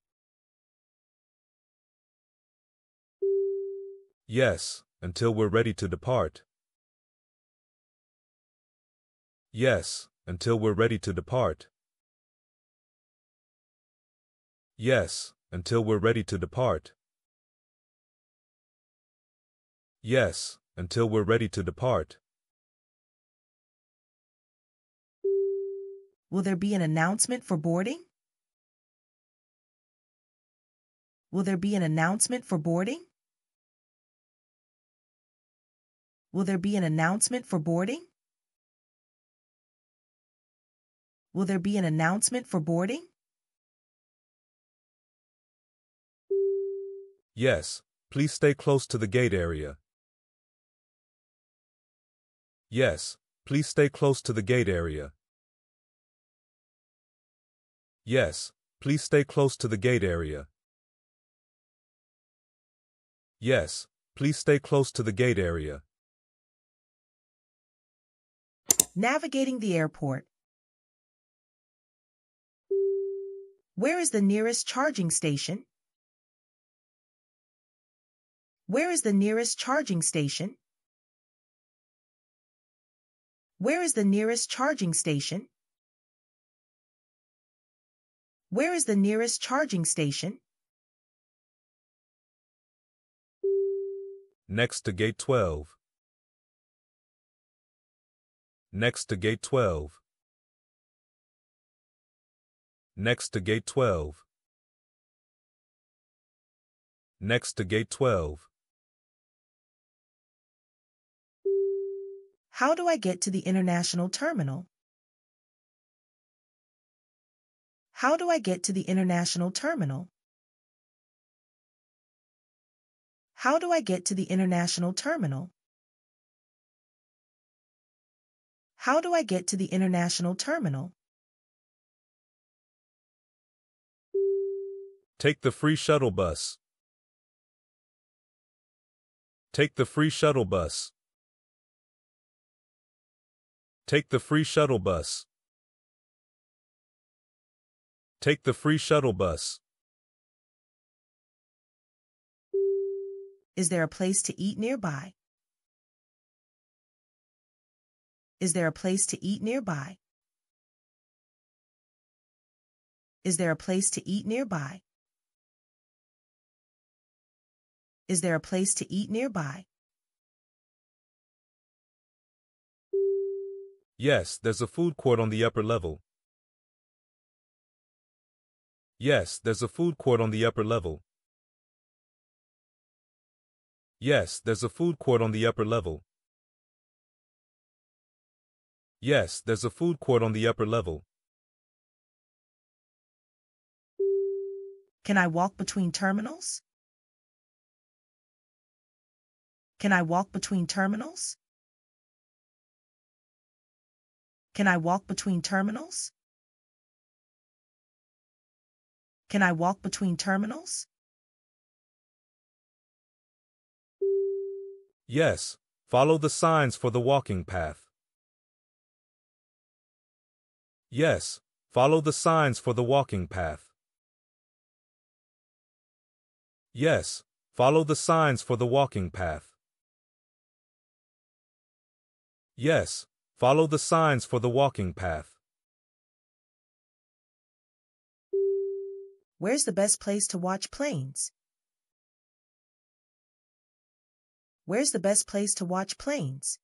Yes, until we're ready to depart. Yes, until we're ready to depart. Yes, until we're ready to depart. Yes, until we're ready to depart. Will there be an announcement for boarding? Will there be an announcement for boarding? Will there be an announcement for boarding? Will there be an announcement for boarding? Yes, please stay close to the gate area. Yes, please stay close to the gate area. Yes, please stay close to the gate area. Yes, please stay close to the gate area. Navigating the airport. Where is the nearest charging station? Where is the nearest charging station? Where is the nearest charging station? Where is the nearest charging station? Next to gate 12. Next to gate 12. Next to gate 12. Next to gate 12. How do I get to the international terminal? How do I get to the international terminal? How do I get to the international terminal? How do I get to the international terminal? Take the free shuttle bus. Take the free shuttle bus. Take the free shuttle bus. Take the free shuttle bus. Is there a place to eat nearby? Is there a place to eat nearby? Is there a place to eat nearby? Is there a place to eat nearby? Yes, there's a food court on the upper level. Yes, there's a food court on the upper level. Yes, there's a food court on the upper level. Yes, there's a food court on the upper level. Can I walk between terminals? Can I walk between terminals? Can I walk between terminals? Can I walk between terminals? Yes, follow the signs for the walking path. Yes, follow the signs for the walking path. Yes, follow the signs for the walking path. Yes, follow the signs for the walking path. Where's the best place to watch planes? Where's the best place to watch planes?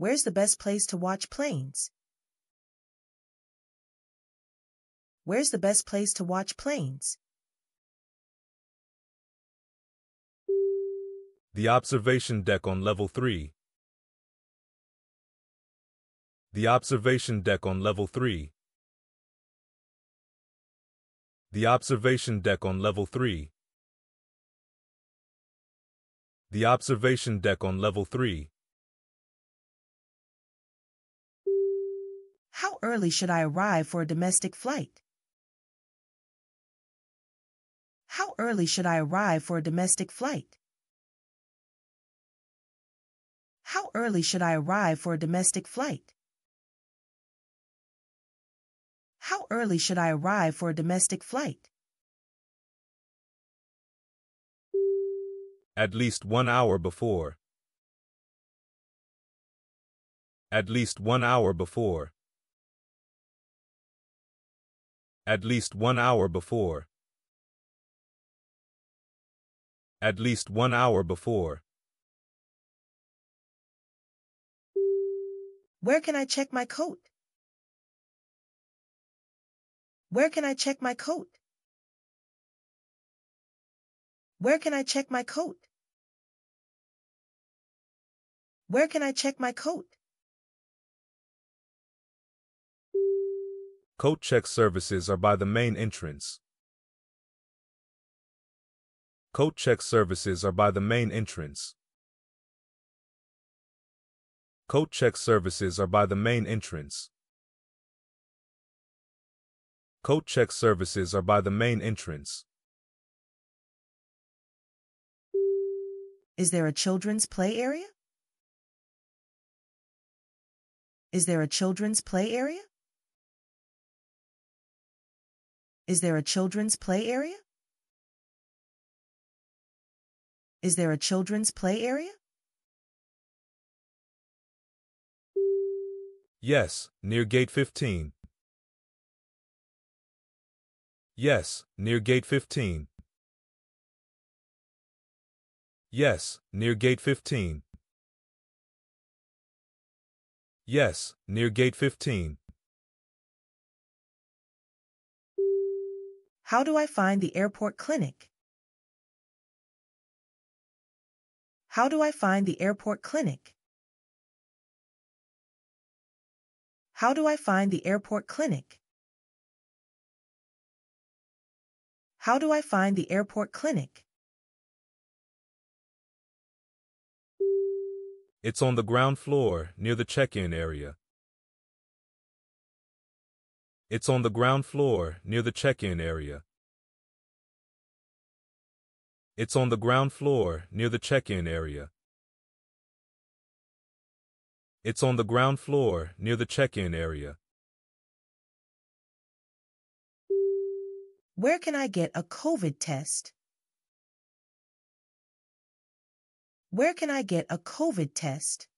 Where's the best place to watch planes? Where's the best place to watch planes? The observation deck on level 3. The observation deck on level 3. The observation deck on level 3. The observation deck on level 3. How early should I arrive for a domestic flight? How early should I arrive for a domestic flight? How early should I arrive for a domestic flight? How early should I arrive for a domestic flight? At least one hour before. At least one hour before. At least one hour before. At least one hour before. Where can I check my coat? Where can I check my coat? Where can I check my coat? Where can I check my coat? Coat check services are by the main entrance. Coat check services are by the main entrance. Coat check services are by the main entrance. Coat check services are by the main entrance. Is there a children's play area? Is there a children's play area? Is there a children's play area? Is there a children's play area? Yes, near gate 15. Yes, near gate 15. Yes, near gate 15. Yes, near gate 15. How do I find the airport clinic? How do I find the airport clinic? How do I find the airport clinic? How do I find the airport clinic? It's on the ground floor near the check-in area. It's on the ground floor, near the check-in area. It's on the ground floor, near the check-in area. It's on the ground floor, near the check-in area. Where can I get a COVID test? Where can I get a COVID test?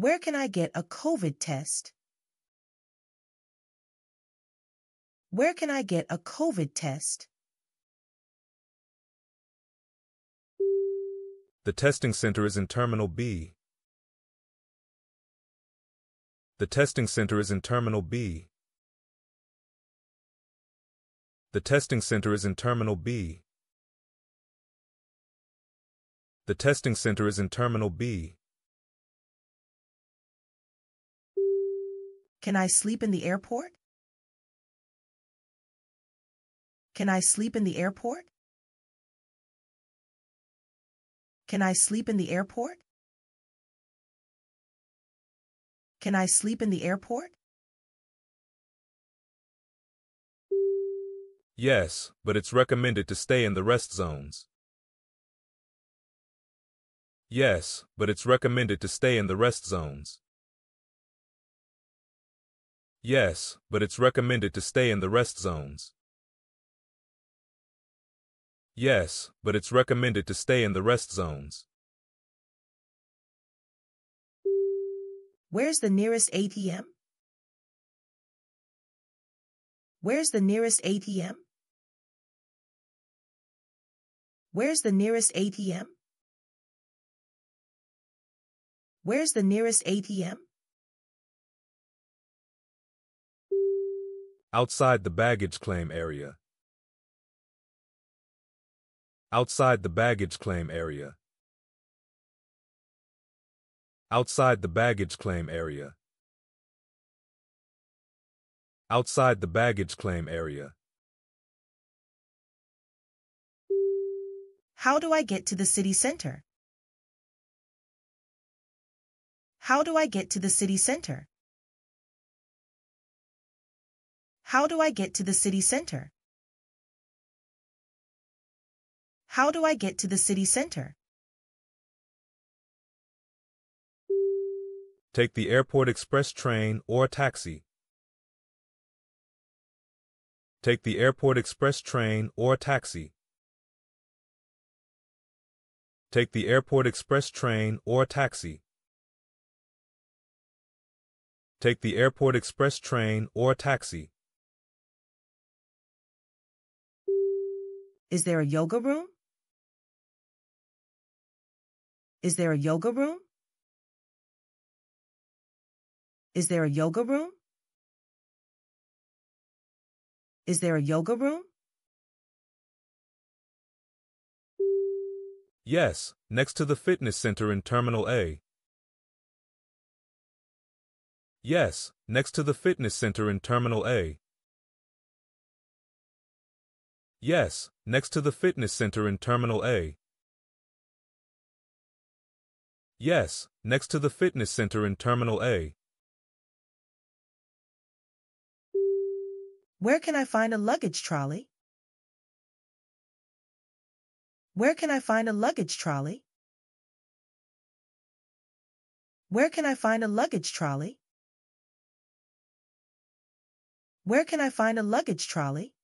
where can I get a COVID test? Where can I get a COVID test? The testing center is in Terminal B. The testing center is in Terminal B. The testing center is in Terminal B. The testing center is in Terminal B. Can I sleep in the airport? Can I sleep in the airport? Can I sleep in the airport? Can I sleep in the airport? Yes, but it's recommended to stay in the rest zones. Yes, but it's recommended to stay in the rest zones. Yes, but it's recommended to stay in the rest zones. Yes, but it's recommended to stay in the rest zones. Where's the nearest ATM? Where's the nearest ATM? Where's the nearest ATM? Where's the nearest ATM? Outside the baggage claim area. Outside the baggage claim area. Outside the baggage claim area. Outside the baggage claim area. How do I get to the city center? How do I get to the city center? How do I get to the city center? How do I get to the city center? Take the airport express train or taxi. Take the airport express train or taxi. Take the airport express train or taxi. Take the airport express train or taxi. Is there a yoga room? Is there a yoga room? Is there a yoga room? Is there a yoga room? Yes, next to the fitness center in Terminal A. Yes, next to the fitness center in Terminal A. Yes, next to the fitness center in Terminal A. Yes, next to the fitness center in Terminal A. Where can I find a luggage trolley? Where can I find a luggage trolley? Where can I find a luggage trolley? Where can I find a luggage trolley?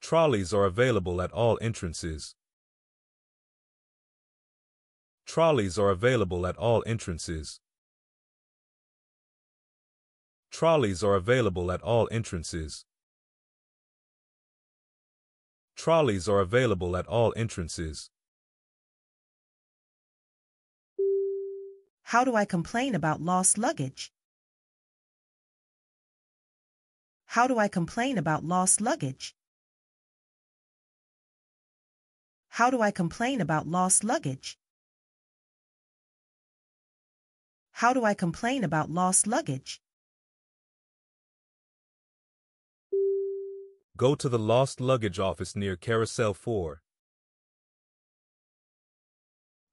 Trolleys are available at all entrances. Trolleys are available at all entrances. Trolleys are available at all entrances. Trolleys are available at all entrances. How do I complain about lost luggage? How do I complain about lost luggage? How do I complain about lost luggage? How do I complain about lost luggage? Go to the lost luggage office near Carousel 4.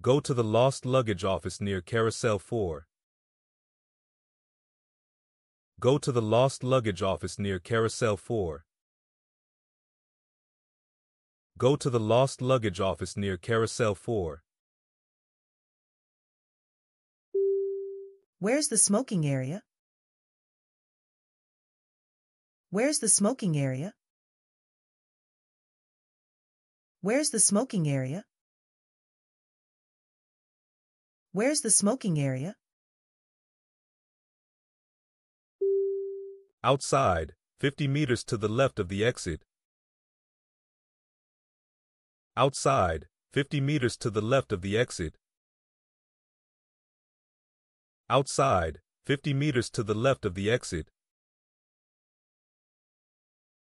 Go to the lost luggage office near Carousel 4. Go to the lost luggage office near Carousel 4. Go to the lost luggage office near Carousel 4. Where's the smoking area? Where's the smoking area? Where's the smoking area? Where's the smoking area? Outside, 50 meters to the left of the exit, Outside, 50 meters to the left of the exit. Outside, 50 meters to the left of the exit.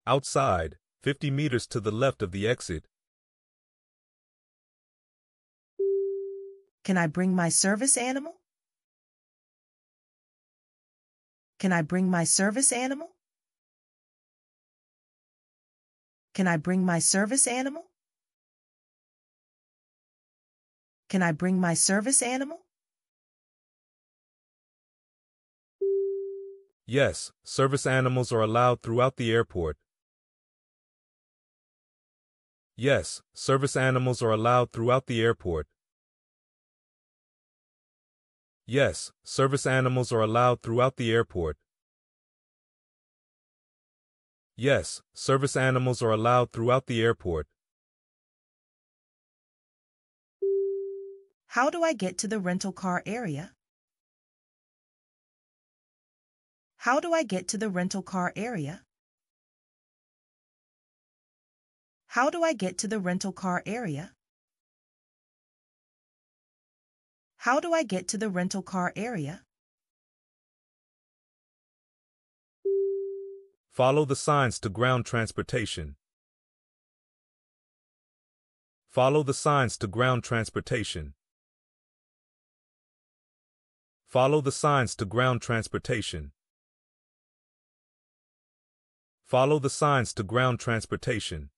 Outside, 50 meters to the left of the exit. Can I bring my service animal? Can I bring my service animal? Can I bring my service animal? Can I bring my service animal? Yes, service animals are allowed throughout the airport. Yes, service animals are allowed throughout the airport. Yes, service animals are allowed throughout the airport. Yes, service animals are allowed throughout the airport. How do I get to the rental car area? How do I get to the rental car area? How do I get to the rental car area? How do I get to the rental car area? Follow the signs to ground transportation. Follow the signs to ground transportation. Follow the signs to ground transportation. Follow the signs to ground transportation.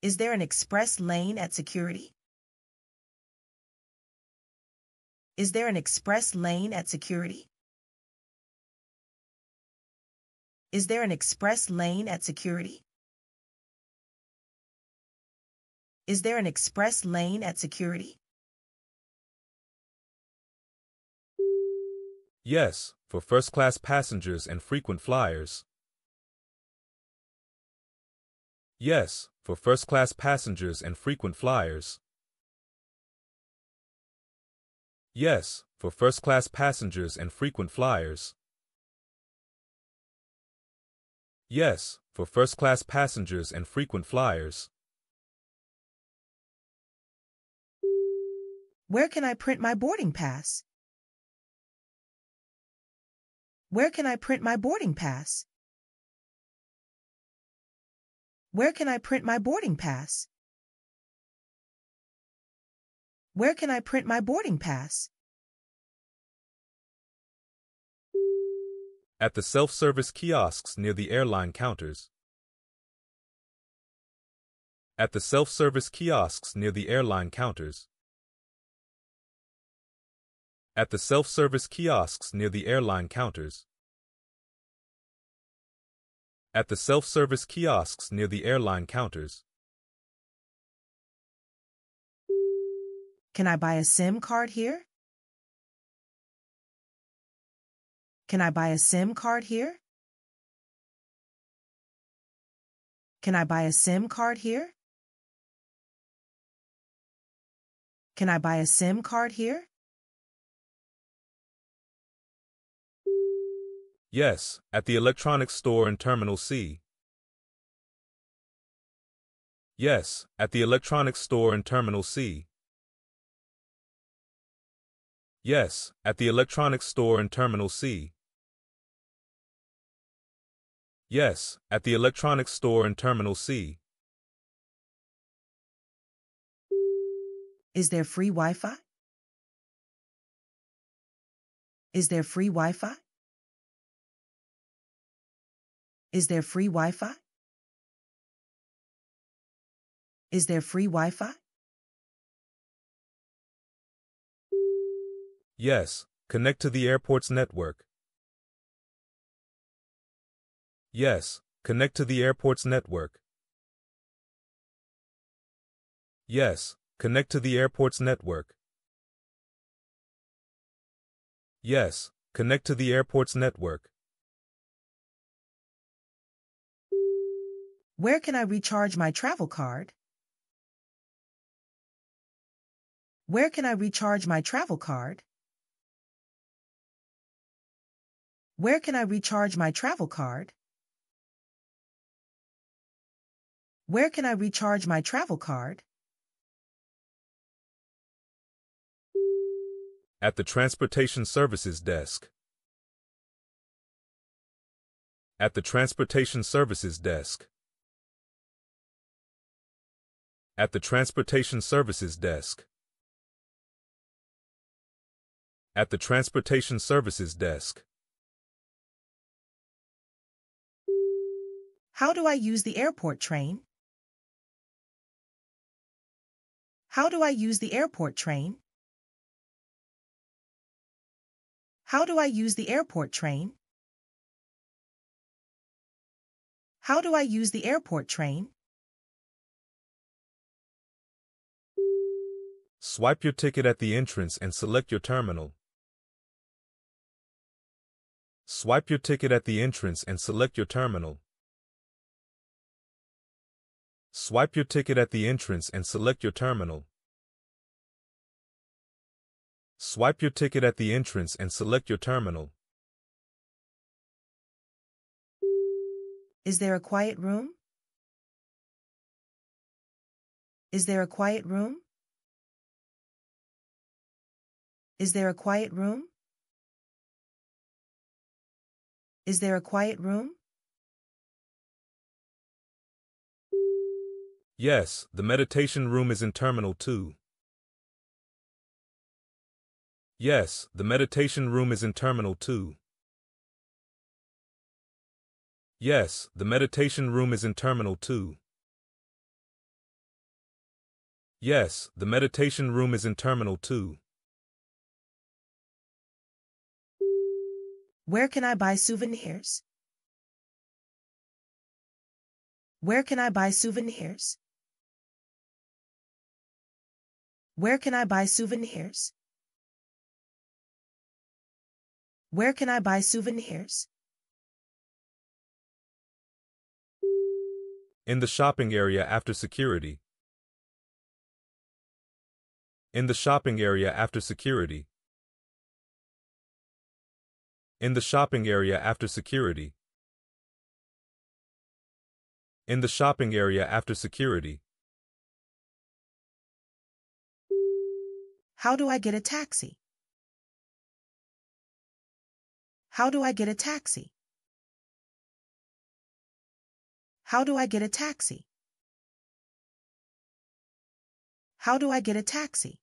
Is there an express lane at security? Is there an express lane at security? Is there an express lane at security? Is there an express lane at security? Yes, for first-class passengers and frequent flyers. Yes, for first-class passengers and frequent flyers. Yes, for first-class passengers and frequent flyers. Yes, for first-class passengers and frequent flyers. Where can I print my boarding pass? Where can I print my boarding pass? Where can I print my boarding pass? Where can I print my boarding pass? At the self-service kiosks near the airline counters. At the self-service kiosks near the airline counters at the self-service kiosks near the airline counters. At the self-service kiosks near the airline counters. Can I buy a SIM card here? Can I buy a SIM card here? Can I buy a SIM card here? Can I buy a SIM card here? Yes, at the electronics store in Terminal C. Yes, at the electronics store in Terminal C. Yes, at the electronics store in Terminal C. Yes, at the electronics store in Terminal C. Is there free Wi-Fi? Is there free Wi-Fi? Is there free Wi-Fi? Is there free Wi-Fi? Yes, connect to the airport's network. Yes, connect to the airport's network. Yes, connect to the airport's network. Yes, connect to the airport's network. Where can I recharge my travel card? Where can I recharge my travel card? Where can I recharge my travel card? Where can I recharge my travel card? At the Transportation Services Desk. At the Transportation Services Desk. At the Transportation Services Desk. At the Transportation Services Desk. How do I use the airport train? How do I use the airport train? How do I use the airport train? How do I use the airport train? Swipe your ticket at the entrance and select your terminal. Swipe your ticket at the entrance and select your terminal. Swipe your ticket at the entrance and select your terminal. Swipe your ticket at the entrance and select your terminal. Is there a quiet room? Is there a quiet room? Is there a quiet room? Is there a quiet room? Yes, the meditation room is in Terminal 2. Yes, the meditation room is in Terminal 2. Yes, the meditation room is in Terminal 2. Yes, the meditation room is in Terminal 2. Where can I buy souvenirs? Where can I buy souvenirs? Where can I buy souvenirs? Where can I buy souvenirs? In the shopping area after security. In the shopping area after security. In the shopping area after security. In the shopping area after security. How do I get a taxi? How do I get a taxi? How do I get a taxi? How do I get a taxi?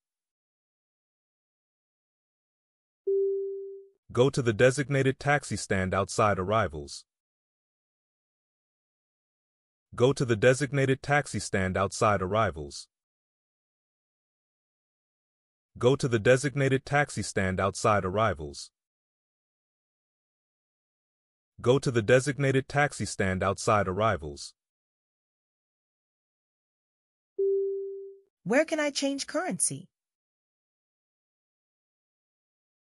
go to the designated taxi stand outside arrivals. Go to the designated taxi stand outside arrivals. Go to the designated taxi stand outside arrivals. Go to the designated taxi stand outside arrivals. Where can I change currency?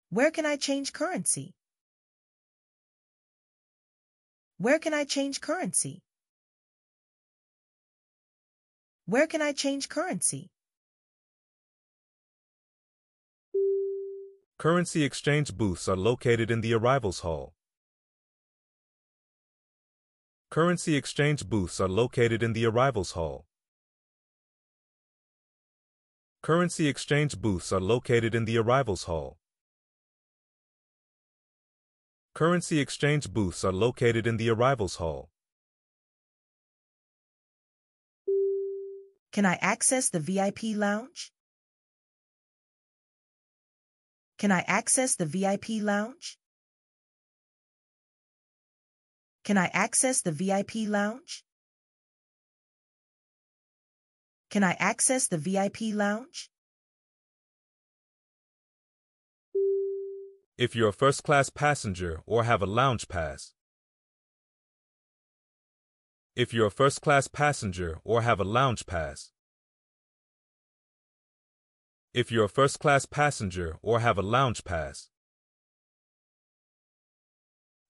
Where can I change currency? Where can I change currency? Where can I change currency? Currency exchange booths are located in the arrivals hall. Currency exchange booths are located in the arrivals hall. Currency exchange booths are located in the arrivals hall. Currency exchange booths are located in the arrivals hall. Can I access the VIP lounge? Can I access the VIP lounge? Can I access the VIP lounge? Can I access the VIP lounge? if you're a first-class passenger or have a lounge pass. If you're a first-class passenger or have a lounge pass. If you're a first-class passenger or have a lounge pass.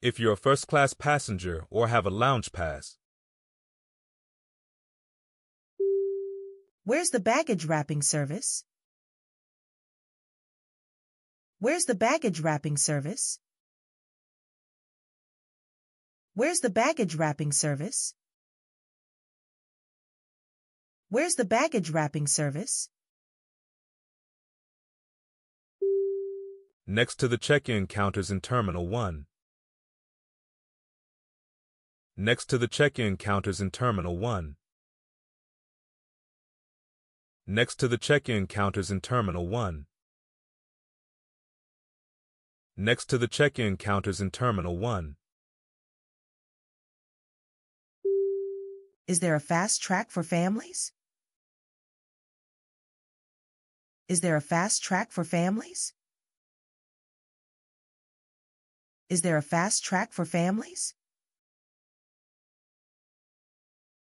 If you're a first-class passenger or have a lounge pass. Where's the baggage wrapping service? Where's the baggage wrapping service? Where's the baggage wrapping service? Where's the baggage wrapping service? Next to the check-in counters in Terminal 1. Next to the check-in counters in Terminal 1. Next to the check-in counters in Terminal 1 next to the check-in counters in Terminal 1. Is there a fast track for families? Is there a fast track for families? Is there a fast track for families?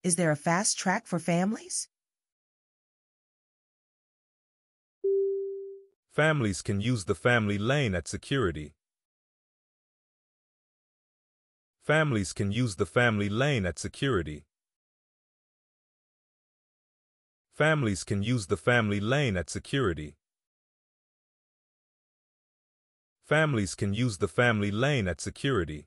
Is there a fast track for families? Families can use the family lane at security. Families can use the family lane at security. Families can use the family lane at security. Families can use the family lane at security.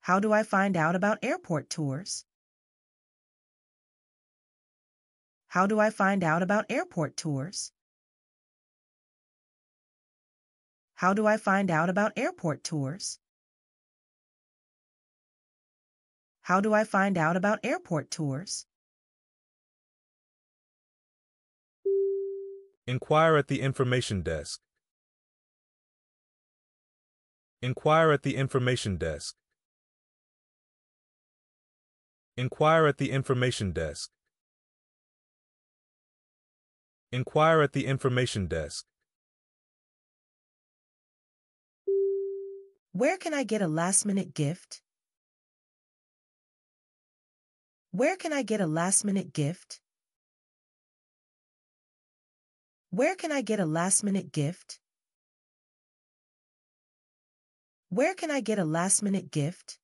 How do I find out about airport tours? How do I find out about airport tours? How do I find out about airport tours? How do I find out about airport tours? Inquire at the information desk. Inquire at the information desk. Inquire at the information desk. Inquire at the information desk. Where can I get a last-minute gift? Where can I get a last-minute gift? Where can I get a last-minute gift? Where can I get a last-minute gift?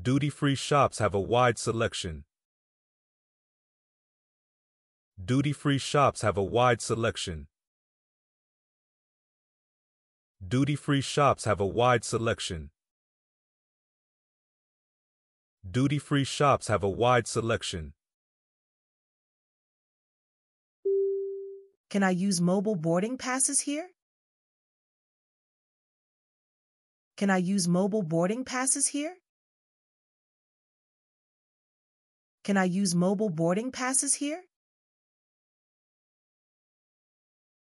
Duty-free shops have a wide selection. Duty-free shops have a wide selection. Duty-free shops have a wide selection. Duty-free shops have a wide selection. Can I use mobile boarding passes here? Can I use mobile boarding passes here? Can I use mobile boarding passes here?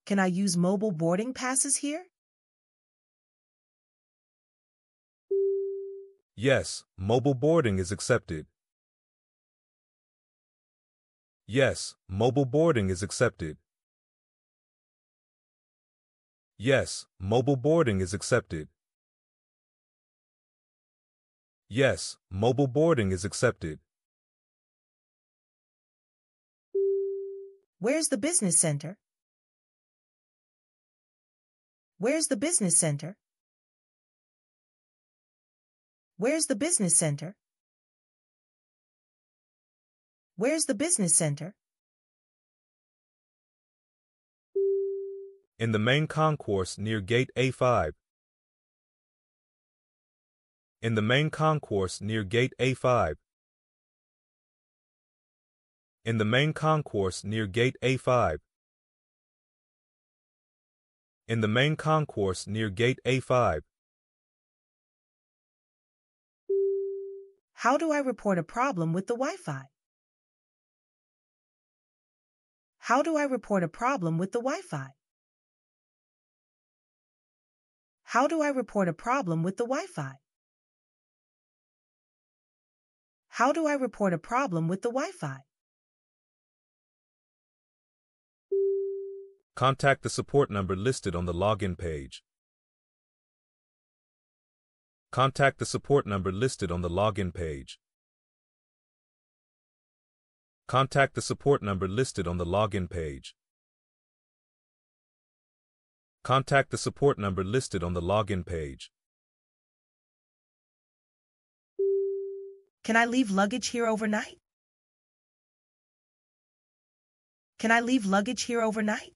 Can I use mobile boarding passes here? Yes, mobile boarding is accepted. Yes, mobile boarding is accepted. Yes, mobile boarding is accepted. Yes, mobile boarding is accepted. Where's the business center? Where's the business center? Where's the business center? Where's the business center? In the main concourse near gate A5. In the main concourse near gate A5. In the main concourse near gate A5 in the main concourse near gate A5. How do I report a problem with the Wi-Fi? How do I report a problem with the Wi-Fi? How do I report a problem with the Wi-Fi? How do I report a problem with the Wi-Fi? contact the support number listed on the login page. Contact the support number listed on the login page. Contact the support number listed on the login page. Contact the support number listed on the login page. Can I leave luggage here overnight? Can I leave luggage here overnight?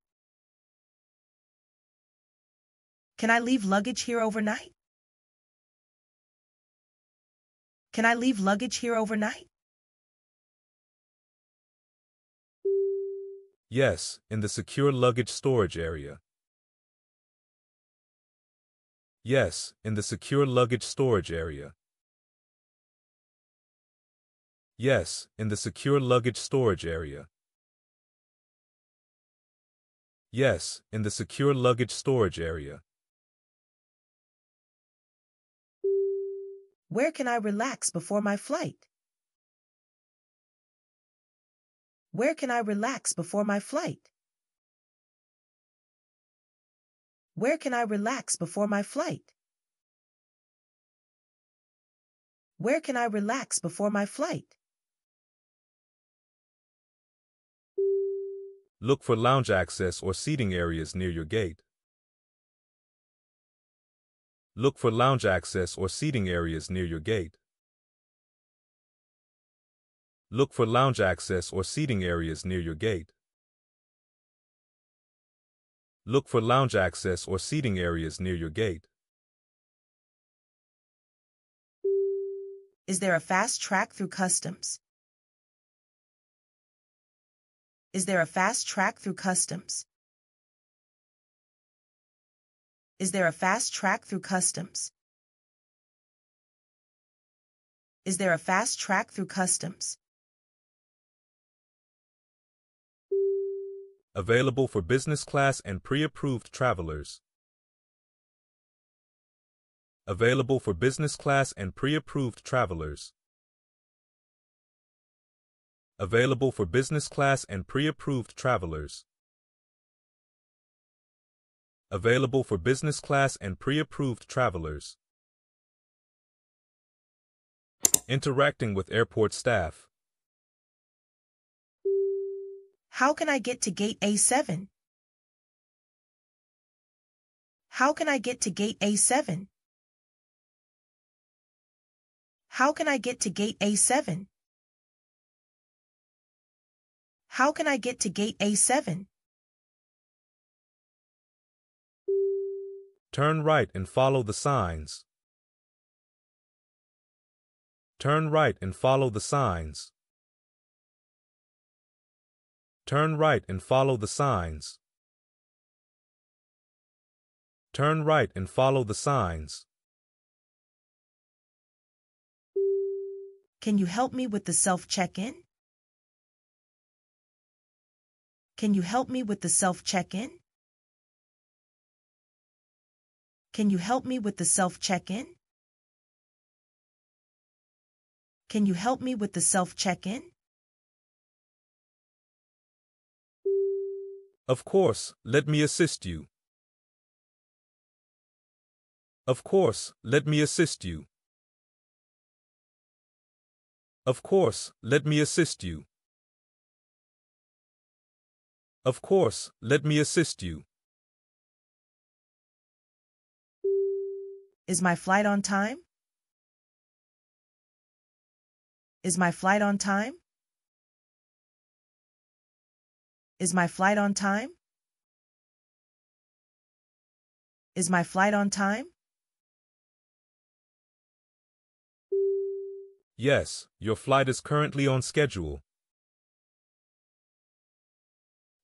Can I leave luggage here overnight? Can I leave luggage here overnight? Yes, in the secure luggage storage area. Yes, in the secure luggage storage area. Yes, in the secure luggage storage area. Yes, in the secure luggage storage area. Where can I relax before my flight? Where can I relax before my flight? Where can I relax before my flight? Where can I relax before my flight? Look for lounge access or seating areas near your gate. Look for lounge access or seating areas near your gate. Look for lounge access or seating areas near your gate. Look for lounge access or seating areas near your gate. Is there a fast track through customs? Is there a fast track through customs? Is there a fast track through customs? Is there a fast track through customs? Available for business class and pre-approved travelers. Available for business class and pre-approved travelers. Available for business class and pre-approved travelers available for business class and pre-approved travelers. Interacting with airport staff. How can I get to gate A7? How can I get to gate A7? How can I get to gate A7? How can I get to gate A7? Turn right and follow the signs. Turn right and follow the signs. Turn right and follow the signs. Turn right and follow the signs. Can you help me with the self-check-in? Can you help me with the self-check-in? Can you help me with the self-check-in? Can you help me with the self-check-in? Of course, let me assist you. Of course, let me assist you. Of course, let me assist you. Of course, let me assist you. Is my flight on time? Is my flight on time? Is my flight on time? Is my flight on time? Yes, your flight is currently on schedule.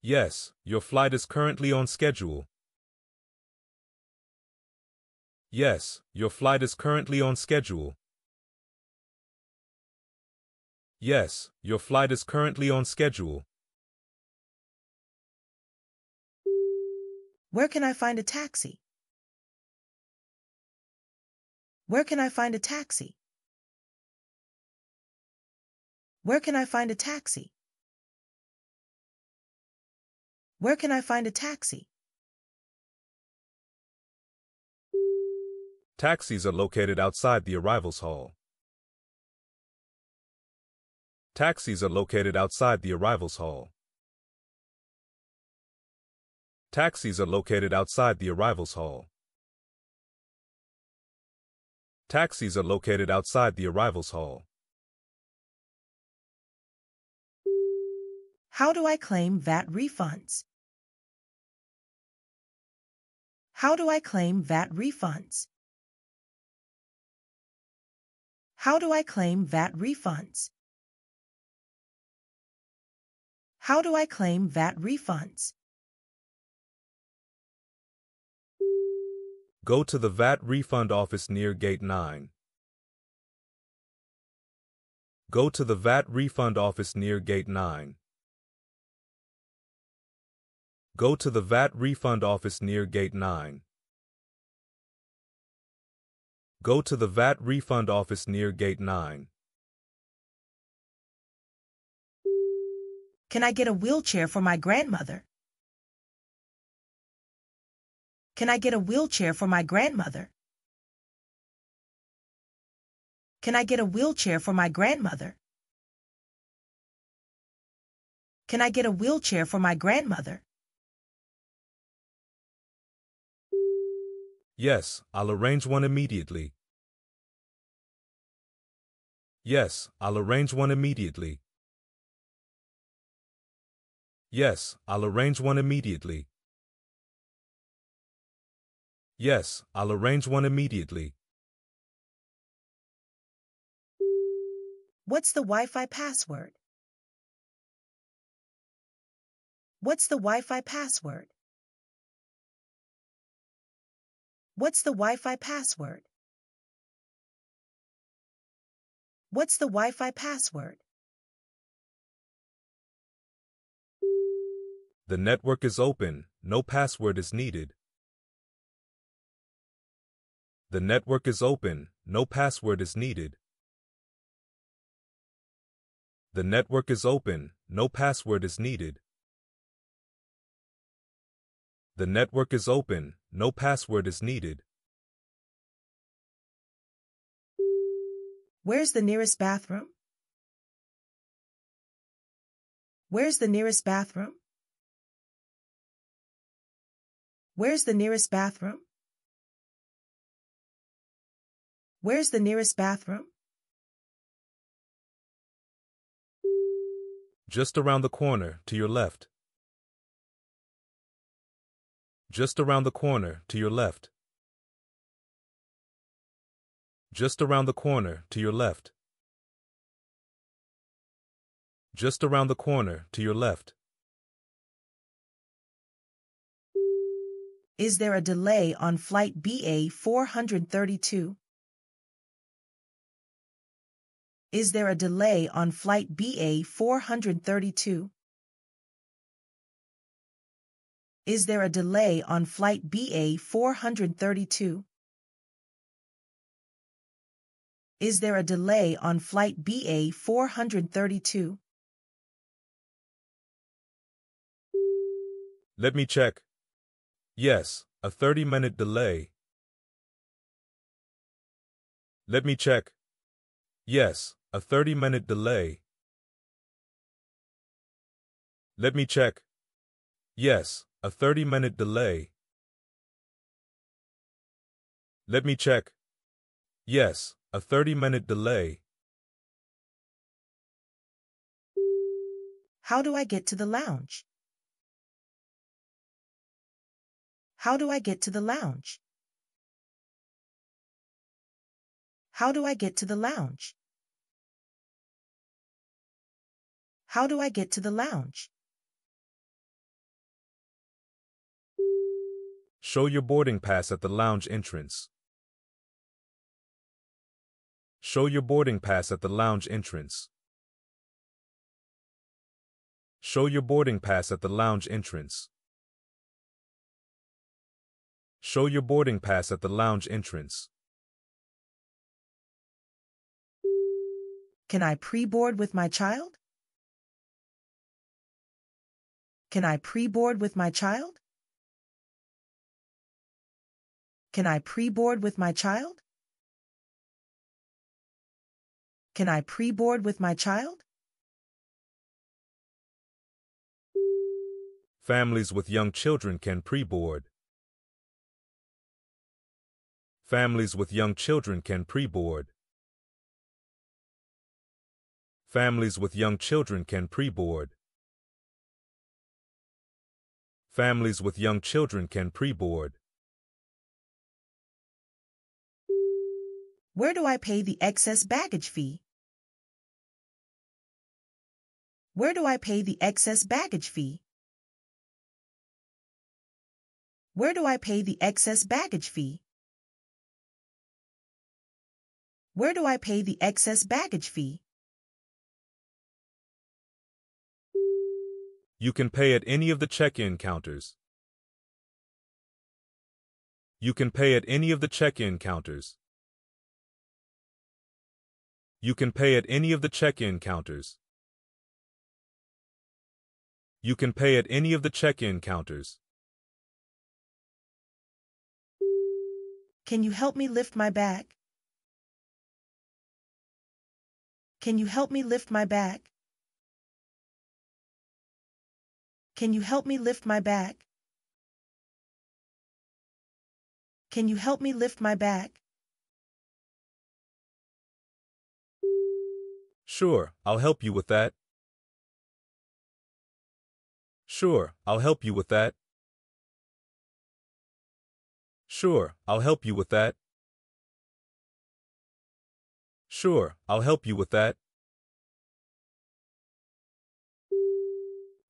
Yes, your flight is currently on schedule. Yes, your flight is currently on schedule. Yes, your flight is currently on schedule. Where can I find a taxi? Where can I find a taxi? Where can I find a taxi? Where can I find a taxi? Taxis are located outside the arrivals hall. Taxis are located outside the arrivals hall. Taxis are located outside the arrivals hall. Taxis are located outside the arrivals hall. How do I claim VAT refunds? How do I claim VAT refunds? How do I claim VAT refunds? How do I claim VAT refunds? Go to the VAT refund office near Gate 9. Go to the VAT refund office near Gate 9. Go to the VAT refund office near Gate 9 go to the VAT refund office near Gate 9. Can I get a wheelchair for my grandmother? Can I get a wheelchair for my grandmother? Can I get a wheelchair for my grandmother? Can I get a wheelchair for my grandmother? Yes, I'll arrange one immediately. Yes, I'll arrange one immediately. Yes, I'll arrange one immediately. Yes, I'll arrange one immediately. What's the Wi-Fi password? What's the Wi-Fi password? What's the Wi-Fi password? What's the Wi Fi password? The network is open, no password is needed. The network is open, no password is needed. The network is open, no password is needed. The network is open, no password is needed. Where's the nearest bathroom? Where's the nearest bathroom? Where's the nearest bathroom? Where's the nearest bathroom? Just around the corner, to your left. Just around the corner, to your left. Just around the corner, to your left. Just around the corner, to your left. Is there a delay on flight BA 432? Is there a delay on flight BA 432? Is there a delay on flight BA 432? Is there a delay on flight BA 432? Let me check. Yes, a 30-minute delay. Let me check. Yes, a 30-minute delay. Let me check. Yes, a 30-minute delay. Let me check. Yes, a 30-minute delay. How do I get to the lounge? How do I get to the lounge? How do I get to the lounge? How do I get to the lounge? Show your boarding pass at the lounge entrance. Show your boarding pass at the lounge entrance. Show your boarding pass at the lounge entrance. Show your boarding pass at the lounge entrance. Can I pre-board with my child? Can I pre-board with my child? Can I pre-board with my child? Can I pre-board with my child? Families with young children can pre-board. Families with young children can pre-board. Families with young children can pre-board. Families with young children can pre-board. Where do I pay the excess baggage fee? Where do I pay the excess baggage fee? Where do I pay the excess baggage fee? Where do I pay the excess baggage fee? You can pay at any of the check-in counters. You can pay at any of the check-in counters. You can pay at any of the check-in counters. You can pay at any of the check-in counters. Can you help me lift my back? Can you help me lift my back? Can you help me lift my back? Can you help me lift my bag? Sure, I'll help you with that. Sure, I'll help you with that. Sure, I'll help you with that. Sure, I'll help you with that.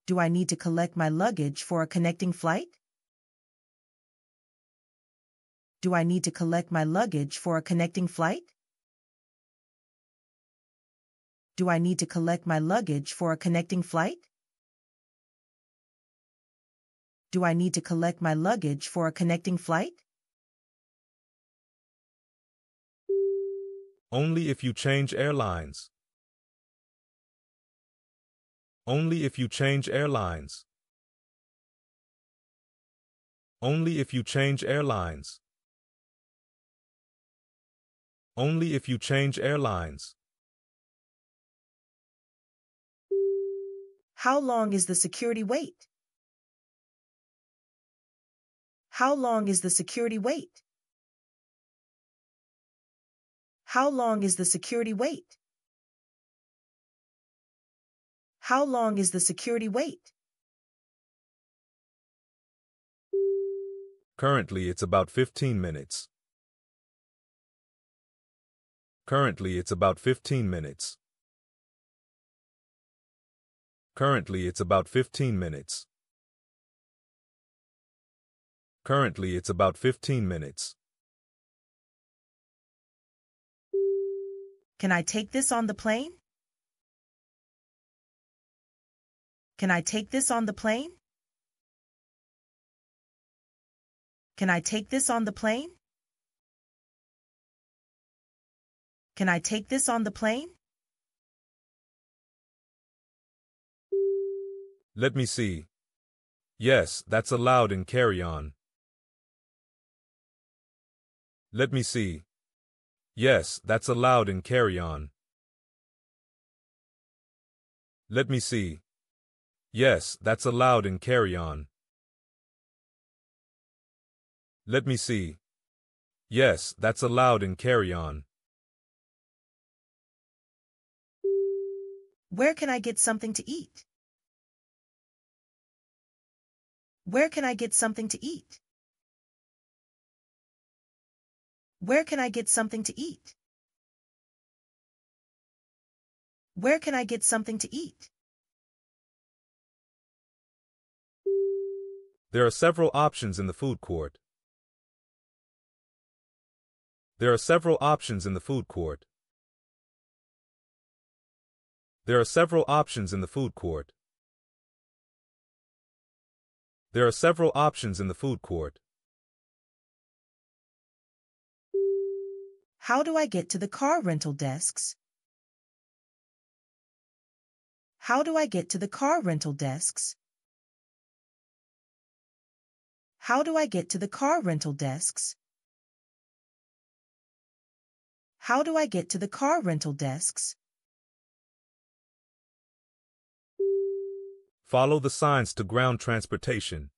Do I need to collect my luggage for a connecting flight? Do I need to collect my luggage for a connecting flight? Do I need to collect my luggage for a connecting flight? do I need to collect my luggage for a connecting flight? Only if you change airlines. Only if you change airlines. Only if you change airlines. Only if you change airlines. How long is the security wait? How long is the security wait? How long is the security wait? How long is the security wait? Currently, it's about 15 minutes. Currently, it's about 15 minutes. Currently, it's about 15 minutes. Currently it's about 15 minutes. Can I take this on the plane? Can I take this on the plane? Can I take this on the plane? Can I take this on the plane? Let me see. Yes, that's allowed in carry-on. Let me see. Yes, that's allowed in carry-on. Let me see. Yes, that's allowed in carry-on. Let me see. Yes, that's allowed in carry-on. Where can I get something to eat? Where can I get something to eat? Where can I get something to eat? Where can I get something to eat? There are several options in the food court. There are several options in the food court. There are several options in the food court. There are several options in the food court. How do I get to the car rental desks? How do I get to the car rental desks? How do I get to the car rental desks? How do I get to the car rental desks? Follow the signs to ground transportation.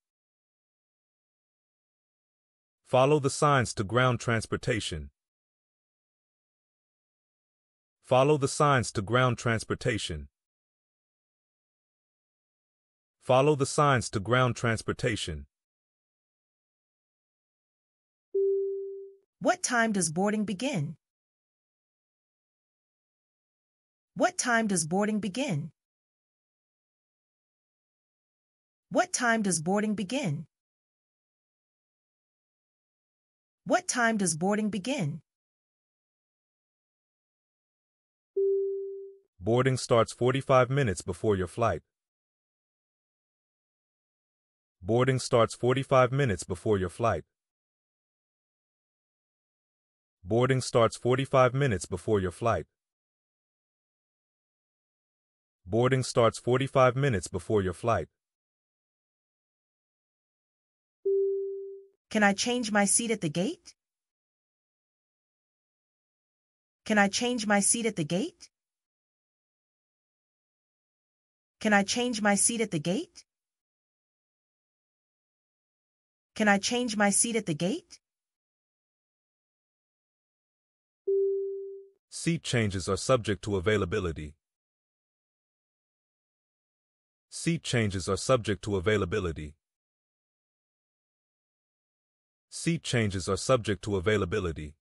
Follow the signs to ground transportation. Follow the signs to ground transportation. Follow the signs to ground transportation. What time does boarding begin? What time does boarding begin? What time does boarding begin? What time does boarding begin? Boarding starts 45 minutes before your flight. Boarding starts 45 minutes before your flight. Boarding starts 45 minutes before your flight. Boarding starts 45 minutes before your flight. Can I change my seat at the gate? Can I change my seat at the gate? Can I change my seat at the gate? Can I change my seat at the gate? Seat changes are subject to availability. Seat changes are subject to availability. Seat changes are subject to availability.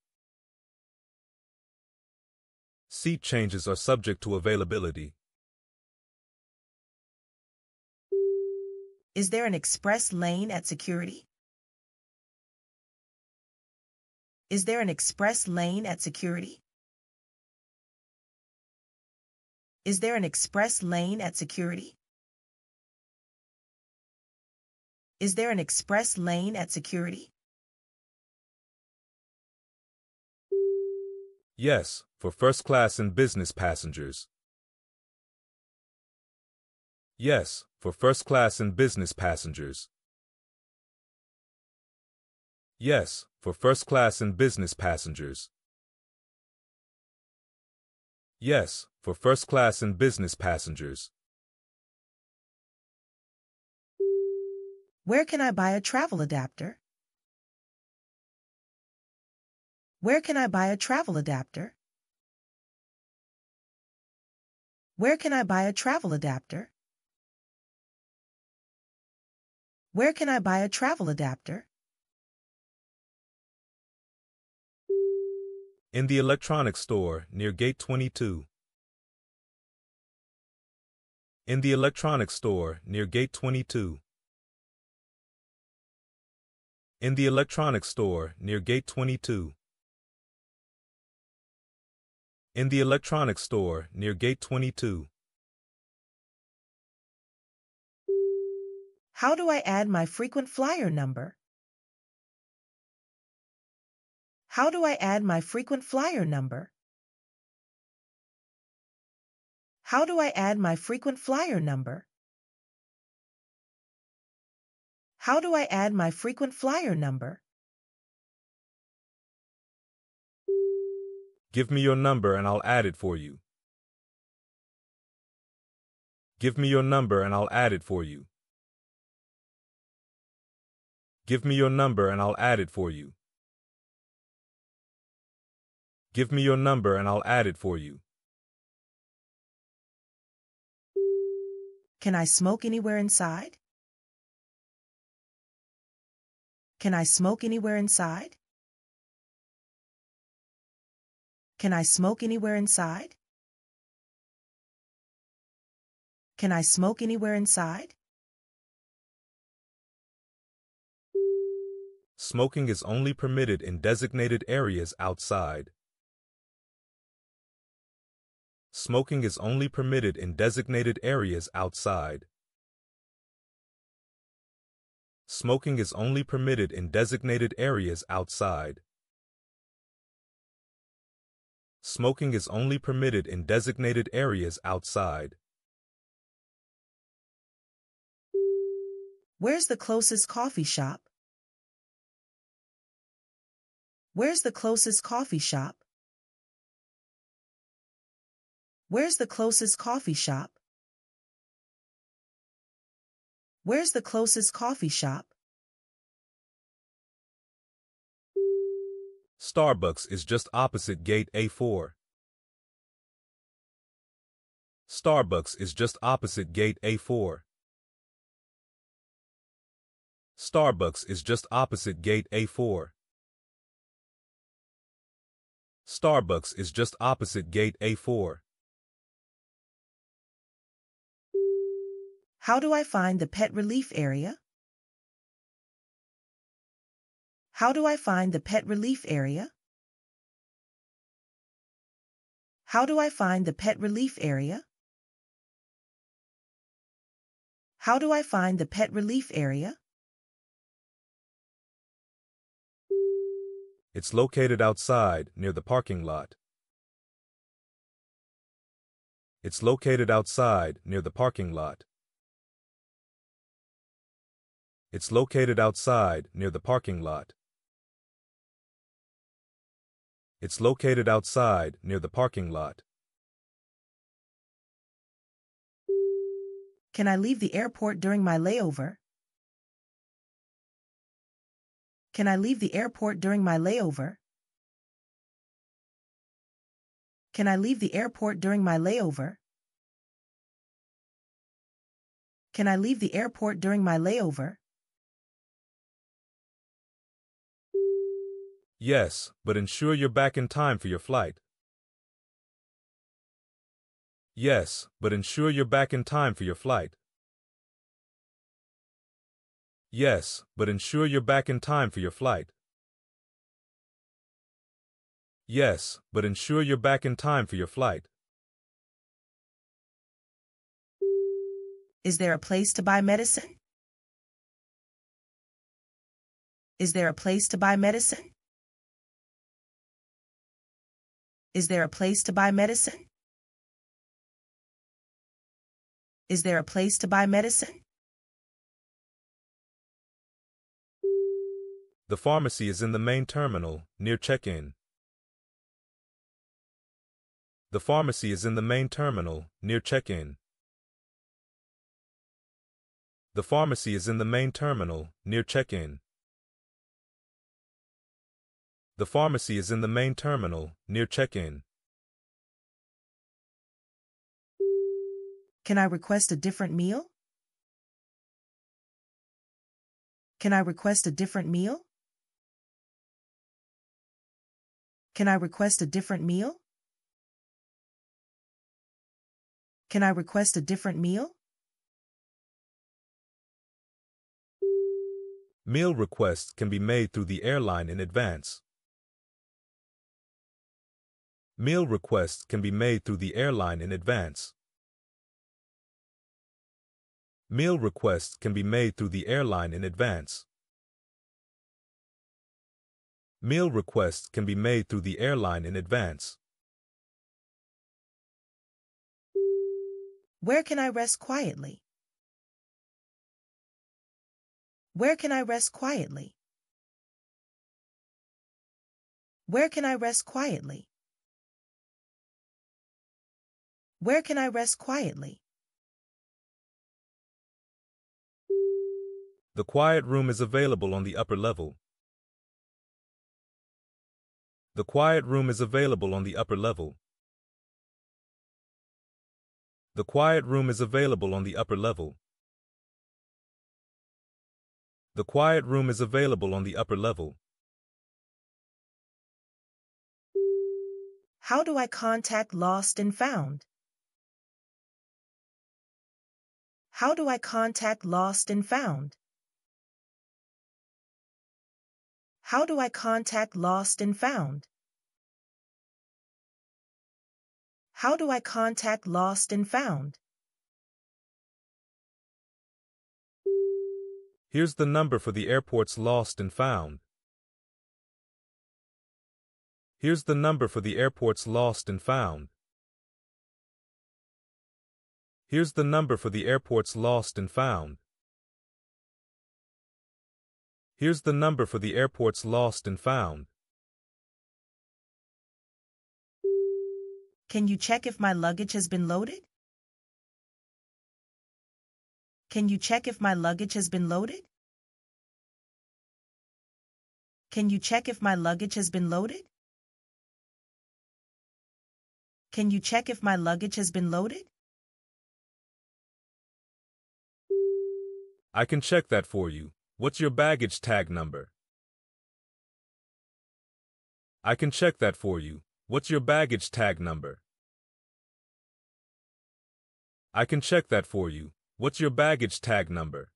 Seat changes are subject to availability. Is there an express lane at security? Is there an express lane at security? Is there an express lane at security? Is there an express lane at security? Yes, for first class and business passengers. Yes, for first-class and business passengers. Yes, for first-class and business passengers. Yes, for first-class and business passengers. Where can I buy a travel adapter? Where can I buy a travel adapter? Where can I buy a travel adapter? Where can I buy a travel adapter? In the electronics store near gate 22. In the electronics store near gate 22. In the electronics store near gate 22. In the electronics store near gate 22. How do I add my frequent flyer number? How do I add my frequent flyer number? How do I add my frequent flyer number? How do I add my frequent flyer number? Give me your number and I'll add it for you. Give me your number and I'll add it for you. Give me your number and I'll add it for you. Give me your number and I'll add it for you. Can I smoke anywhere inside? Can I smoke anywhere inside? Can I smoke anywhere inside? Can I smoke anywhere inside? smoking is only permitted in designated areas outside. Smoking is only permitted in designated areas outside. Smoking is only permitted in designated areas outside. Smoking is only permitted in designated areas outside. Where's the closest coffee shop? Where's the closest coffee shop? Where's the closest coffee shop? Where's the closest coffee shop? Starbucks is just opposite gate A4. Starbucks is just opposite gate A4. Starbucks is just opposite gate A4. Starbucks is just opposite gate A4. How do I find the pet relief area? How do I find the pet relief area? How do I find the pet relief area? How do I find the pet relief area? It's located outside, near the parking lot. It's located outside, near the parking lot. It's located outside, near the parking lot. It's located outside, near the parking lot. Can I leave the airport during my layover? Can I leave the airport during my layover? Can I leave the airport during my layover? Can I leave the airport during my layover? Yes, but ensure you're back in time for your flight. Yes, but ensure you're back in time for your flight. Yes, but ensure you're back in time for your flight. Yes, but ensure you're back in time for your flight. Is there a place to buy medicine? Is there a place to buy medicine? Is there a place to buy medicine? Is there a place to buy medicine? The pharmacy is in the main terminal, near check-in. The pharmacy is in the main terminal, near check-in. The pharmacy is in the main terminal, near check-in. The pharmacy is in the main terminal, near check-in. Can I request a different meal? Can I request a different meal? Can I request a different meal? Can I request a different meal? Meal requests can be made through the airline in advance. Meal requests can be made through the airline in advance. Meal requests can be made through the airline in advance. Meal requests can be made through the airline in advance. Where can I rest quietly? Where can I rest quietly? Where can I rest quietly? Where can I rest quietly? The quiet room is available on the upper level. The quiet room is available on the upper level. The quiet room is available on the upper level. The quiet room is available on the upper level. How do I contact Lost and Found? How do I contact Lost and Found? How do I contact Lost and Found? How do I contact Lost and Found? Here's the number for the airport's Lost and Found. Here's the number for the airport's Lost and Found. Here's the number for the airport's Lost and Found. Here's the number for the airport's lost and found. Can you check if my luggage has been loaded? Can you check if my luggage has been loaded? Can you check if my luggage has been loaded? Can you check if my luggage has been loaded? I can check that for you. What's your baggage tag number? I can check that for you. What's your baggage tag number? I can check that for you. What's your baggage tag number?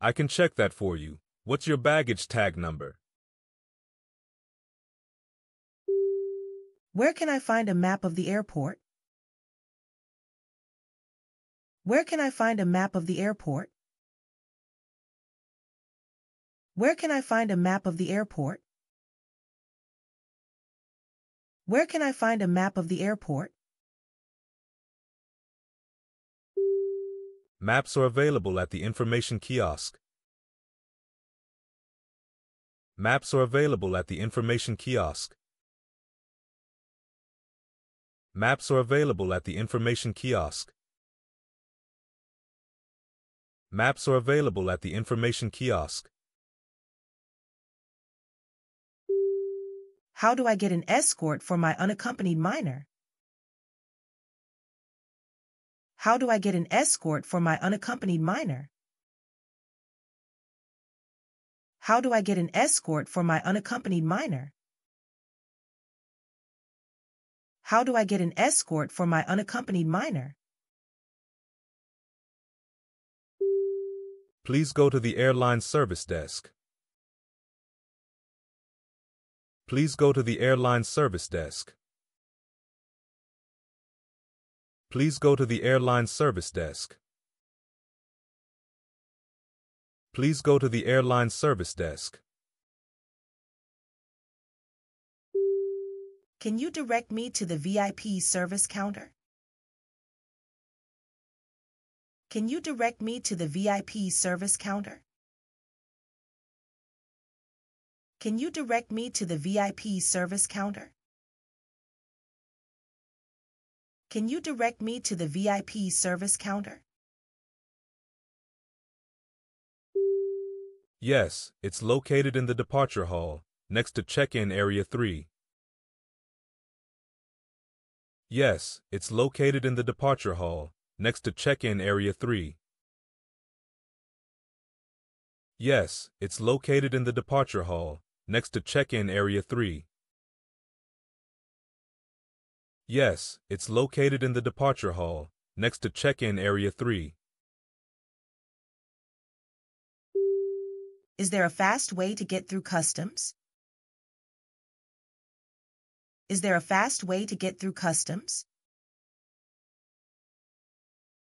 I can check that for you. What's your baggage tag number? Where can I find a map of the airport? Where can I find a map of the airport? Where can I find a map of the airport? Where can I find a map of the airport? Maps are available at the information kiosk. Maps are available at the information kiosk. Maps are available at the information kiosk. Maps are available at the information kiosk. How do I get an escort for my unaccompanied minor? How do I get an escort for my unaccompanied minor? How do I get an escort for my unaccompanied minor? How do I get an escort for my unaccompanied minor? Please go to the airline service desk. Please go to the airline service desk. Please go to the airline service desk. Please go to the airline service desk. Can you direct me to the VIP service counter? Can you direct me to the VIP service counter? Can you direct me to the VIP service counter? Can you direct me to the VIP service counter? Yes, it's located in the departure hall, next to check-in area 3. Yes, it's located in the departure hall, next to check-in area 3. Yes, it's located in the departure hall, next to check-in area 3. Yes, it's located in the departure hall, next to check-in area 3. Is there a fast way to get through customs? Is there a fast way to get through customs?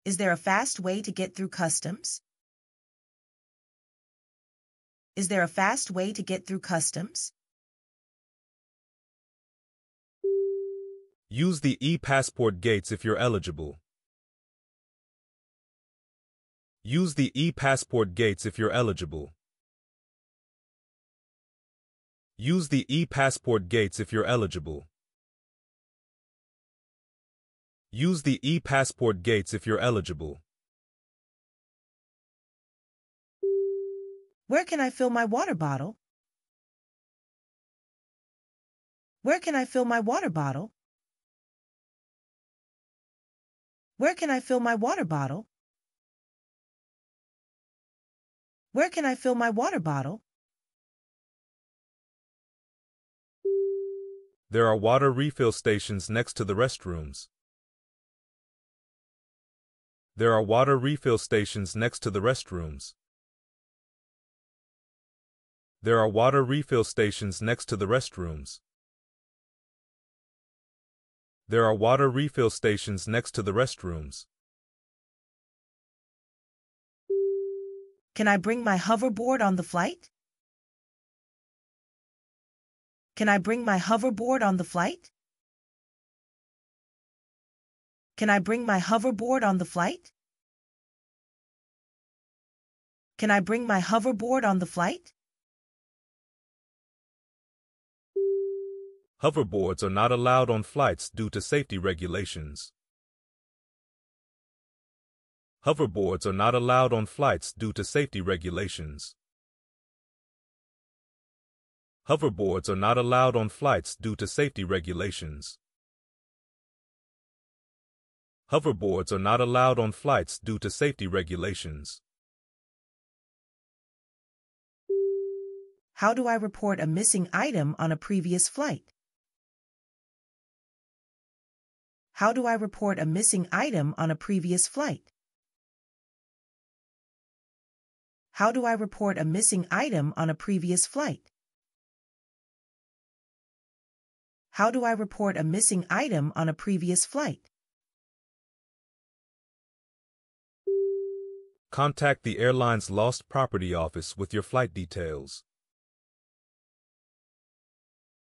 Is there a fast way to get through customs? Is there a fast way to get through customs? Use the e-passport gates if you're eligible. Use the e-passport gates if you're eligible. Use the e-passport gates if you're eligible. Use the e-passport gates if you're eligible. Where can I fill my water bottle? Where can I fill my water bottle? Where can I fill my water bottle? Where can I fill my water bottle? There are water refill stations next to the restrooms. There are water refill stations next to the restrooms. There are water refill stations next to the restrooms. There are water refill stations next to the restrooms. Can I bring my hoverboard on the flight? Can I bring my hoverboard on the flight? Can I bring my hoverboard on the flight? Can I bring my hoverboard on the flight? Hoverboards are not allowed on flights due to safety regulations. Hoverboards are not allowed on flights due to safety regulations. Hoverboards are not allowed on flights due to safety regulations. Hoverboards are not allowed on flights due to safety regulations. How do I report a missing item on a previous flight? How do I report a missing item on a previous flight? How do I report a missing item on a previous flight? How do I report a missing item on a previous flight? Contact the airline's Lost Property Office with your flight details.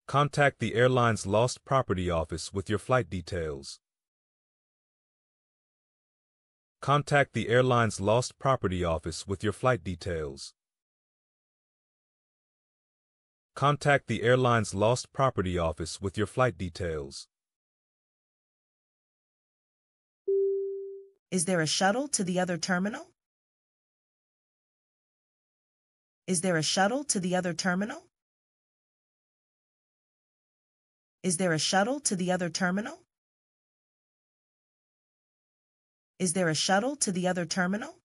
Contact the airline's Lost Property Office with your flight details. Contact the airline's Lost Property Office with your flight details. Contact the airline's Lost Property Office with your flight details. Is there a shuttle to the other terminal? Is there a shuttle to the other terminal? Is there a shuttle to the other terminal? Is there a shuttle to the other terminal?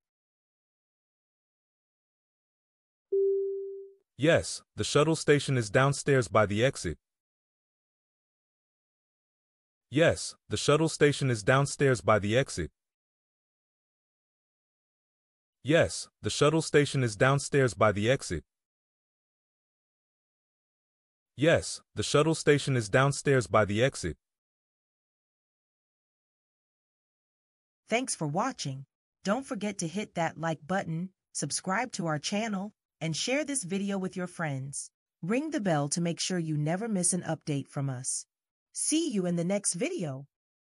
Yes, the shuttle station is downstairs by the exit. Yes, the shuttle station is downstairs by the exit. Yes, the shuttle station is downstairs by the exit. Yes, the shuttle station is downstairs by the exit. Thanks for watching. Don't forget to hit that like button, subscribe to our channel, and share this video with your friends. Ring the bell to make sure you never miss an update from us. See you in the next video.